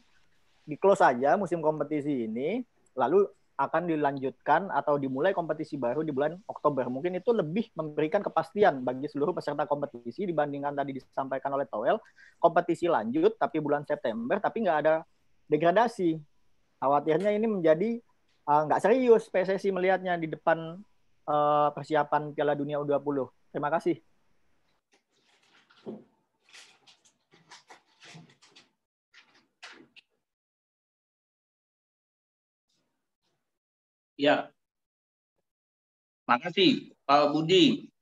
di close aja musim kompetisi ini lalu akan dilanjutkan atau dimulai kompetisi baru di bulan Oktober. Mungkin itu lebih memberikan kepastian bagi seluruh peserta kompetisi dibandingkan tadi disampaikan oleh Toel, kompetisi lanjut tapi bulan September tapi nggak ada degradasi. Khawatirnya ini menjadi uh, nggak serius PSSI melihatnya di depan uh, persiapan Piala Dunia U20. Terima kasih. Ya, makasih Pak Budi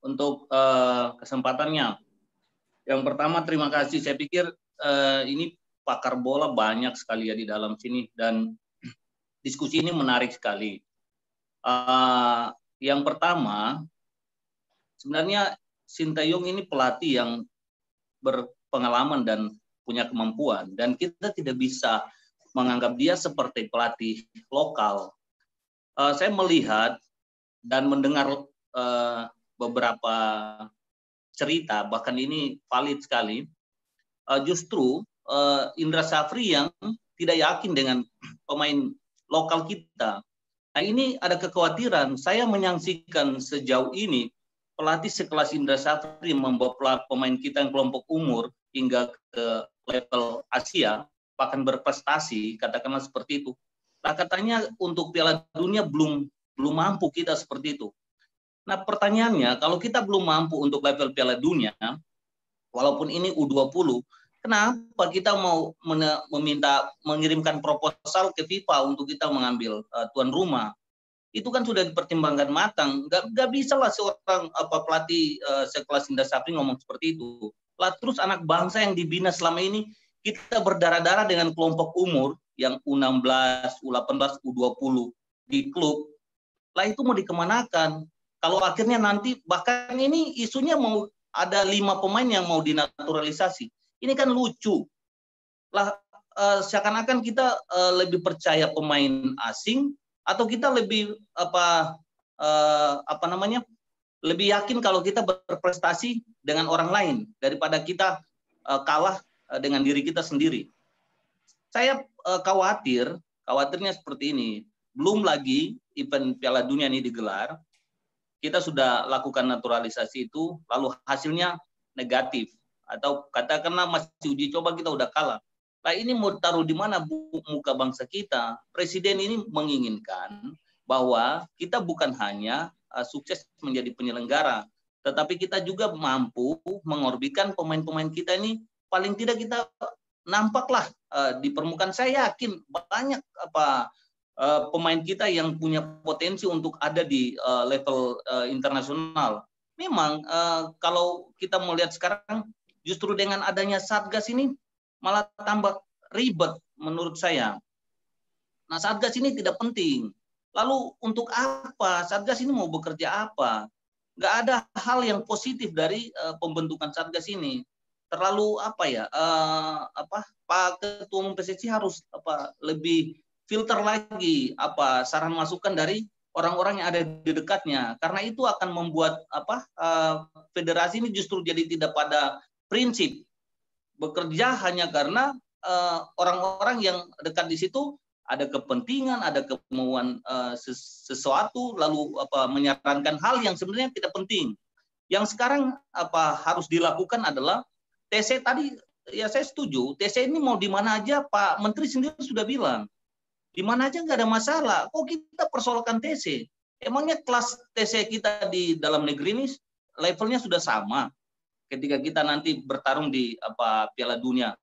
untuk uh, kesempatannya. Yang pertama terima kasih. Saya pikir uh, ini pakar bola banyak sekali ya di dalam sini dan diskusi ini menarik sekali. Uh, yang pertama, sebenarnya Sintayong ini pelatih yang berpengalaman dan punya kemampuan dan kita tidak bisa menganggap dia seperti pelatih lokal uh, saya melihat dan mendengar uh, beberapa cerita, bahkan ini valid sekali. Uh, justru uh, Indra Safri yang tidak yakin dengan pemain lokal kita. Nah ini ada kekhawatiran. Saya menyaksikan sejauh ini pelatih sekelas Indra Safri membawa pemain kita yang kelompok umur hingga ke level Asia bahkan berprestasi katakanlah seperti itu Nah, katanya untuk Piala Dunia belum belum mampu kita seperti itu. Nah, pertanyaannya kalau kita belum mampu untuk level Piala Dunia, walaupun ini U20, kenapa kita mau meminta mengirimkan proposal ke FIFA untuk kita mengambil uh, tuan rumah? Itu kan sudah dipertimbangkan matang. Gak, gak bisa lah seorang apa pelatih uh, sekelas Indra Sapri ngomong seperti itu. Lah terus anak bangsa yang dibina selama ini kita berdarah-darah dengan kelompok umur yang U16, U18, U20 di klub, lah itu mau dikemanakan? Kalau akhirnya nanti bahkan ini isunya mau ada lima pemain yang mau dinaturalisasi, ini kan lucu. Lah e, seakan-akan kita e, lebih percaya pemain asing atau kita lebih apa e, apa namanya lebih yakin kalau kita berprestasi dengan orang lain daripada kita kalah dengan diri kita sendiri. Saya uh, khawatir, khawatirnya seperti ini. Belum lagi event Piala Dunia ini digelar, kita sudah lakukan naturalisasi itu, lalu hasilnya negatif atau katakanlah masih uji coba kita udah kalah. Nah ini mau taruh di mana muka bangsa kita? Presiden ini menginginkan bahwa kita bukan hanya eh, sukses menjadi penyelenggara, tetapi kita juga mampu mengorbitkan pemain-pemain kita ini paling tidak kita nampaklah uh, di permukaan saya yakin banyak apa uh, pemain kita yang punya potensi untuk ada di uh, level uh, internasional. Memang uh, kalau kita melihat sekarang justru dengan adanya satgas ini malah tambah ribet menurut saya. Nah, satgas ini tidak penting. Lalu untuk apa satgas ini mau bekerja apa? Gak ada hal yang positif dari uh, pembentukan satgas ini terlalu apa ya uh, apa Pak Ketua Umum PSSI harus apa lebih filter lagi apa saran masukan dari orang-orang yang ada di dekatnya karena itu akan membuat apa uh, federasi ini justru jadi tidak pada prinsip bekerja hanya karena eh, orang-orang uh, yang dekat di situ ada kepentingan, ada kemauan uh, sesuatu, lalu apa menyarankan hal yang sebenarnya tidak penting. Yang sekarang apa harus dilakukan adalah TC tadi ya saya setuju, TC ini mau di mana aja Pak Menteri sendiri sudah bilang. Di mana aja nggak ada masalah. Kok kita persoalkan TC? Emangnya kelas TC kita di dalam negeri ini levelnya sudah sama ketika kita nanti bertarung di apa Piala Dunia.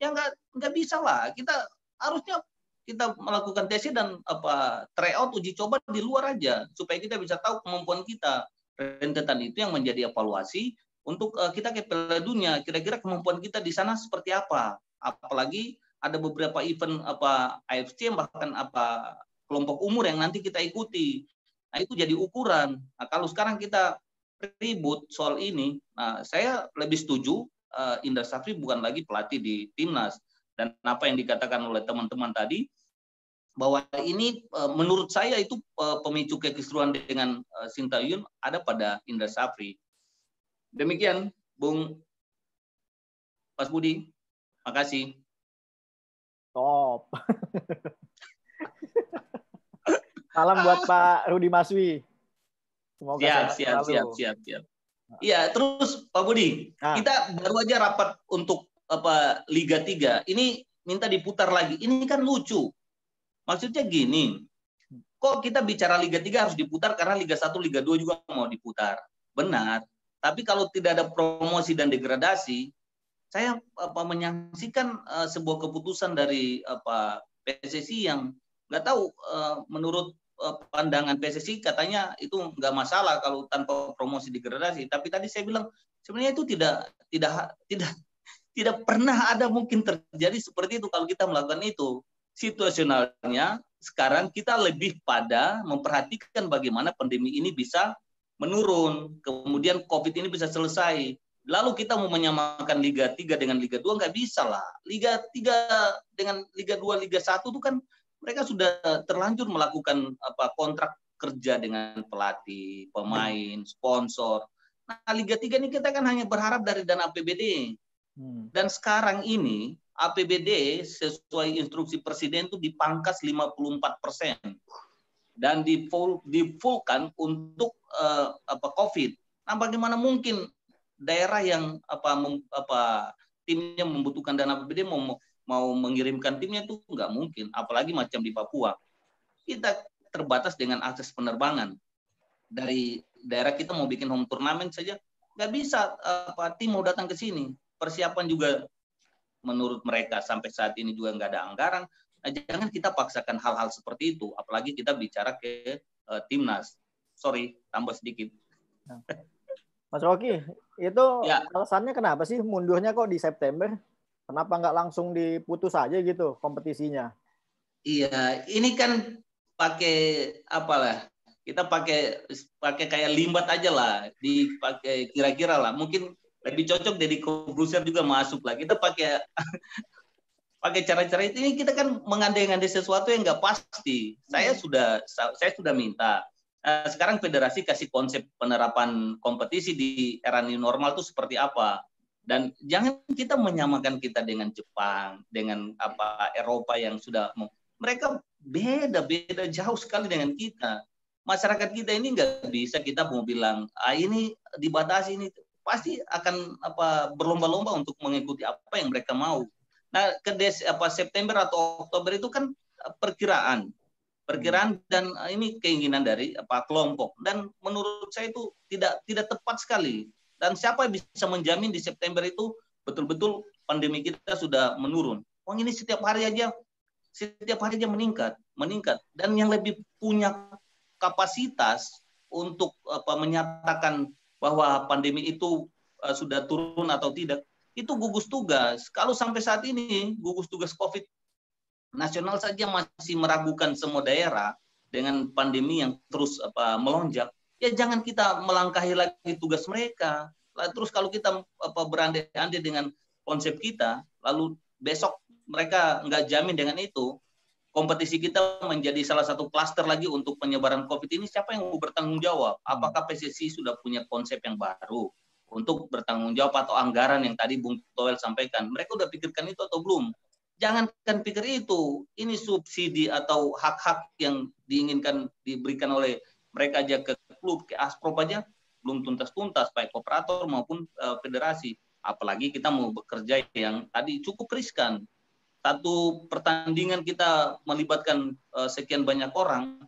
Ya nggak nggak bisa lah. Kita harusnya kita melakukan TC dan apa tryout uji coba di luar aja supaya kita bisa tahu kemampuan kita rentetan itu yang menjadi evaluasi untuk uh, kita ke Piala Dunia, kira-kira kemampuan kita di sana seperti apa? Apalagi ada beberapa event apa AFC bahkan apa kelompok umur yang nanti kita ikuti. Nah, itu jadi ukuran. Nah, kalau sekarang kita ribut soal ini, nah saya lebih setuju uh, Indra Safri bukan lagi pelatih di timnas dan apa yang dikatakan oleh teman-teman tadi bahwa ini eh, menurut saya itu pemicu kekisruan dengan Sinta Yun ada pada Indra Safri. Demikian, Bung Mas Budi. Makasih. Top. Salam buat Pak Rudi Maswi. Semoga siap, siap, selalu. siap, siap, siap. Iya, terus Pak Budi, nah. kita baru aja rapat untuk apa Liga 3. Ini minta diputar lagi. Ini kan lucu. Maksudnya gini, kok kita bicara Liga 3 harus diputar karena Liga 1, Liga 2 juga mau diputar. Benar. Tapi kalau tidak ada promosi dan degradasi, saya apa menyaksikan uh, sebuah keputusan dari apa PSSI yang nggak tahu uh, menurut uh, pandangan PSSI katanya itu nggak masalah kalau tanpa promosi degradasi. Tapi tadi saya bilang sebenarnya itu tidak tidak tidak tidak pernah ada mungkin terjadi seperti itu kalau kita melakukan itu. Situasionalnya sekarang kita lebih pada memperhatikan bagaimana pandemi ini bisa menurun, kemudian COVID ini bisa selesai. Lalu kita mau menyamakan Liga 3 dengan Liga 2 nggak bisa lah. Liga 3 dengan Liga 2, Liga 1 itu kan mereka sudah terlanjur melakukan apa kontrak kerja dengan pelatih, pemain, sponsor. Nah, Liga 3 ini kita kan hanya berharap dari dana APBD. Hmm. Dan sekarang ini APBD sesuai instruksi presiden itu dipangkas 54 persen dan difulkan untuk uh, apa COVID. Nah, bagaimana mungkin daerah yang apa, mem, apa timnya membutuhkan dana APBD mau mau mengirimkan timnya itu nggak mungkin, apalagi macam di Papua. Kita terbatas dengan akses penerbangan dari daerah kita mau bikin home turnamen saja nggak bisa apa tim mau datang ke sini persiapan juga menurut mereka sampai saat ini juga nggak ada anggaran Nah, jangan kita paksakan hal-hal seperti itu, apalagi kita bicara ke uh, timnas. Sorry, tambah sedikit. Mas Rocky, itu ya. alasannya kenapa sih mundurnya kok di September? Kenapa nggak langsung diputus aja gitu kompetisinya? Iya, ini kan pakai apalah? Kita pakai pakai kayak limbat aja lah, dipakai kira-kira lah. Mungkin lebih cocok jadi Kobruser juga masuk lah. Kita pakai pakai cara-cara itu ini kita kan mengandai-andai sesuatu yang nggak pasti. Saya hmm. sudah saya sudah minta. Nah, sekarang federasi kasih konsep penerapan kompetisi di era new normal itu seperti apa? Dan jangan kita menyamakan kita dengan Jepang, dengan apa Eropa yang sudah mereka beda-beda jauh sekali dengan kita. Masyarakat kita ini nggak bisa kita mau bilang ah ini dibatasi ini pasti akan apa berlomba-lomba untuk mengikuti apa yang mereka mau Nah, ke des, apa September atau Oktober itu kan eh, perkiraan. Perkiraan hmm. dan eh, ini keinginan dari apa kelompok dan menurut saya itu tidak tidak tepat sekali. Dan siapa bisa menjamin di September itu betul-betul pandemi kita sudah menurun? Oh, ini setiap hari aja setiap hari aja meningkat, meningkat. Dan yang lebih punya kapasitas untuk apa menyatakan bahwa pandemi itu uh, sudah turun atau tidak itu gugus tugas. Kalau sampai saat ini gugus tugas COVID nasional saja masih meragukan semua daerah dengan pandemi yang terus apa, melonjak, ya jangan kita melangkahi lagi tugas mereka. Lalu terus kalau kita apa, berandai-andai dengan konsep kita, lalu besok mereka nggak jamin dengan itu, kompetisi kita menjadi salah satu klaster lagi untuk penyebaran COVID ini, siapa yang mau bertanggung jawab? Hmm. Apakah PSSI sudah punya konsep yang baru? untuk bertanggung jawab atau anggaran yang tadi Bung Toel sampaikan. Mereka udah pikirkan itu atau belum? Jangankan pikir itu, ini subsidi atau hak-hak yang diinginkan diberikan oleh mereka aja ke klub, ke asprop aja belum tuntas-tuntas baik operator maupun uh, federasi. Apalagi kita mau bekerja yang tadi cukup riskan. Satu pertandingan kita melibatkan uh, sekian banyak orang,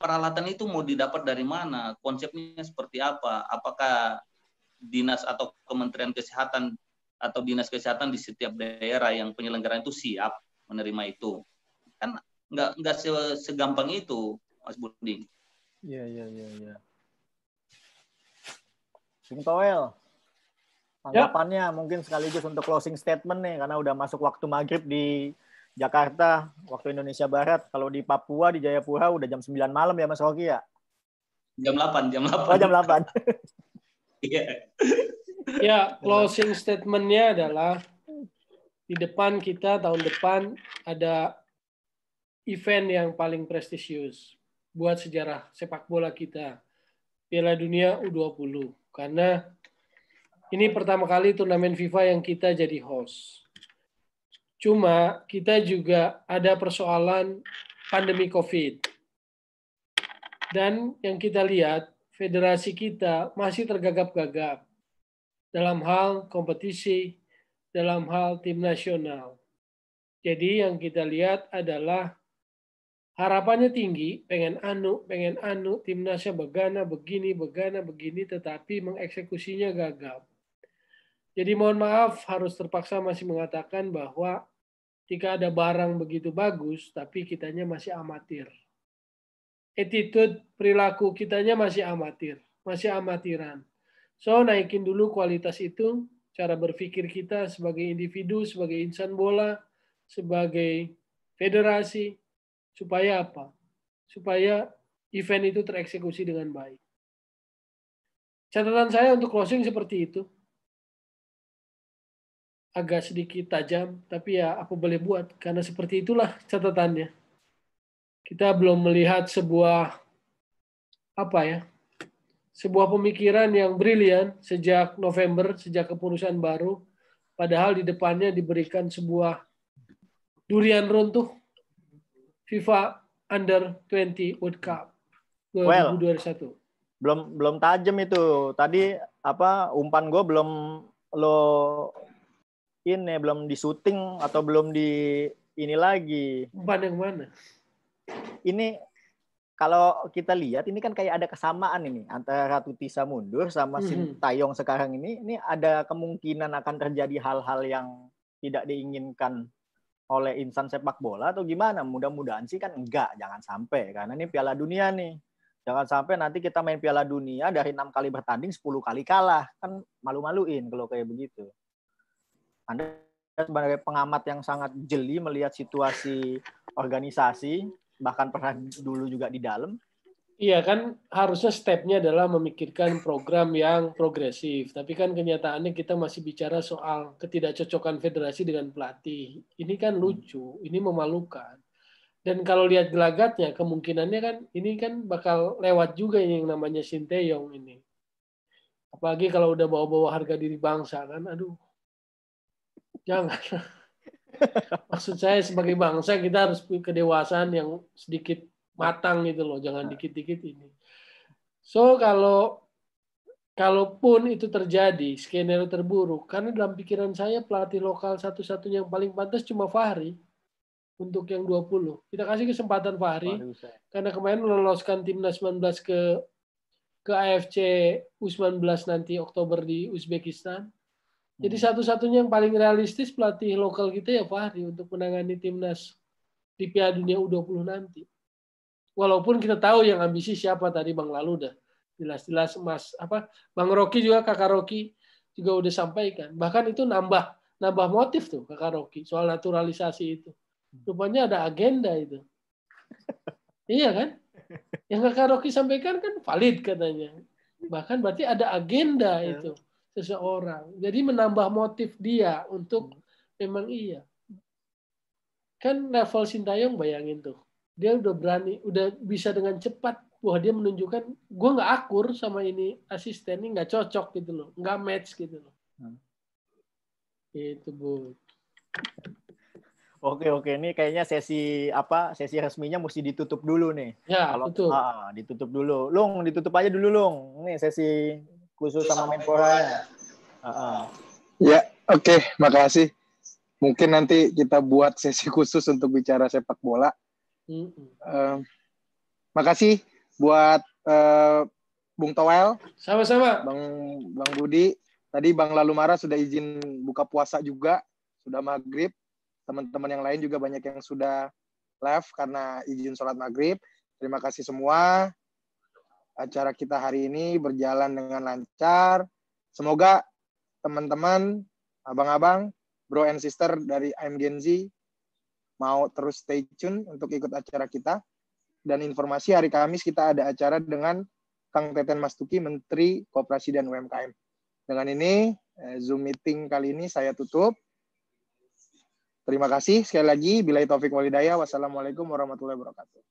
peralatan itu mau didapat dari mana, konsepnya seperti apa, apakah dinas atau kementerian kesehatan atau dinas kesehatan di setiap daerah yang penyelenggaraan itu siap menerima itu kan nggak nggak segampang itu Mas Budi. Iya iya iya. Ya. Bung Toel, tanggapannya ya. mungkin sekaligus untuk closing statement nih karena udah masuk waktu maghrib di Jakarta, waktu Indonesia Barat. Kalau di Papua di Jayapura udah jam 9 malam ya Mas Hoki ya? Jam 8, jam 8. Oh, jam 8. [laughs] yeah. ya, closing statementnya adalah di depan kita tahun depan ada event yang paling prestisius buat sejarah sepak bola kita. Piala Dunia U20 karena ini pertama kali turnamen FIFA yang kita jadi host. Cuma kita juga ada persoalan pandemi COVID. Dan yang kita lihat federasi kita masih tergagap-gagap dalam hal kompetisi, dalam hal tim nasional. Jadi yang kita lihat adalah harapannya tinggi, pengen anu, pengen anu, timnasnya begana, begini, begana, begini, tetapi mengeksekusinya gagap. Jadi mohon maaf harus terpaksa masih mengatakan bahwa jika ada barang begitu bagus, tapi kitanya masih amatir attitude perilaku kitanya masih amatir, masih amatiran. So naikin dulu kualitas itu, cara berpikir kita sebagai individu, sebagai insan bola, sebagai federasi, supaya apa? Supaya event itu tereksekusi dengan baik. Catatan saya untuk closing seperti itu. Agak sedikit tajam, tapi ya apa boleh buat, karena seperti itulah catatannya kita belum melihat sebuah apa ya sebuah pemikiran yang brilian sejak November sejak keputusan baru padahal di depannya diberikan sebuah durian runtuh FIFA Under 20 World Cup 2021 well, belum belum tajam itu tadi apa umpan gue belum lo ini belum di syuting atau belum di ini lagi umpan yang mana ini kalau kita lihat ini kan kayak ada kesamaan ini antara ratu tisa mundur sama hmm. sintayong Tayong sekarang ini ini ada kemungkinan akan terjadi hal-hal yang tidak diinginkan oleh insan sepak bola atau gimana? Mudah-mudahan sih kan enggak, jangan sampai karena ini Piala Dunia nih. Jangan sampai nanti kita main Piala Dunia dari enam kali bertanding 10 kali kalah kan malu-maluin kalau kayak begitu. Anda sebagai pengamat yang sangat jeli melihat situasi organisasi bahkan pernah dulu juga di dalam. Iya kan harusnya stepnya adalah memikirkan program yang progresif. Tapi kan kenyataannya kita masih bicara soal ketidakcocokan federasi dengan pelatih. Ini kan hmm. lucu, ini memalukan. Dan kalau lihat gelagatnya kemungkinannya kan ini kan bakal lewat juga yang namanya Sinteyong ini. Apalagi kalau udah bawa-bawa harga diri bangsa kan, aduh. Jangan. [laughs] Maksud saya sebagai bangsa kita harus punya kedewasaan yang sedikit matang gitu loh, jangan nah. dikit-dikit ini. So kalau kalaupun itu terjadi skenario terburuk, karena dalam pikiran saya pelatih lokal satu-satunya yang paling pantas cuma Fahri untuk yang 20. Kita kasih kesempatan Fahri karena kemarin meloloskan timnas 19 ke ke AFC U19 nanti Oktober di Uzbekistan. Jadi hmm. satu-satunya yang paling realistis pelatih lokal kita ya Fahri untuk menangani timnas di Piala Dunia U20 nanti. Walaupun kita tahu yang ambisi siapa tadi Bang Lalu udah jelas-jelas Mas apa Bang Rocky juga Kakak Rocky juga udah sampaikan. Bahkan itu nambah nambah motif tuh Kakak Rocky soal naturalisasi itu. Hmm. Rupanya ada agenda itu. [laughs] iya kan? Yang Kakak Rocky sampaikan kan valid katanya. Bahkan berarti ada agenda iya. itu seseorang. Jadi menambah motif dia untuk hmm. memang iya. Kan level Sintayong bayangin tuh. Dia udah berani, udah bisa dengan cepat. Wah dia menunjukkan, gue gak akur sama ini asisten ini nggak cocok gitu loh, Gak match gitu loh. Hmm. Itu bu. Oke oke ini kayaknya sesi apa sesi resminya mesti ditutup dulu nih. Ya, Kalau Ah, ditutup dulu. Lung ditutup aja dulu Lung. Nih sesi khusus sama Menpora ya. Uh huh Ya, oke, okay, makasih. Mungkin nanti kita buat sesi khusus untuk bicara sepak bola. Mm -hmm. uh, makasih buat uh, Bung Toel. Sama-sama. Bang Bang Budi. Tadi Bang Lalu Lalumara sudah izin buka puasa juga, sudah maghrib. Teman-teman yang lain juga banyak yang sudah live karena izin sholat maghrib. Terima kasih semua acara kita hari ini berjalan dengan lancar. Semoga teman-teman, abang-abang, bro and sister dari I'm Gen Z mau terus stay tune untuk ikut acara kita. Dan informasi hari Kamis kita ada acara dengan Kang Teten Mas Tuki Menteri Koperasi dan UMKM. Dengan ini, eh, Zoom meeting kali ini saya tutup. Terima kasih sekali lagi. Bila Taufik Walidaya, wassalamualaikum warahmatullahi wabarakatuh.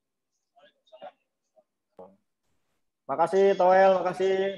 Makasih Toel, makasih.